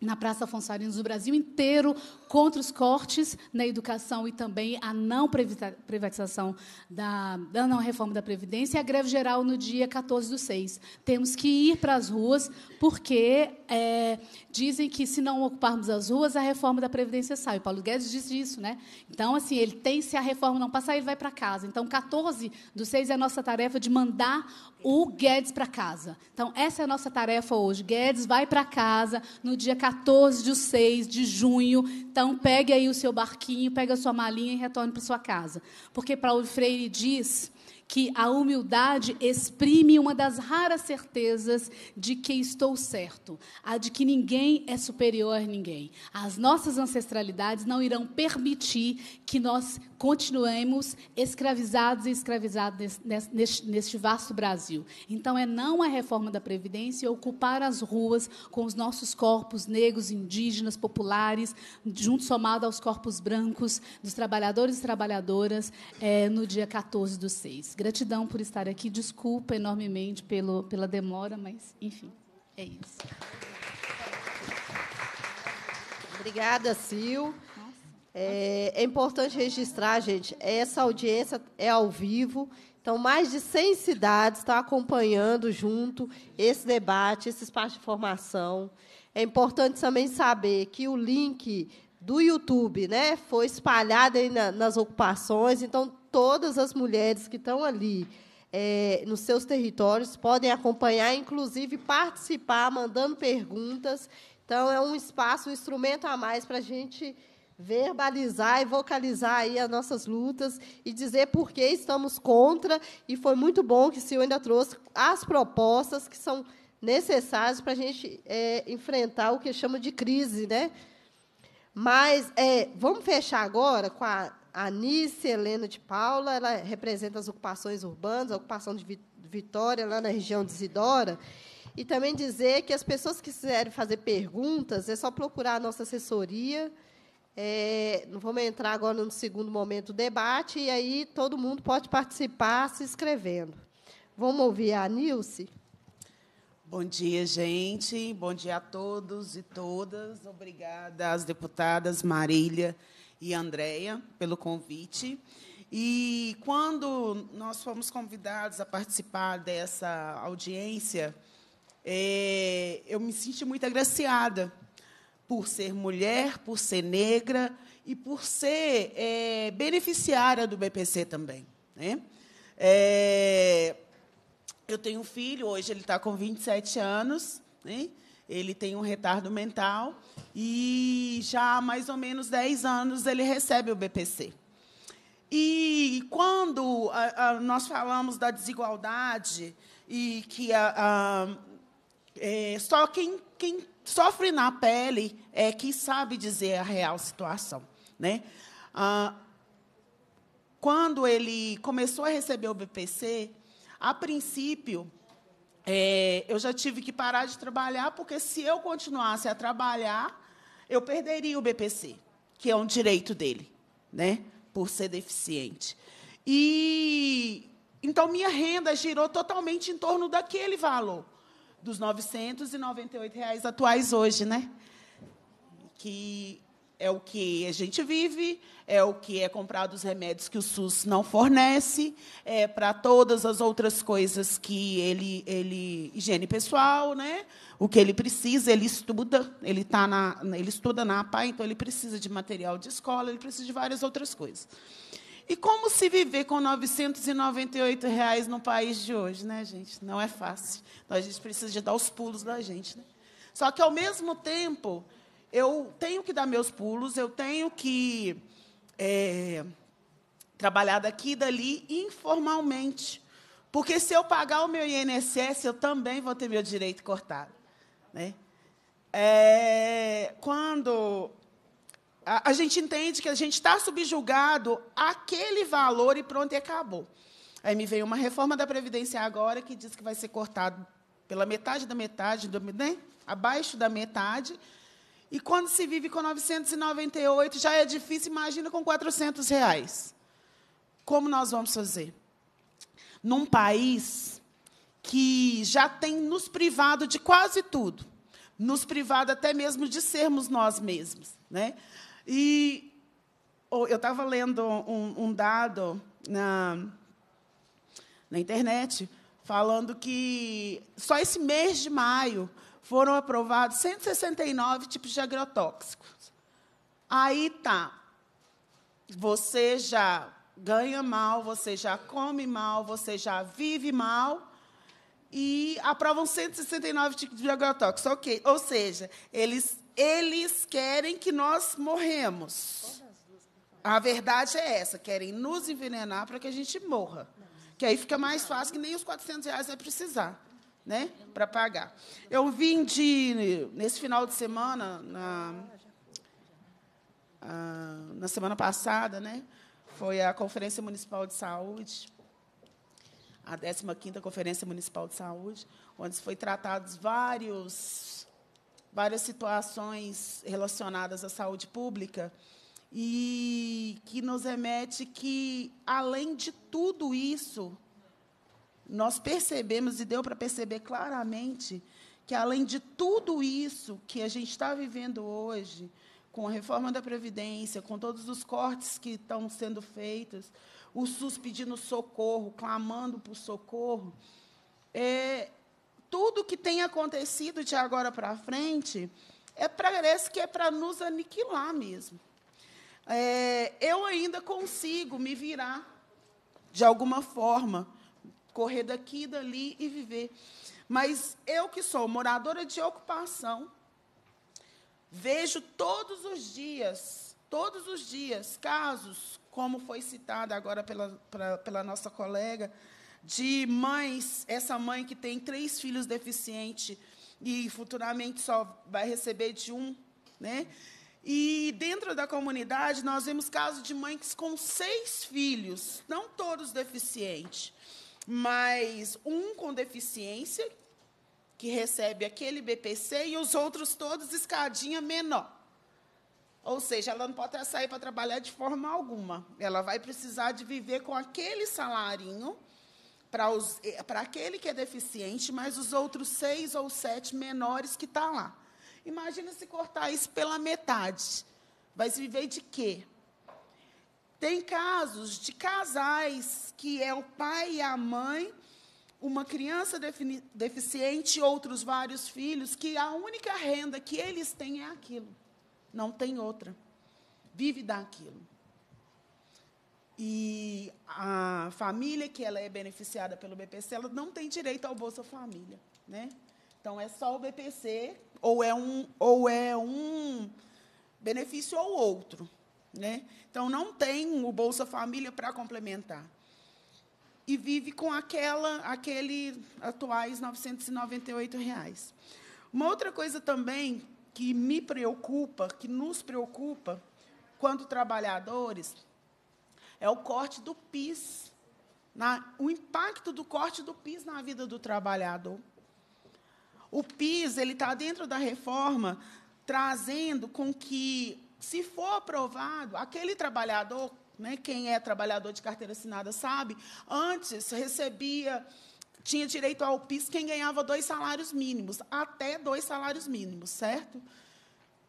na Praça Afonso Arinos, no Brasil inteiro, contra os cortes na educação e também a não privatização da, da não reforma da Previdência e a greve geral no dia 14 do 6. Temos que ir para as ruas, porque é, dizem que, se não ocuparmos as ruas, a reforma da Previdência sai. O Paulo Guedes disse isso. Né? Então, assim, ele tem, se a reforma não passar, ele vai para casa. Então, 14 do 6 é a nossa tarefa de mandar o Guedes para casa. Então, essa é a nossa tarefa hoje. Guedes vai para casa no dia 14 14 de 6 de junho. Então, pegue aí o seu barquinho, pegue a sua malinha e retorne para sua casa. Porque Paulo Freire diz que a humildade exprime uma das raras certezas de que estou certo, a de que ninguém é superior a ninguém. As nossas ancestralidades não irão permitir que nós continuemos escravizados e escravizadas neste, neste vasto Brasil. Então, é não a reforma da Previdência ocupar as ruas com os nossos corpos negros, indígenas, populares, junto somado aos corpos brancos dos trabalhadores e trabalhadoras é, no dia 14 do 6. Gratidão por estar aqui. Desculpa enormemente pelo, pela demora, mas, enfim, é isso. Obrigada, Sil. É, é, importante registrar, gente, essa audiência é ao vivo. Então, mais de 100 cidades estão acompanhando junto esse debate, esse espaço de formação. É importante também saber que o link do YouTube né, foi espalhado aí na, nas ocupações. Então, todas as mulheres que estão ali é, nos seus territórios podem acompanhar, inclusive participar, mandando perguntas. Então, é um espaço, um instrumento a mais para a gente verbalizar e vocalizar aí as nossas lutas e dizer por que estamos contra. E foi muito bom que o senhor ainda trouxe as propostas que são necessárias para a gente é, enfrentar o que chama de crise. Né? Mas é, vamos fechar agora com a Anice Helena de Paula, ela representa as ocupações urbanas, a ocupação de Vitória, lá na região de Isidora. E também dizer que as pessoas que quiserem fazer perguntas, é só procurar a nossa assessoria, é, vamos entrar agora no segundo momento do debate, e aí todo mundo pode participar se inscrevendo. Vamos ouvir a Nilce? Bom dia, gente. Bom dia a todos e todas. Obrigada às deputadas Marília e Andréia pelo convite. E quando nós fomos convidados a participar dessa audiência, é, eu me senti muito agraciada, por ser mulher, por ser negra e por ser é, beneficiária do BPC também. Né? É, eu tenho um filho, hoje ele está com 27 anos, né? ele tem um retardo mental e já há mais ou menos 10 anos ele recebe o BPC. E quando a, a, nós falamos da desigualdade e que a, é, só quem, quem sofre na pele é quem sabe dizer a real situação. Né? Ah, quando ele começou a receber o BPC, a princípio, é, eu já tive que parar de trabalhar, porque se eu continuasse a trabalhar, eu perderia o BPC, que é um direito dele, né, por ser deficiente. E então minha renda girou totalmente em torno daquele valor dos 998 reais atuais hoje, né? Que é o que a gente vive, é o que é comprado os remédios que o SUS não fornece, é para todas as outras coisas que ele, ele higiene pessoal, né? O que ele precisa, ele estuda, ele tá na, ele estuda na APA, então ele precisa de material de escola, ele precisa de várias outras coisas. E como se viver com 998 reais no país de hoje, né, gente? Não é fácil. Então, a gente precisa de dar os pulos da gente, né? Só que, ao mesmo tempo, eu tenho que dar meus pulos, eu tenho que é, trabalhar daqui e dali informalmente. Porque se eu pagar o meu INSS, eu também vou ter meu direito cortado. Né? É, quando a, a gente entende que a gente está subjugado àquele valor e pronto, e acabou. Aí me veio uma reforma da Previdência agora que diz que vai ser cortado pela metade da metade, do, né? abaixo da metade. E quando se vive com 998, já é difícil, imagina com 400 reais. Como nós vamos fazer? Num país que já tem nos privado de quase tudo, nos privado até mesmo de sermos nós mesmos. Né? E oh, eu estava lendo um, um dado na, na internet falando que só esse mês de maio foram aprovados 169 tipos de agrotóxicos. Aí tá. Você já ganha mal, você já come mal, você já vive mal e aprovam 169 tipos de agrotóxicos. OK. Ou seja, eles eles querem que nós morremos. A verdade é essa, querem nos envenenar para que a gente morra. Que aí fica mais fácil, que nem os 400 reais vai precisar, né, para pagar. Eu vim de, nesse final de semana, na, ah, na semana passada, né, foi a Conferência Municipal de Saúde, a 15ª Conferência Municipal de Saúde, onde foi tratados vários várias situações relacionadas à saúde pública e que nos remete que, além de tudo isso, nós percebemos, e deu para perceber claramente, que além de tudo isso que a gente está vivendo hoje, com a reforma da Previdência, com todos os cortes que estão sendo feitos, o SUS pedindo socorro, clamando por socorro, é, tudo que tem acontecido de agora para frente é parece que é para nos aniquilar mesmo. É, eu ainda consigo me virar de alguma forma, correr daqui e dali e viver. Mas eu que sou moradora de ocupação, vejo todos os dias, todos os dias, casos, como foi citado agora pela, pra, pela nossa colega, de mães, essa mãe que tem três filhos deficientes e futuramente só vai receber de um, né? E dentro da comunidade nós vemos casos de mães com seis filhos, não todos deficientes, mas um com deficiência que recebe aquele BPC e os outros todos escadinha menor. Ou seja, ela não pode sair para trabalhar de forma alguma. Ela vai precisar de viver com aquele salarinho para eh, aquele que é deficiente, mas os outros seis ou sete menores que estão tá lá. Imagina se cortar isso pela metade. Vai se viver de quê? Tem casos de casais que é o pai e a mãe, uma criança deficiente, e outros vários filhos, que a única renda que eles têm é aquilo. Não tem outra. Vive daquilo. E a família que ela é beneficiada pelo BPC, ela não tem direito ao Bolsa Família, né? Então é só o BPC ou é um ou é um benefício ou outro, né? Então não tem o Bolsa Família para complementar. E vive com aquela aquele atuais 998 reais. Uma outra coisa também que me preocupa, que nos preocupa, quando trabalhadores, é o corte do PIS, na, o impacto do corte do PIS na vida do trabalhador. O PIS ele está dentro da reforma, trazendo com que, se for aprovado, aquele trabalhador, né, quem é trabalhador de carteira assinada sabe, antes recebia tinha direito ao PIS quem ganhava dois salários mínimos, até dois salários mínimos, certo?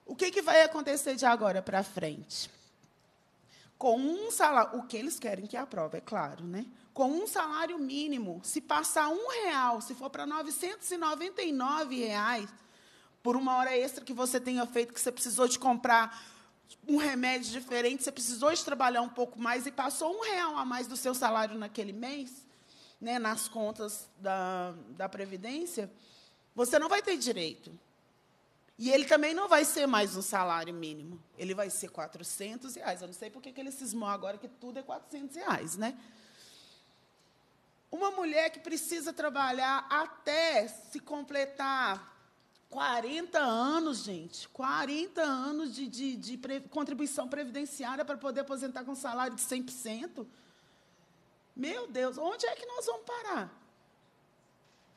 O que, que vai acontecer de agora para frente? com um salário, o que eles querem que aprove, é claro, né? Com um salário mínimo, se passar um real, se for para 999 reais, por uma hora extra que você tenha feito, que você precisou de comprar um remédio diferente, você precisou de trabalhar um pouco mais e passou um real a mais do seu salário naquele mês, né, nas contas da, da Previdência, você não vai ter direito. E ele também não vai ser mais um salário mínimo. Ele vai ser 400 reais. Eu não sei por que ele cismou agora que tudo é 400 reais, né? Uma mulher que precisa trabalhar até se completar 40 anos, gente. 40 anos de, de, de pre, contribuição previdenciária para poder aposentar com salário de 100%. Meu Deus, onde é que nós vamos parar?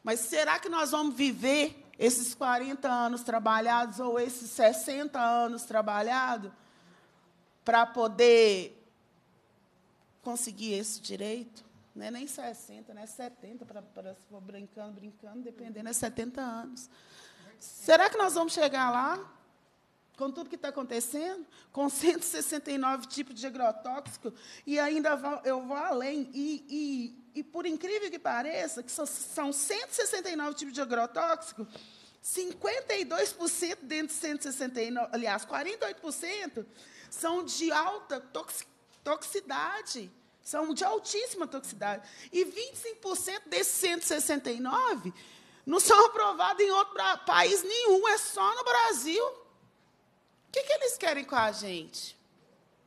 Mas será que nós vamos viver esses 40 anos trabalhados ou esses 60 anos trabalhados para poder conseguir esse direito. Não é nem 60, não é 70, para, para se for brincando, brincando, dependendo, é 70 anos. Será que nós vamos chegar lá? com tudo que está acontecendo, com 169 tipos de agrotóxico, e ainda vou, eu vou além, e, e, e, por incrível que pareça, que são, são 169 tipos de agrotóxico, 52% dentro de 169, aliás, 48% são de alta toxicidade, são de altíssima toxicidade, e 25% desses 169 não são aprovados em outro país nenhum, é só no Brasil. O que, que eles querem com a gente?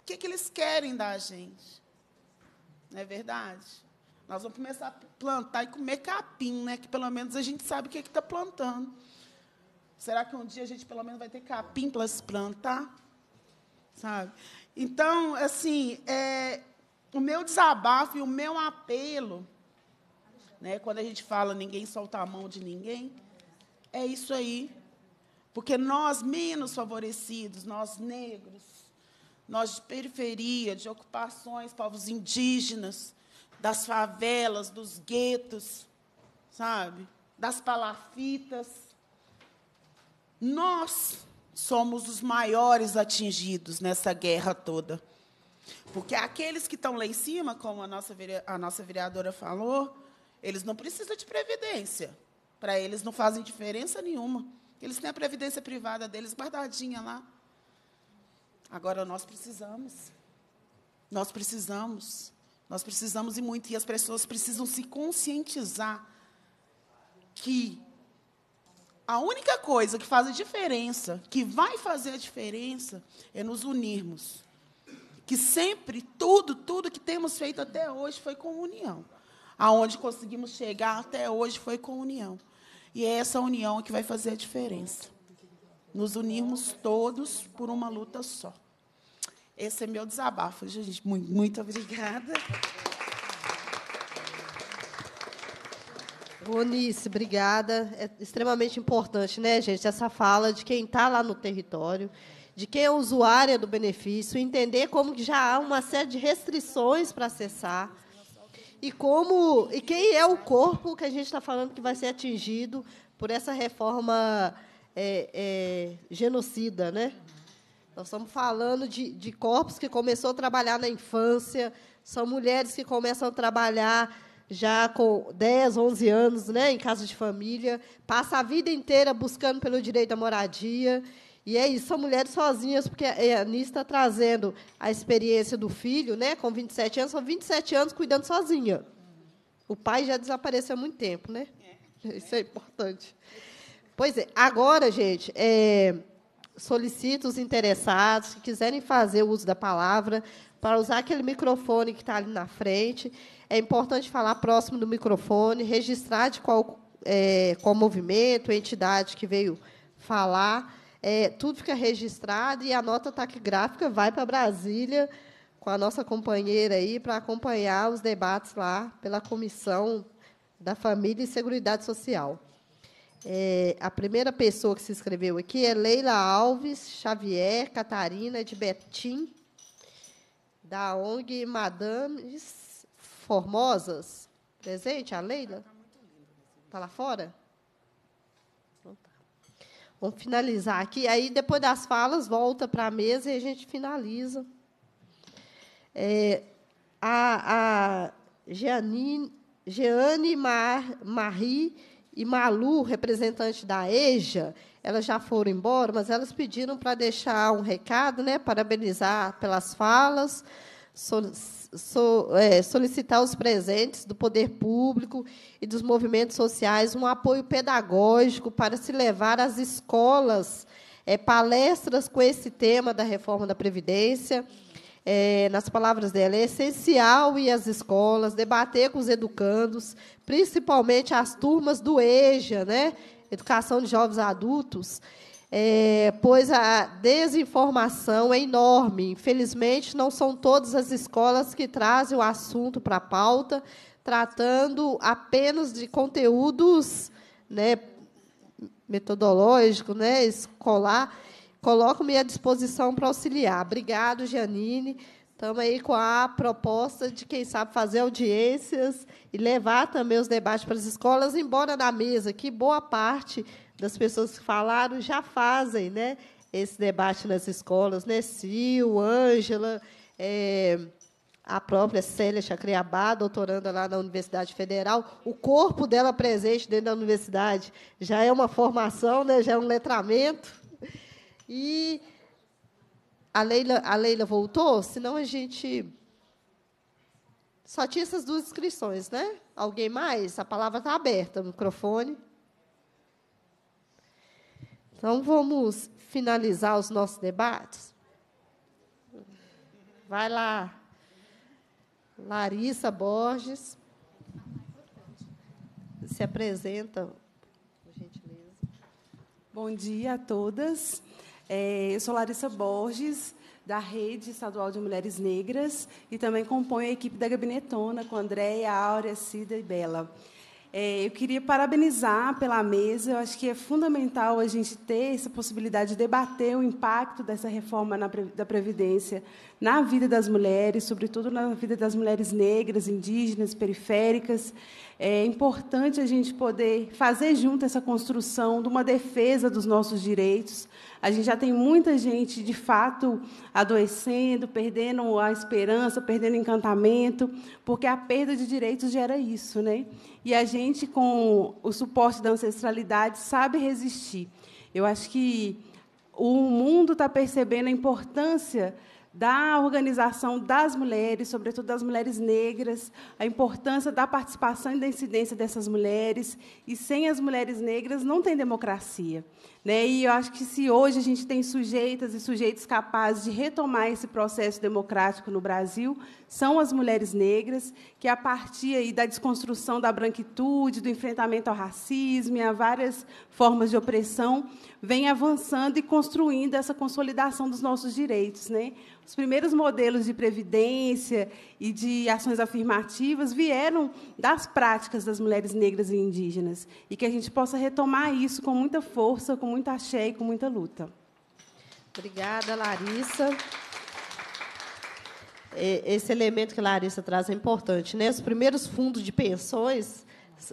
O que, que eles querem da gente? Não é verdade? Nós vamos começar a plantar e comer capim, né? Que pelo menos a gente sabe o que está plantando. Será que um dia a gente pelo menos vai ter capim para se plantar? Sabe? Então, assim, é, o meu desabafo e o meu apelo, né, quando a gente fala ninguém solta a mão de ninguém, é isso aí porque nós, menos favorecidos, nós negros, nós de periferia, de ocupações, povos indígenas, das favelas, dos guetos, sabe? Das palafitas. Nós somos os maiores atingidos nessa guerra toda. Porque aqueles que estão lá em cima, como a nossa, a nossa vereadora falou, eles não precisam de previdência. Para eles não fazem diferença nenhuma. Eles têm a previdência privada deles guardadinha lá. Agora nós precisamos. Nós precisamos. Nós precisamos e muito. E as pessoas precisam se conscientizar que a única coisa que faz a diferença, que vai fazer a diferença, é nos unirmos. Que sempre, tudo, tudo que temos feito até hoje foi com união. Aonde conseguimos chegar até hoje foi com união. E é essa união que vai fazer a diferença. Nos unirmos todos por uma luta só. Esse é meu desabafo, gente. Muito, muito obrigada. Onice, obrigada. É extremamente importante, né, gente, essa fala de quem está lá no território, de quem é usuária do benefício, entender como já há uma série de restrições para acessar e como e quem é o corpo que a gente está falando que vai ser atingido por essa reforma é, é, genocida, né? Nós estamos falando de, de corpos que começou a trabalhar na infância, são mulheres que começam a trabalhar já com 10, 11 anos, né, em casa de família, passa a vida inteira buscando pelo direito à moradia e é isso, são mulheres sozinhas, porque a Anis está trazendo a experiência do filho, né? Com 27 anos, são 27 anos cuidando sozinha. O pai já desapareceu há muito tempo, né? É. Isso é importante. Pois é, agora, gente, é, solicito os interessados que quiserem fazer o uso da palavra para usar aquele microfone que está ali na frente. É importante falar próximo do microfone, registrar de qual, é, qual movimento, entidade que veio falar é, tudo fica registrado e a nota taquigráfica vai para Brasília com a nossa companheira aí para acompanhar os debates lá pela Comissão da Família e Seguridade Social. É, a primeira pessoa que se inscreveu aqui é Leila Alves Xavier Catarina de Betim, da ONG Madames Formosas. Presente, a Leila? Está tá lá fora? Vou finalizar aqui. Aí, depois das falas, volta para a mesa e a gente finaliza. É, a a Jeanine, Jeane Mar, Marie e Malu, representante da EJA, elas já foram embora, mas elas pediram para deixar um recado, né, parabenizar pelas falas, é, solicitar aos presentes do poder público e dos movimentos sociais um apoio pedagógico para se levar às escolas é, palestras com esse tema da reforma da Previdência. É, nas palavras dela, é essencial ir às escolas, debater com os educandos, principalmente as turmas do EJA, né? Educação de Jovens Adultos, é, pois a desinformação é enorme. Infelizmente, não são todas as escolas que trazem o assunto para a pauta, tratando apenas de conteúdos né, metodológico, né, escolar. Coloco-me à disposição para auxiliar. Obrigado, Janine. Estamos aí com a proposta de, quem sabe, fazer audiências e levar também os debates para as escolas, embora na mesa, que boa parte das pessoas que falaram já fazem né, esse debate nas escolas, né? Sil, Ângela, é, a própria Célia Chacriabá, doutoranda lá na Universidade Federal, o corpo dela presente dentro da universidade já é uma formação, né? já é um letramento. E a Leila, a Leila voltou, senão a gente. Só tinha essas duas inscrições, né? Alguém mais? A palavra está aberta, o microfone. Então vamos finalizar os nossos debates. Vai lá. Larissa Borges. Se apresenta, por gentileza. Bom dia a todas. É, eu sou Larissa Borges, da Rede Estadual de Mulheres Negras, e também compõe a equipe da Gabinetona, com Andréia, Áurea, Cida e Bela. É, eu queria parabenizar pela mesa. Eu acho que é fundamental a gente ter essa possibilidade de debater o impacto dessa reforma na, da Previdência na vida das mulheres, sobretudo na vida das mulheres negras, indígenas, periféricas. É importante a gente poder fazer junto essa construção de uma defesa dos nossos direitos. A gente já tem muita gente, de fato, adoecendo, perdendo a esperança, perdendo encantamento, porque a perda de direitos gera isso. Né? E a gente, com o suporte da ancestralidade, sabe resistir. Eu acho que o mundo está percebendo a importância da organização das mulheres, sobretudo das mulheres negras, a importância da participação e da incidência dessas mulheres. E sem as mulheres negras não tem democracia. Né? E eu acho que se hoje a gente tem sujeitas e sujeitos capazes de retomar esse processo democrático no Brasil, são as mulheres negras, que a partir aí da desconstrução da branquitude, do enfrentamento ao racismo e a várias formas de opressão, vem avançando e construindo essa consolidação dos nossos direitos. Né? Os primeiros modelos de previdência e de ações afirmativas vieram das práticas das mulheres negras e indígenas, e que a gente possa retomar isso com muita força, com muita axé e com muita luta. Obrigada, Larissa esse elemento que a Larissa traz é importante. Né? Os primeiros fundos de pensões,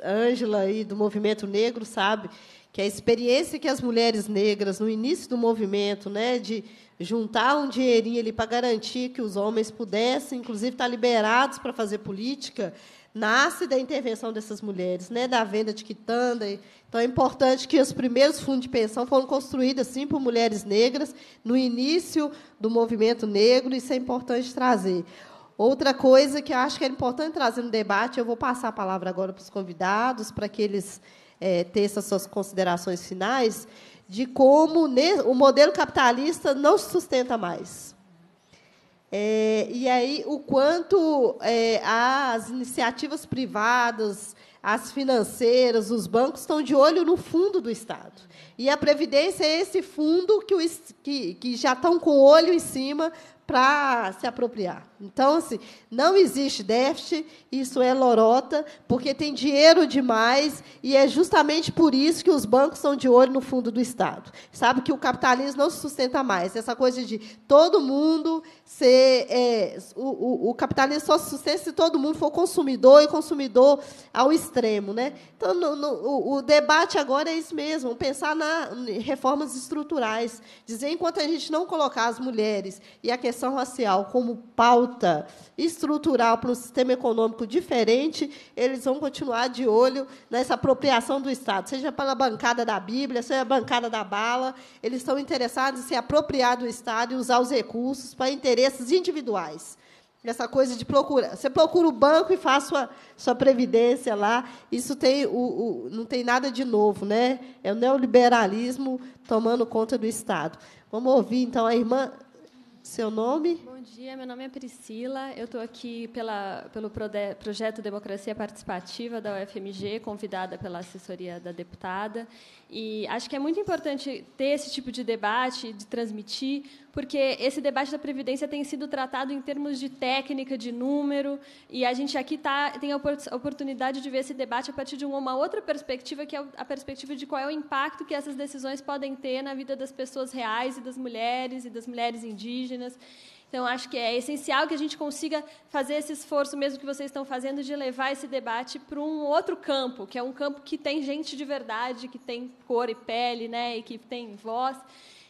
Ângela e do movimento negro sabe que é a experiência que as mulheres negras no início do movimento, né, de juntar um dinheirinho para garantir que os homens pudessem, inclusive, estar tá liberados para fazer política, nasce da intervenção dessas mulheres, né, da venda de quitanda. Então, é importante que os primeiros fundos de pensão foram construídos sim por mulheres negras no início do movimento negro. Isso é importante trazer. Outra coisa que eu acho que é importante trazer no debate, eu vou passar a palavra agora para os convidados, para que eles é, tenham suas considerações finais, de como o modelo capitalista não se sustenta mais. É, e aí, o quanto é, as iniciativas privadas, as financeiras, os bancos estão de olho no fundo do Estado. E a Previdência é esse fundo que, o, que, que já estão com o olho em cima para se apropriar. Então, assim, não existe déficit, isso é lorota, porque tem dinheiro demais e é justamente por isso que os bancos são de olho no fundo do Estado. Sabe que o capitalismo não se sustenta mais. Essa coisa de todo mundo ser. É, o, o, o, capitalismo só se sustenta se todo mundo for consumidor e consumidor ao extremo. Né? Então, no, no, o, o, debate agora é isso mesmo: pensar na, em reformas estruturais. Dizer enquanto a gente não colocar as mulheres e a questão racial como pauta pauta estrutural para um sistema econômico diferente, eles vão continuar de olho nessa apropriação do Estado, seja pela bancada da Bíblia, seja a bancada da bala, eles estão interessados em se apropriar do Estado e usar os recursos para interesses individuais essa coisa de procurar. Você procura o banco e faz sua, sua previdência lá. Isso tem o, o, não tem nada de novo, né? É o neoliberalismo tomando conta do Estado. Vamos ouvir, então, a irmã. Seu nome? dia, meu nome é Priscila, eu estou aqui pela, pelo Prode projeto Democracia Participativa da UFMG, convidada pela assessoria da deputada. E acho que é muito importante ter esse tipo de debate, de transmitir, porque esse debate da Previdência tem sido tratado em termos de técnica, de número, e a gente aqui tá, tem a oportunidade de ver esse debate a partir de uma outra perspectiva, que é a perspectiva de qual é o impacto que essas decisões podem ter na vida das pessoas reais e das mulheres, e das mulheres indígenas. Então, acho que é essencial que a gente consiga fazer esse esforço mesmo que vocês estão fazendo de levar esse debate para um outro campo, que é um campo que tem gente de verdade, que tem cor e pele, né, e que tem voz.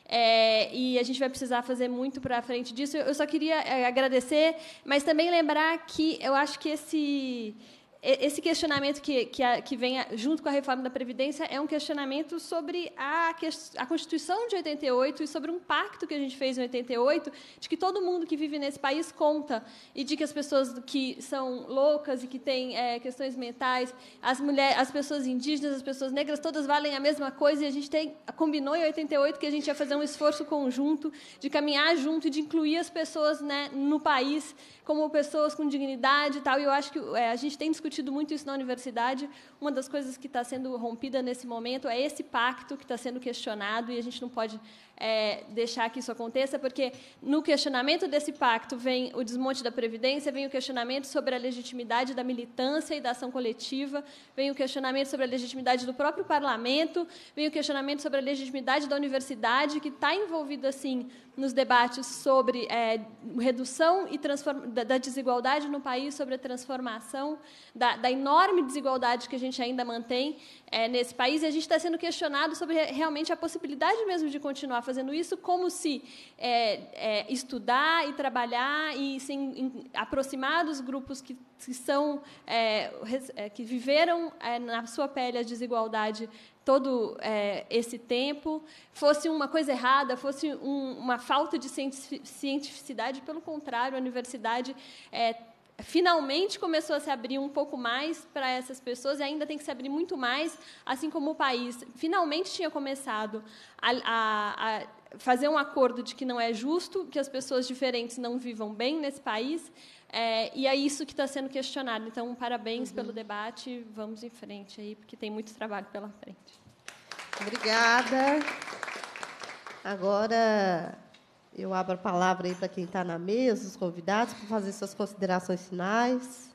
É, e a gente vai precisar fazer muito para frente disso. Eu só queria é, agradecer, mas também lembrar que eu acho que esse esse questionamento que, que, a, que, vem junto com a reforma da Previdência é um questionamento sobre a, a Constituição de 88 e sobre um pacto que a gente fez em 88, de que todo mundo que vive nesse país conta, e de que as pessoas que são loucas e que têm é, questões mentais, as, mulher, as pessoas indígenas, as pessoas negras, todas valem a mesma coisa, e a gente tem, combinou em 88 que a gente ia fazer um esforço conjunto de caminhar junto e de incluir as pessoas né, no país como pessoas com dignidade e tal. E eu acho que é, a gente tem discutido muito isso na universidade. Uma das coisas que está sendo rompida nesse momento é esse pacto que está sendo questionado e a gente não pode é, deixar que isso aconteça, porque no questionamento desse pacto vem o desmonte da Previdência, vem o questionamento sobre a legitimidade da militância e da ação coletiva, vem o questionamento sobre a legitimidade do próprio parlamento, vem o questionamento sobre a legitimidade da universidade, que está envolvida, assim, nos debates sobre é, redução e da, da desigualdade no país, sobre a transformação da, da, enorme desigualdade que a gente ainda mantém é, nesse país. E a gente está sendo questionado sobre realmente a possibilidade mesmo de continuar fazendo isso, como se é, é estudar e trabalhar e se aproximar dos grupos que, que são é, é, que viveram na sua pele a desigualdade todo é, esse tempo, fosse uma coisa errada, fosse um, uma falta de cientificidade, pelo contrário, a universidade é, finalmente começou a se abrir um pouco mais para essas pessoas e ainda tem que se abrir muito mais, assim como o país finalmente tinha começado a, a, a fazer um acordo de que não é justo que as pessoas diferentes não vivam bem nesse país. É, e é isso que está sendo questionado. Então, parabéns uhum. pelo debate. Vamos em frente aí, porque tem muito trabalho pela frente. Obrigada. Agora eu abro a palavra aí para quem está na mesa, os convidados, para fazer suas considerações finais.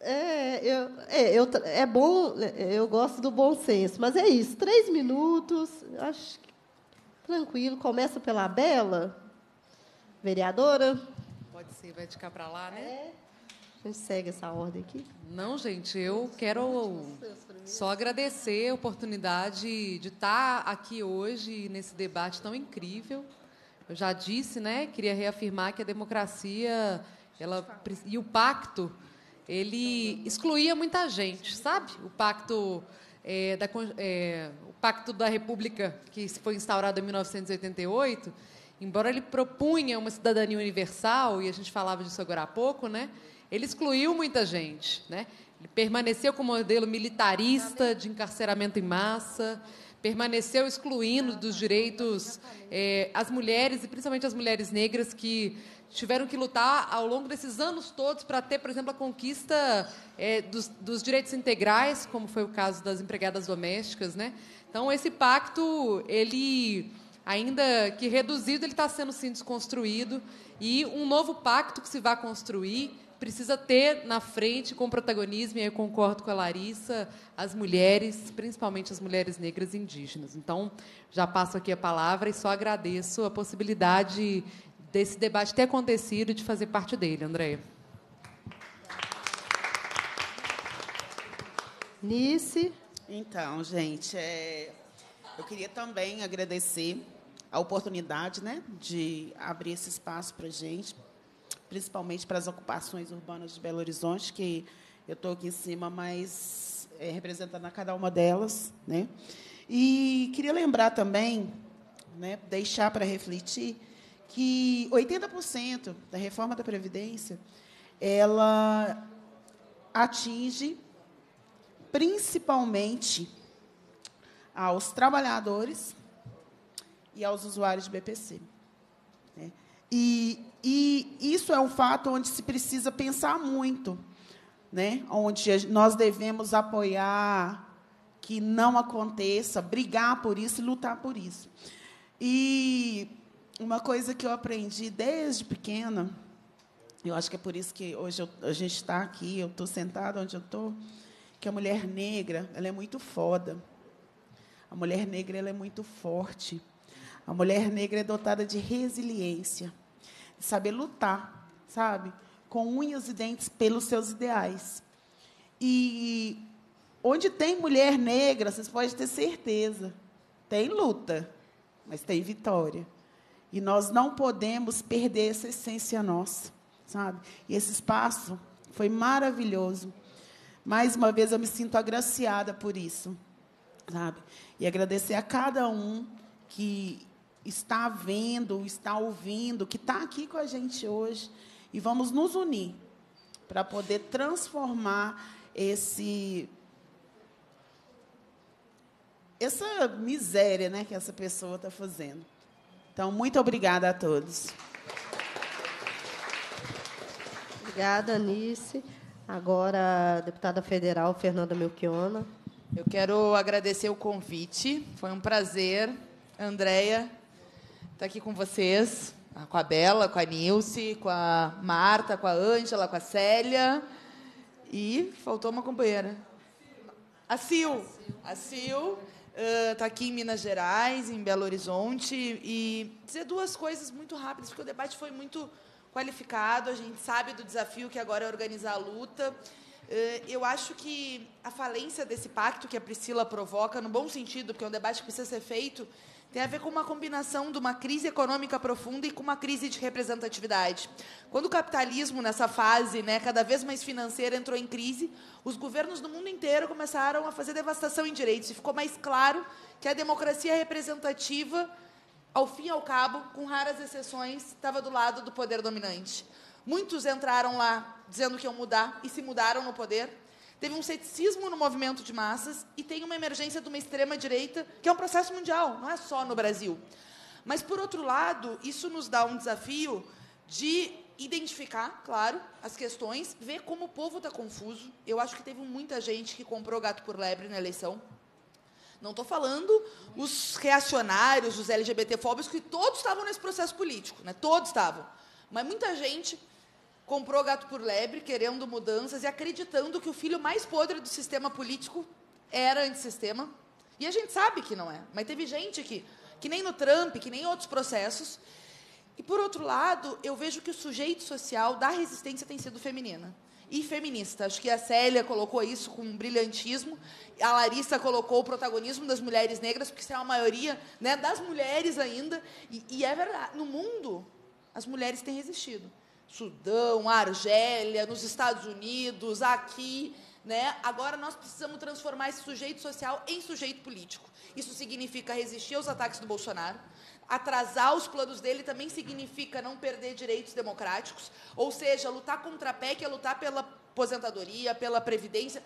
É, eu, é, eu, é bom, eu gosto do bom senso, mas é isso. Três minutos, acho que tranquilo. Começa pela Bela. Vereadora? Pode ser, vai ficar para lá, né? É. A gente segue essa ordem aqui. Não, gente, eu quero só agradecer a oportunidade de estar aqui hoje nesse debate tão incrível. Eu já disse, né? Queria reafirmar que a democracia ela, e o pacto ele excluía muita gente, sabe? O pacto é, da é, o pacto da República que foi instaurado em 1988 embora ele propunha uma cidadania universal, e a gente falava disso agora há pouco, né? ele excluiu muita gente. Né? Ele permaneceu com o modelo militarista de encarceramento em massa, permaneceu excluindo dos direitos é, as mulheres, e principalmente as mulheres negras, que tiveram que lutar ao longo desses anos todos para ter, por exemplo, a conquista é, dos, dos, direitos integrais, como foi o caso das empregadas domésticas. Né? Então, esse pacto, ele ainda que reduzido, ele está sendo sim desconstruído e um novo pacto que se vai construir precisa ter na frente com protagonismo, e eu concordo com a Larissa, as mulheres, principalmente as mulheres negras e indígenas. Então, já passo aqui a palavra e só agradeço a possibilidade desse debate ter acontecido e de fazer parte dele, Andréia. Nice. Então, gente, é, eu queria também agradecer a oportunidade né, de abrir esse espaço para a gente, principalmente para as ocupações urbanas de Belo Horizonte, que eu estou aqui em cima, mas é, representando a cada uma delas. Né? E queria lembrar também, né, deixar para refletir, que 80% da reforma da Previdência ela atinge principalmente aos trabalhadores e aos usuários de BPC. Né? E, e isso é um fato onde se precisa pensar muito, né? onde nós devemos apoiar que não aconteça, brigar por isso e lutar por isso. E uma coisa que eu aprendi desde pequena, eu acho que é por isso que hoje eu, a gente está aqui, eu estou sentada onde eu estou, que a mulher negra ela é muito foda. A mulher negra ela é muito forte. A mulher negra é dotada de resiliência, de saber lutar, sabe? Com unhas e dentes pelos seus ideais. E onde tem mulher negra, vocês podem ter certeza, tem luta, mas tem vitória. E nós não podemos perder essa essência nossa, sabe? E esse espaço foi maravilhoso. Mais uma vez eu me sinto agraciada por isso, sabe? E agradecer a cada um que está vendo, está ouvindo, que está aqui com a gente hoje. E vamos nos unir para poder transformar esse essa miséria né, que essa pessoa está fazendo. Então, muito obrigada a todos. Obrigada, Anice. Agora, a deputada federal Fernanda Melchiona. Eu quero agradecer o convite. Foi um prazer, Andréia, estar tá aqui com vocês, ah, com a Bela, com a Nilce, com a Marta, com a Ângela, com a Célia. E faltou uma companheira. A Sil. A Sil está ah, uh, aqui em Minas Gerais, em Belo Horizonte. E dizer duas coisas muito rápidas, porque o debate foi muito qualificado. A gente sabe do desafio que agora é organizar a luta. Eh, eu acho que a falência desse pacto que a Priscila provoca, no bom sentido, porque é um debate que precisa ser feito, tem a ver com uma combinação de uma crise econômica profunda e com uma crise de representatividade. Quando o capitalismo, nessa fase né, cada vez mais financeira, entrou em crise, os governos do mundo inteiro começaram a fazer devastação em direitos. E ficou mais claro que a democracia representativa, ao fim e ao cabo, com raras exceções, estava do lado do poder dominante. Muitos entraram lá dizendo que iam mudar e se mudaram no poder. Teve um ceticismo no movimento de massas e tem uma emergência de uma extrema-direita, que é um processo mundial, não é só no Brasil. Mas, por outro lado, isso nos dá um desafio de identificar, claro, as questões, ver como o povo está confuso. Eu acho que teve muita gente que comprou gato por lebre na eleição. Não estou falando os reacionários, os LGBTfóbicos, que todos estavam nesse processo político, né? todos estavam. Mas muita gente comprou gato por lebre, querendo mudanças e acreditando que o filho mais podre do sistema político era antissistema. E a gente sabe que não é, mas teve gente que, que nem no Trump, que nem em outros processos. E, por outro lado, eu vejo que o sujeito social da resistência tem sido feminina e feminista. Acho que a Célia colocou isso com um brilhantismo, a Larissa colocou o protagonismo das mulheres negras, porque isso é a maioria né, das mulheres ainda. E, e é verdade, no mundo, as mulheres têm resistido. Sudão, Argélia, nos Estados Unidos, aqui. Né? Agora nós precisamos transformar esse sujeito social em sujeito político. Isso significa resistir aos ataques do Bolsonaro, atrasar os planos dele também significa não perder direitos democráticos, ou seja, lutar contra a PEC é lutar pela aposentadoria, pela previdência,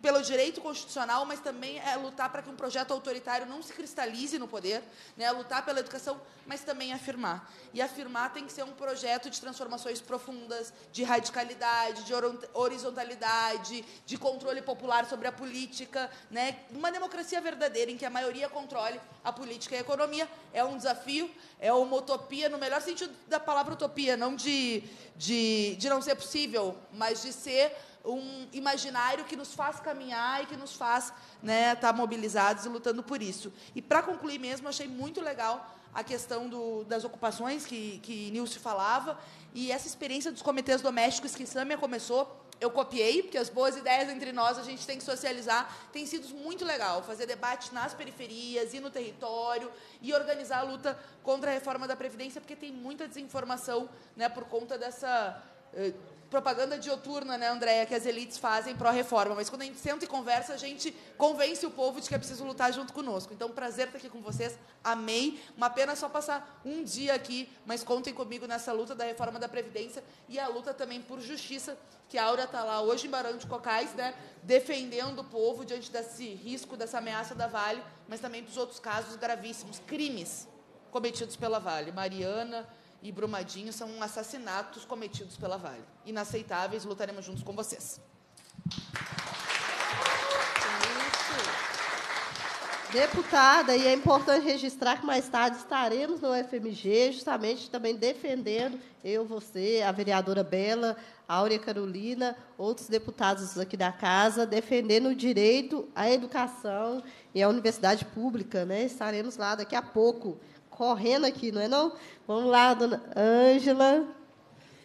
pelo direito constitucional, mas também é lutar para que um projeto autoritário não se cristalize no poder, né? É lutar pela educação, mas também afirmar. E afirmar tem que ser um projeto de transformações profundas, de radicalidade, de horizontalidade, de controle popular sobre a política. Né? Uma democracia verdadeira, em que a maioria controle a política e a economia, é um desafio, é uma utopia, no melhor sentido da palavra utopia, não de, de, de não ser possível, mas de ser um imaginário que nos faz caminhar e que nos faz né, estar tá mobilizados e lutando por isso. E, para concluir mesmo, achei muito legal a questão do, das ocupações que, que Nilce falava, e essa experiência dos comitês domésticos que Sâmia começou, eu copiei, porque as boas ideias entre nós a gente tem que socializar, tem sido muito legal fazer debate nas periferias e no território e organizar a luta contra a reforma da Previdência, porque tem muita desinformação né, por conta dessa eh, propaganda dioturna, né, Andréia, que as elites fazem pró-reforma. Mas quando a gente senta e conversa, a gente convence o povo de que é preciso lutar junto conosco. Então, prazer estar aqui com vocês. Amei. Uma pena só passar um dia aqui, mas contem comigo nessa luta da reforma da Previdência e a luta também por justiça, que a Aura está lá hoje em Barão de Cocais, né, defendendo o povo diante desse risco, dessa ameaça da Vale, mas também dos outros casos gravíssimos, crimes cometidos pela Vale. Mariana, e Brumadinho são assassinatos cometidos pela Vale. Inaceitáveis, lutaremos juntos com vocês. Deputada, e é importante registrar que mais tarde estaremos no FMG, justamente também defendendo eu, você, a vereadora Bela, Áurea Carolina, outros deputados aqui da casa, defendendo o direito à educação e à universidade pública. Né? Estaremos lá daqui a pouco correndo aqui, não é não? Vamos lá, dona Ângela,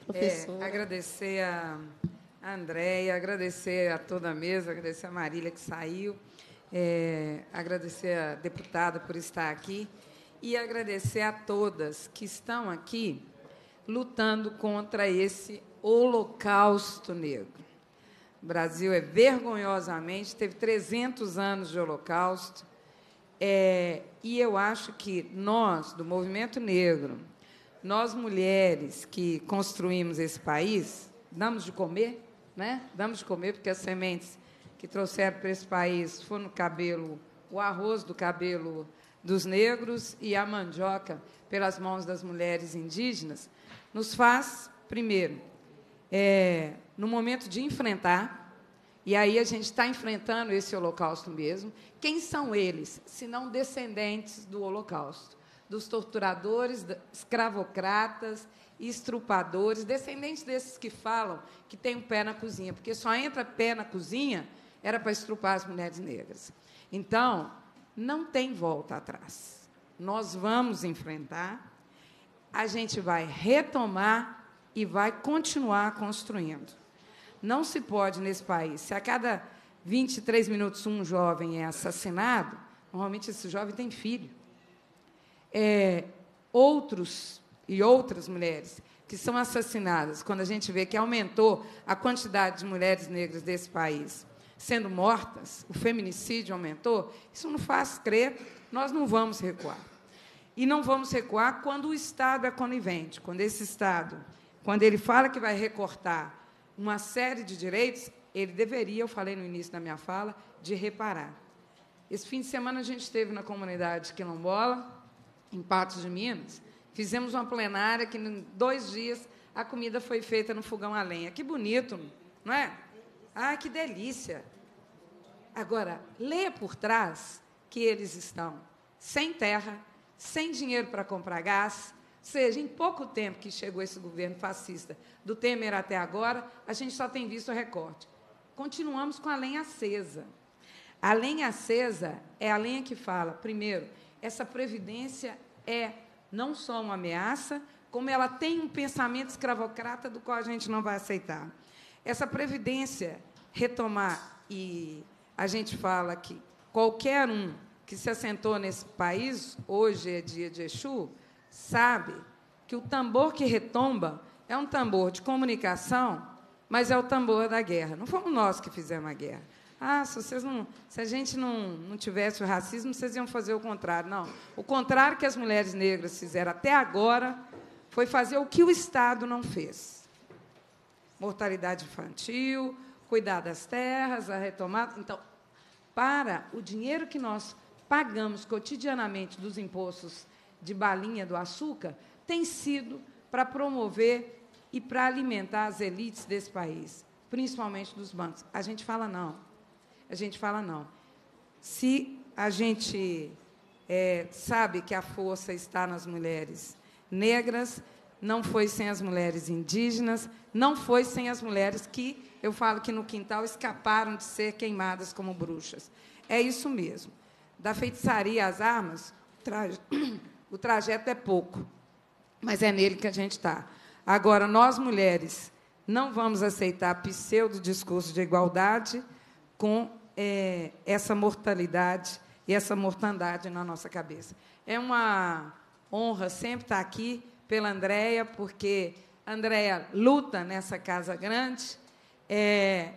Professor. É, agradecer a Andréia, agradecer a toda a mesa, agradecer a Marília que saiu, é, agradecer a deputada por estar aqui e agradecer a todas que estão aqui lutando contra esse holocausto negro. O Brasil é vergonhosamente, teve 300 anos de holocausto, é, e eu acho que nós, do movimento negro, nós mulheres que construímos esse país, damos de comer, né? Damos de comer porque as sementes que trouxeram para esse país foram o cabelo, o arroz do cabelo dos negros e a mandioca pelas mãos das mulheres indígenas, nos faz, primeiro, é, no momento de enfrentar e aí a gente está enfrentando esse holocausto mesmo. Quem são eles, se não descendentes do holocausto? Dos torturadores, escravocratas, estrupadores, descendentes desses que falam que tem o um pé na cozinha, porque só entra pé na cozinha era para estrupar as mulheres negras. Então, não tem volta atrás. Nós vamos enfrentar, a gente vai retomar e vai continuar construindo. Não se pode nesse país. Se a cada 23 minutos um jovem é assassinado, normalmente esse jovem tem filho. É, outros e outras mulheres que são assassinadas, quando a gente vê que aumentou a quantidade de mulheres negras desse país sendo mortas, o feminicídio aumentou, isso não faz crer, nós não vamos recuar. E não vamos recuar quando o Estado é conivente, quando esse Estado, quando ele fala que vai recortar uma série de direitos, ele deveria, eu falei no início da minha fala, de reparar. Esse fim de semana a gente esteve na comunidade quilombola, em Patos de Minas, fizemos uma plenária que em dois dias a comida foi feita no fogão a lenha. Que bonito, não é? Ah, que delícia! Agora, leia por trás que eles estão sem terra, sem dinheiro para comprar gás, seja, em pouco tempo que chegou esse governo fascista, do Temer até agora, a gente só tem visto recorte. Continuamos com a lenha acesa. A lenha acesa é a lenha que fala, primeiro, essa previdência é não só uma ameaça, como ela tem um pensamento escravocrata do qual a gente não vai aceitar. Essa previdência retomar e a gente fala que qualquer um que se assentou nesse país, hoje é dia de Exu, sabe que o tambor que retomba é um tambor de comunicação, mas é o tambor da guerra. Não fomos nós que fizemos a guerra. Ah, se, vocês não, se a gente não, não tivesse o racismo, vocês iam fazer o contrário. Não. O contrário que as mulheres negras fizeram até agora foi fazer o que o Estado não fez: mortalidade infantil, cuidar das terras, a retomada. Então, para o dinheiro que nós pagamos cotidianamente dos impostos de balinha do açúcar tem sido para promover e para alimentar as elites desse país, principalmente dos bancos. A gente fala não. A gente fala não. Se a gente é, sabe que a força está nas mulheres negras, não foi sem as mulheres indígenas, não foi sem as mulheres que, eu falo que no quintal, escaparam de ser queimadas como bruxas. É isso mesmo. Da feitiçaria às armas, traje. O trajeto é pouco, mas é nele que a gente está. Agora, nós mulheres não vamos aceitar pseudo discurso de igualdade com é, essa mortalidade e essa mortandade na nossa cabeça. É uma honra sempre estar tá aqui pela Andréia, porque a Andréia luta nessa casa grande, é,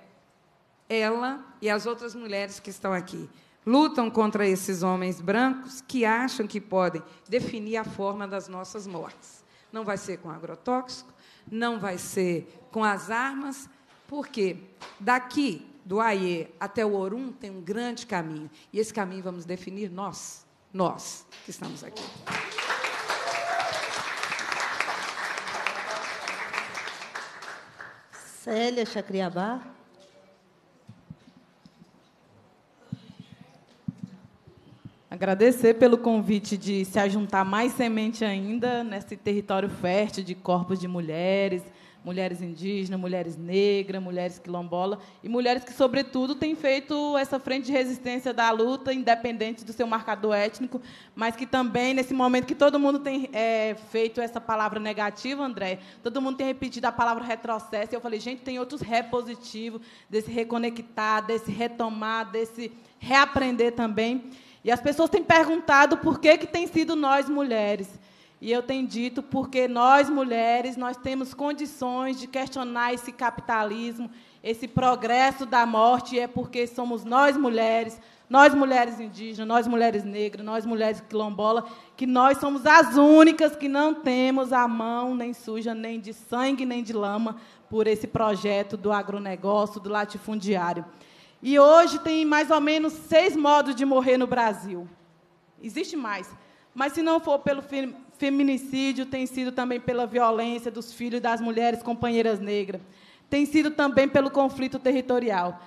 ela e as outras mulheres que estão aqui lutam contra esses homens brancos que acham que podem definir a forma das nossas mortes. Não vai ser com agrotóxico, não vai ser com as armas, porque daqui do Aie até o Orum tem um grande caminho. E esse caminho vamos definir nós, nós que estamos aqui. Célia Chacriabá. Agradecer pelo convite de se ajuntar mais semente ainda nesse território fértil de corpos de mulheres, mulheres indígenas, mulheres negras, mulheres quilombola e mulheres que, sobretudo, têm feito essa frente de resistência da luta, independente do seu marcador étnico, mas que também, nesse momento que todo mundo tem é, feito essa palavra negativa, André, todo mundo tem repetido a palavra retrocesso, e eu falei, gente, tem outros repositivos desse reconectar, desse retomar, desse reaprender também. E as pessoas têm perguntado por que, que tem sido nós mulheres. E eu tenho dito porque nós mulheres nós temos condições de questionar esse capitalismo, esse progresso da morte, e é porque somos nós mulheres, nós mulheres indígenas, nós mulheres negras, nós mulheres quilombola, que nós somos as únicas que não temos a mão nem suja nem de sangue nem de lama por esse projeto do agronegócio, do latifundiário. E hoje tem mais ou menos seis modos de morrer no Brasil. Existe mais. Mas se não for pelo feminicídio, tem sido também pela violência dos filhos das mulheres companheiras negras. Tem sido também pelo conflito territorial.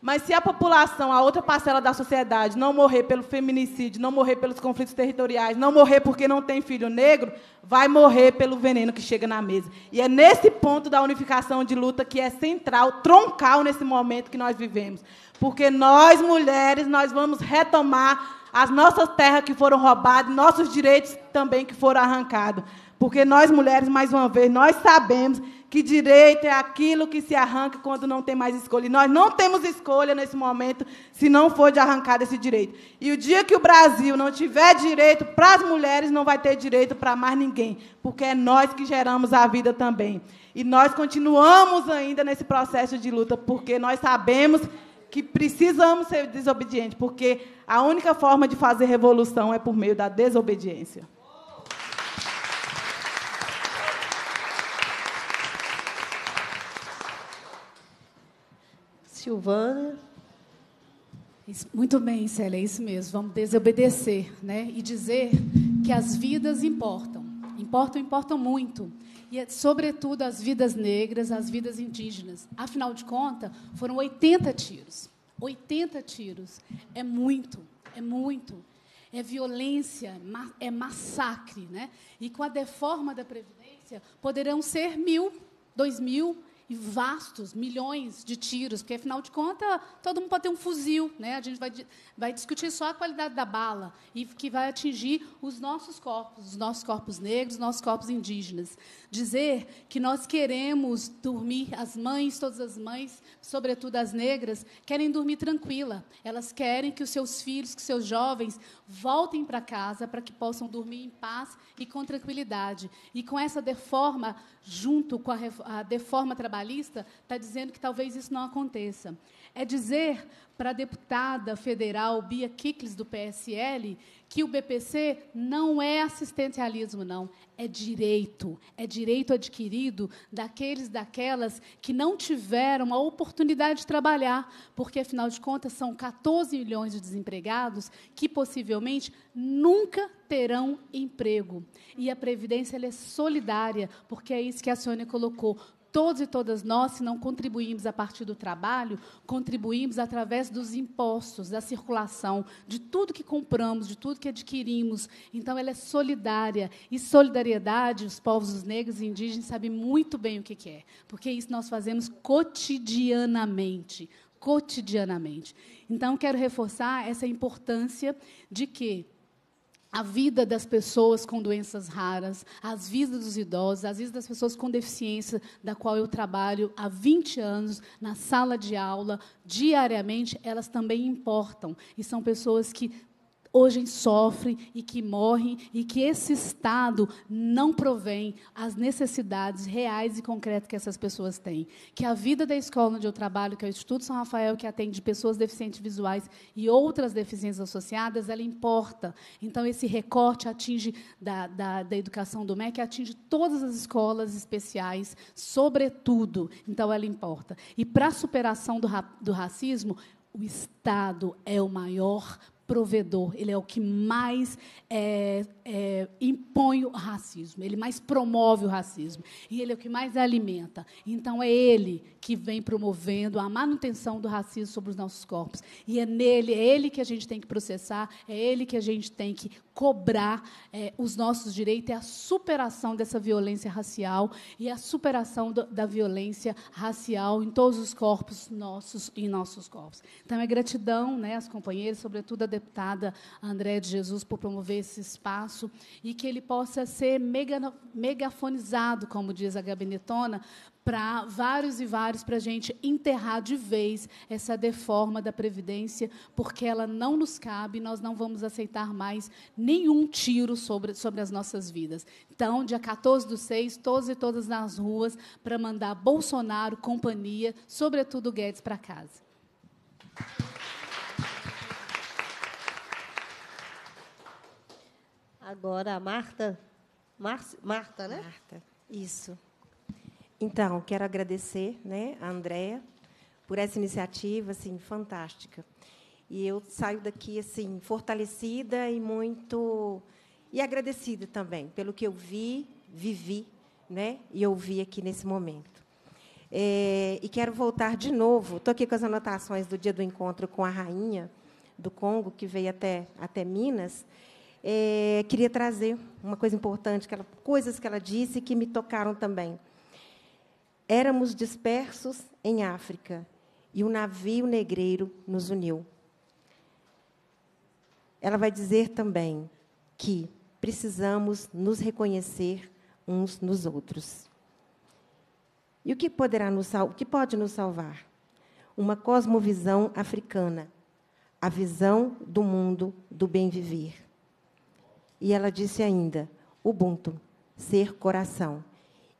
Mas se a população, a outra parcela da sociedade, não morrer pelo feminicídio, não morrer pelos conflitos territoriais, não morrer porque não tem filho negro, vai morrer pelo veneno que chega na mesa. E é nesse ponto da unificação de luta que é central, troncal nesse momento que nós vivemos. Porque nós, mulheres, nós vamos retomar as nossas terras que foram roubadas, nossos direitos também que foram arrancados. Porque nós, mulheres, mais uma vez, nós sabemos que direito é aquilo que se arranca quando não tem mais escolha. E nós não temos escolha nesse momento se não for de arrancar esse direito. E o dia que o Brasil não tiver direito para as mulheres, não vai ter direito para mais ninguém, porque é nós que geramos a vida também. E nós continuamos ainda nesse processo de luta, porque nós sabemos que precisamos ser desobedientes, porque a única forma de fazer revolução é por meio da desobediência. Silvana. Muito bem, Célia, é isso mesmo. Vamos desobedecer né? e dizer que as vidas importam. Importam, importam muito. E, é, sobretudo, as vidas negras, as vidas indígenas. Afinal de contas, foram 80 tiros. 80 tiros. É muito, é muito. É violência, é massacre. Né? E com a deforma da Previdência, poderão ser mil, dois mil, e vastos, milhões de tiros, porque afinal de contas todo mundo pode ter um fuzil, né? A gente vai, vai discutir só a qualidade da bala e que vai atingir os nossos corpos, os nossos corpos negros, os nossos corpos indígenas. Dizer que nós queremos dormir, as mães, todas as mães, sobretudo as negras, querem dormir tranquila. Elas querem que os seus filhos, que os seus jovens voltem para casa para que possam dormir em paz e com tranquilidade. E com essa deforma, junto com a, a deforma trabalhista, está dizendo que talvez isso não aconteça. É dizer para a deputada federal Bia Kiklis, do PSL, que o BPC não é assistencialismo, não. É direito. É direito adquirido daqueles, daquelas que não tiveram a oportunidade de trabalhar, porque, afinal de contas, são 14 milhões de desempregados que possivelmente nunca terão emprego. E a Previdência é solidária, porque é isso que a Sônia colocou. Todos e todas nós, se não contribuímos a partir do trabalho, contribuímos através dos impostos, da circulação, de tudo que compramos, de tudo que adquirimos. Então, ela é solidária. E solidariedade, os povos negros e indígenas sabem muito bem o que é, porque isso nós fazemos cotidianamente. Cotidianamente. Então, quero reforçar essa importância de que a vida das pessoas com doenças raras, as vidas dos idosos, as vidas das pessoas com deficiência, da qual eu trabalho há 20 anos na sala de aula, diariamente, elas também importam. E são pessoas que hoje sofrem e que morrem e que esse Estado não provém as necessidades reais e concretas que essas pessoas têm. Que a vida da escola onde eu trabalho, que é o Instituto São Rafael, que atende pessoas deficientes visuais e outras deficiências associadas, ela importa. Então, esse recorte atinge da, da, da educação do MEC, atinge todas as escolas especiais, sobretudo. Então, ela importa. E para a superação do, ra do racismo, o Estado é o maior provedor, ele é o que mais é, é, impõe o racismo, ele mais promove o racismo e ele é o que mais alimenta. Então é ele que vem promovendo a manutenção do racismo sobre os nossos corpos e é nele, é ele que a gente tem que processar, é ele que a gente tem que cobrar é, os nossos direitos, e é a superação dessa violência racial e a superação do, da violência racial em todos os corpos nossos e nossos corpos. Então, é gratidão né, às companheiras, sobretudo à deputada André de Jesus, por promover esse espaço e que ele possa ser mega, megafonizado, como diz a gabinetona, para vários e vários para a gente enterrar de vez essa deforma da Previdência, porque ela não nos cabe, nós não vamos aceitar mais nenhum tiro sobre, sobre as nossas vidas. Então, dia 14 do 6, todos e todas nas ruas, para mandar Bolsonaro, companhia, sobretudo Guedes, para casa. Agora a Marta. Mar Marta, né? Marta. Isso. Então, quero agradecer né, a Andrea por essa iniciativa assim, fantástica. E eu saio daqui assim fortalecida e muito e agradecida também pelo que eu vi, vivi, né, e ouvi aqui nesse momento. É, e quero voltar de novo. Estou aqui com as anotações do dia do encontro com a rainha do Congo que veio até até Minas. É, queria trazer uma coisa importante, que ela, coisas que ela disse que me tocaram também. Éramos dispersos em África e um navio negreiro nos uniu. Ela vai dizer também que precisamos nos reconhecer uns nos outros. E o que poderá nos o que pode nos salvar? Uma cosmovisão africana, a visão do mundo do bem viver. E ela disse ainda: Ubuntu, ser coração,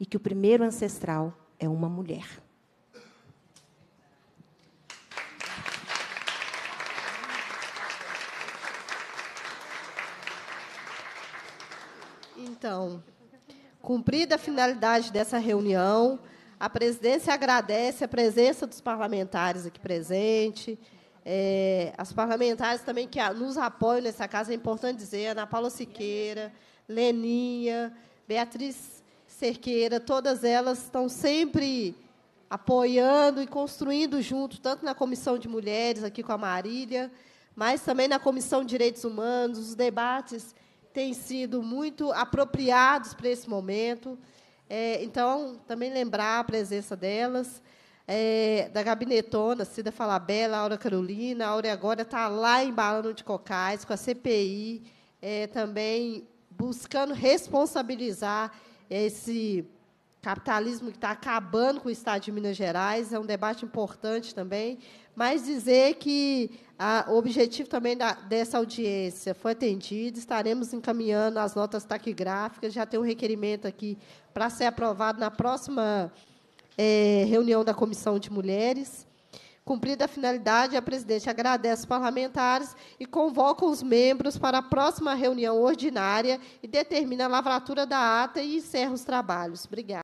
e que o primeiro ancestral é uma mulher. Então, cumprida a finalidade dessa reunião, a presidência agradece a presença dos parlamentares aqui presentes, é, as parlamentares também que nos apoiam nessa casa, é importante dizer, Ana Paula Siqueira, Leninha, Beatriz Cerqueira, todas elas estão sempre apoiando e construindo junto, tanto na Comissão de Mulheres, aqui com a Marília, mas também na Comissão de Direitos Humanos. Os debates têm sido muito apropriados para esse momento. É, então, também lembrar a presença delas, é, da gabinetona, Cida Falabella, Aura Carolina, a Aura agora está lá em Balano de Cocais, com a CPI, é, também buscando responsabilizar esse capitalismo que está acabando com o Estado de Minas Gerais, é um debate importante também, mas dizer que a, ah, o objetivo também da, dessa audiência foi atendido, estaremos encaminhando as notas taquigráficas, já tem um requerimento aqui para ser aprovado na próxima é, reunião da Comissão de Mulheres, Cumprida a finalidade, a presidente agradece os parlamentares e convoca os membros para a próxima reunião ordinária e determina a lavratura da ata e encerra os trabalhos. Obrigada.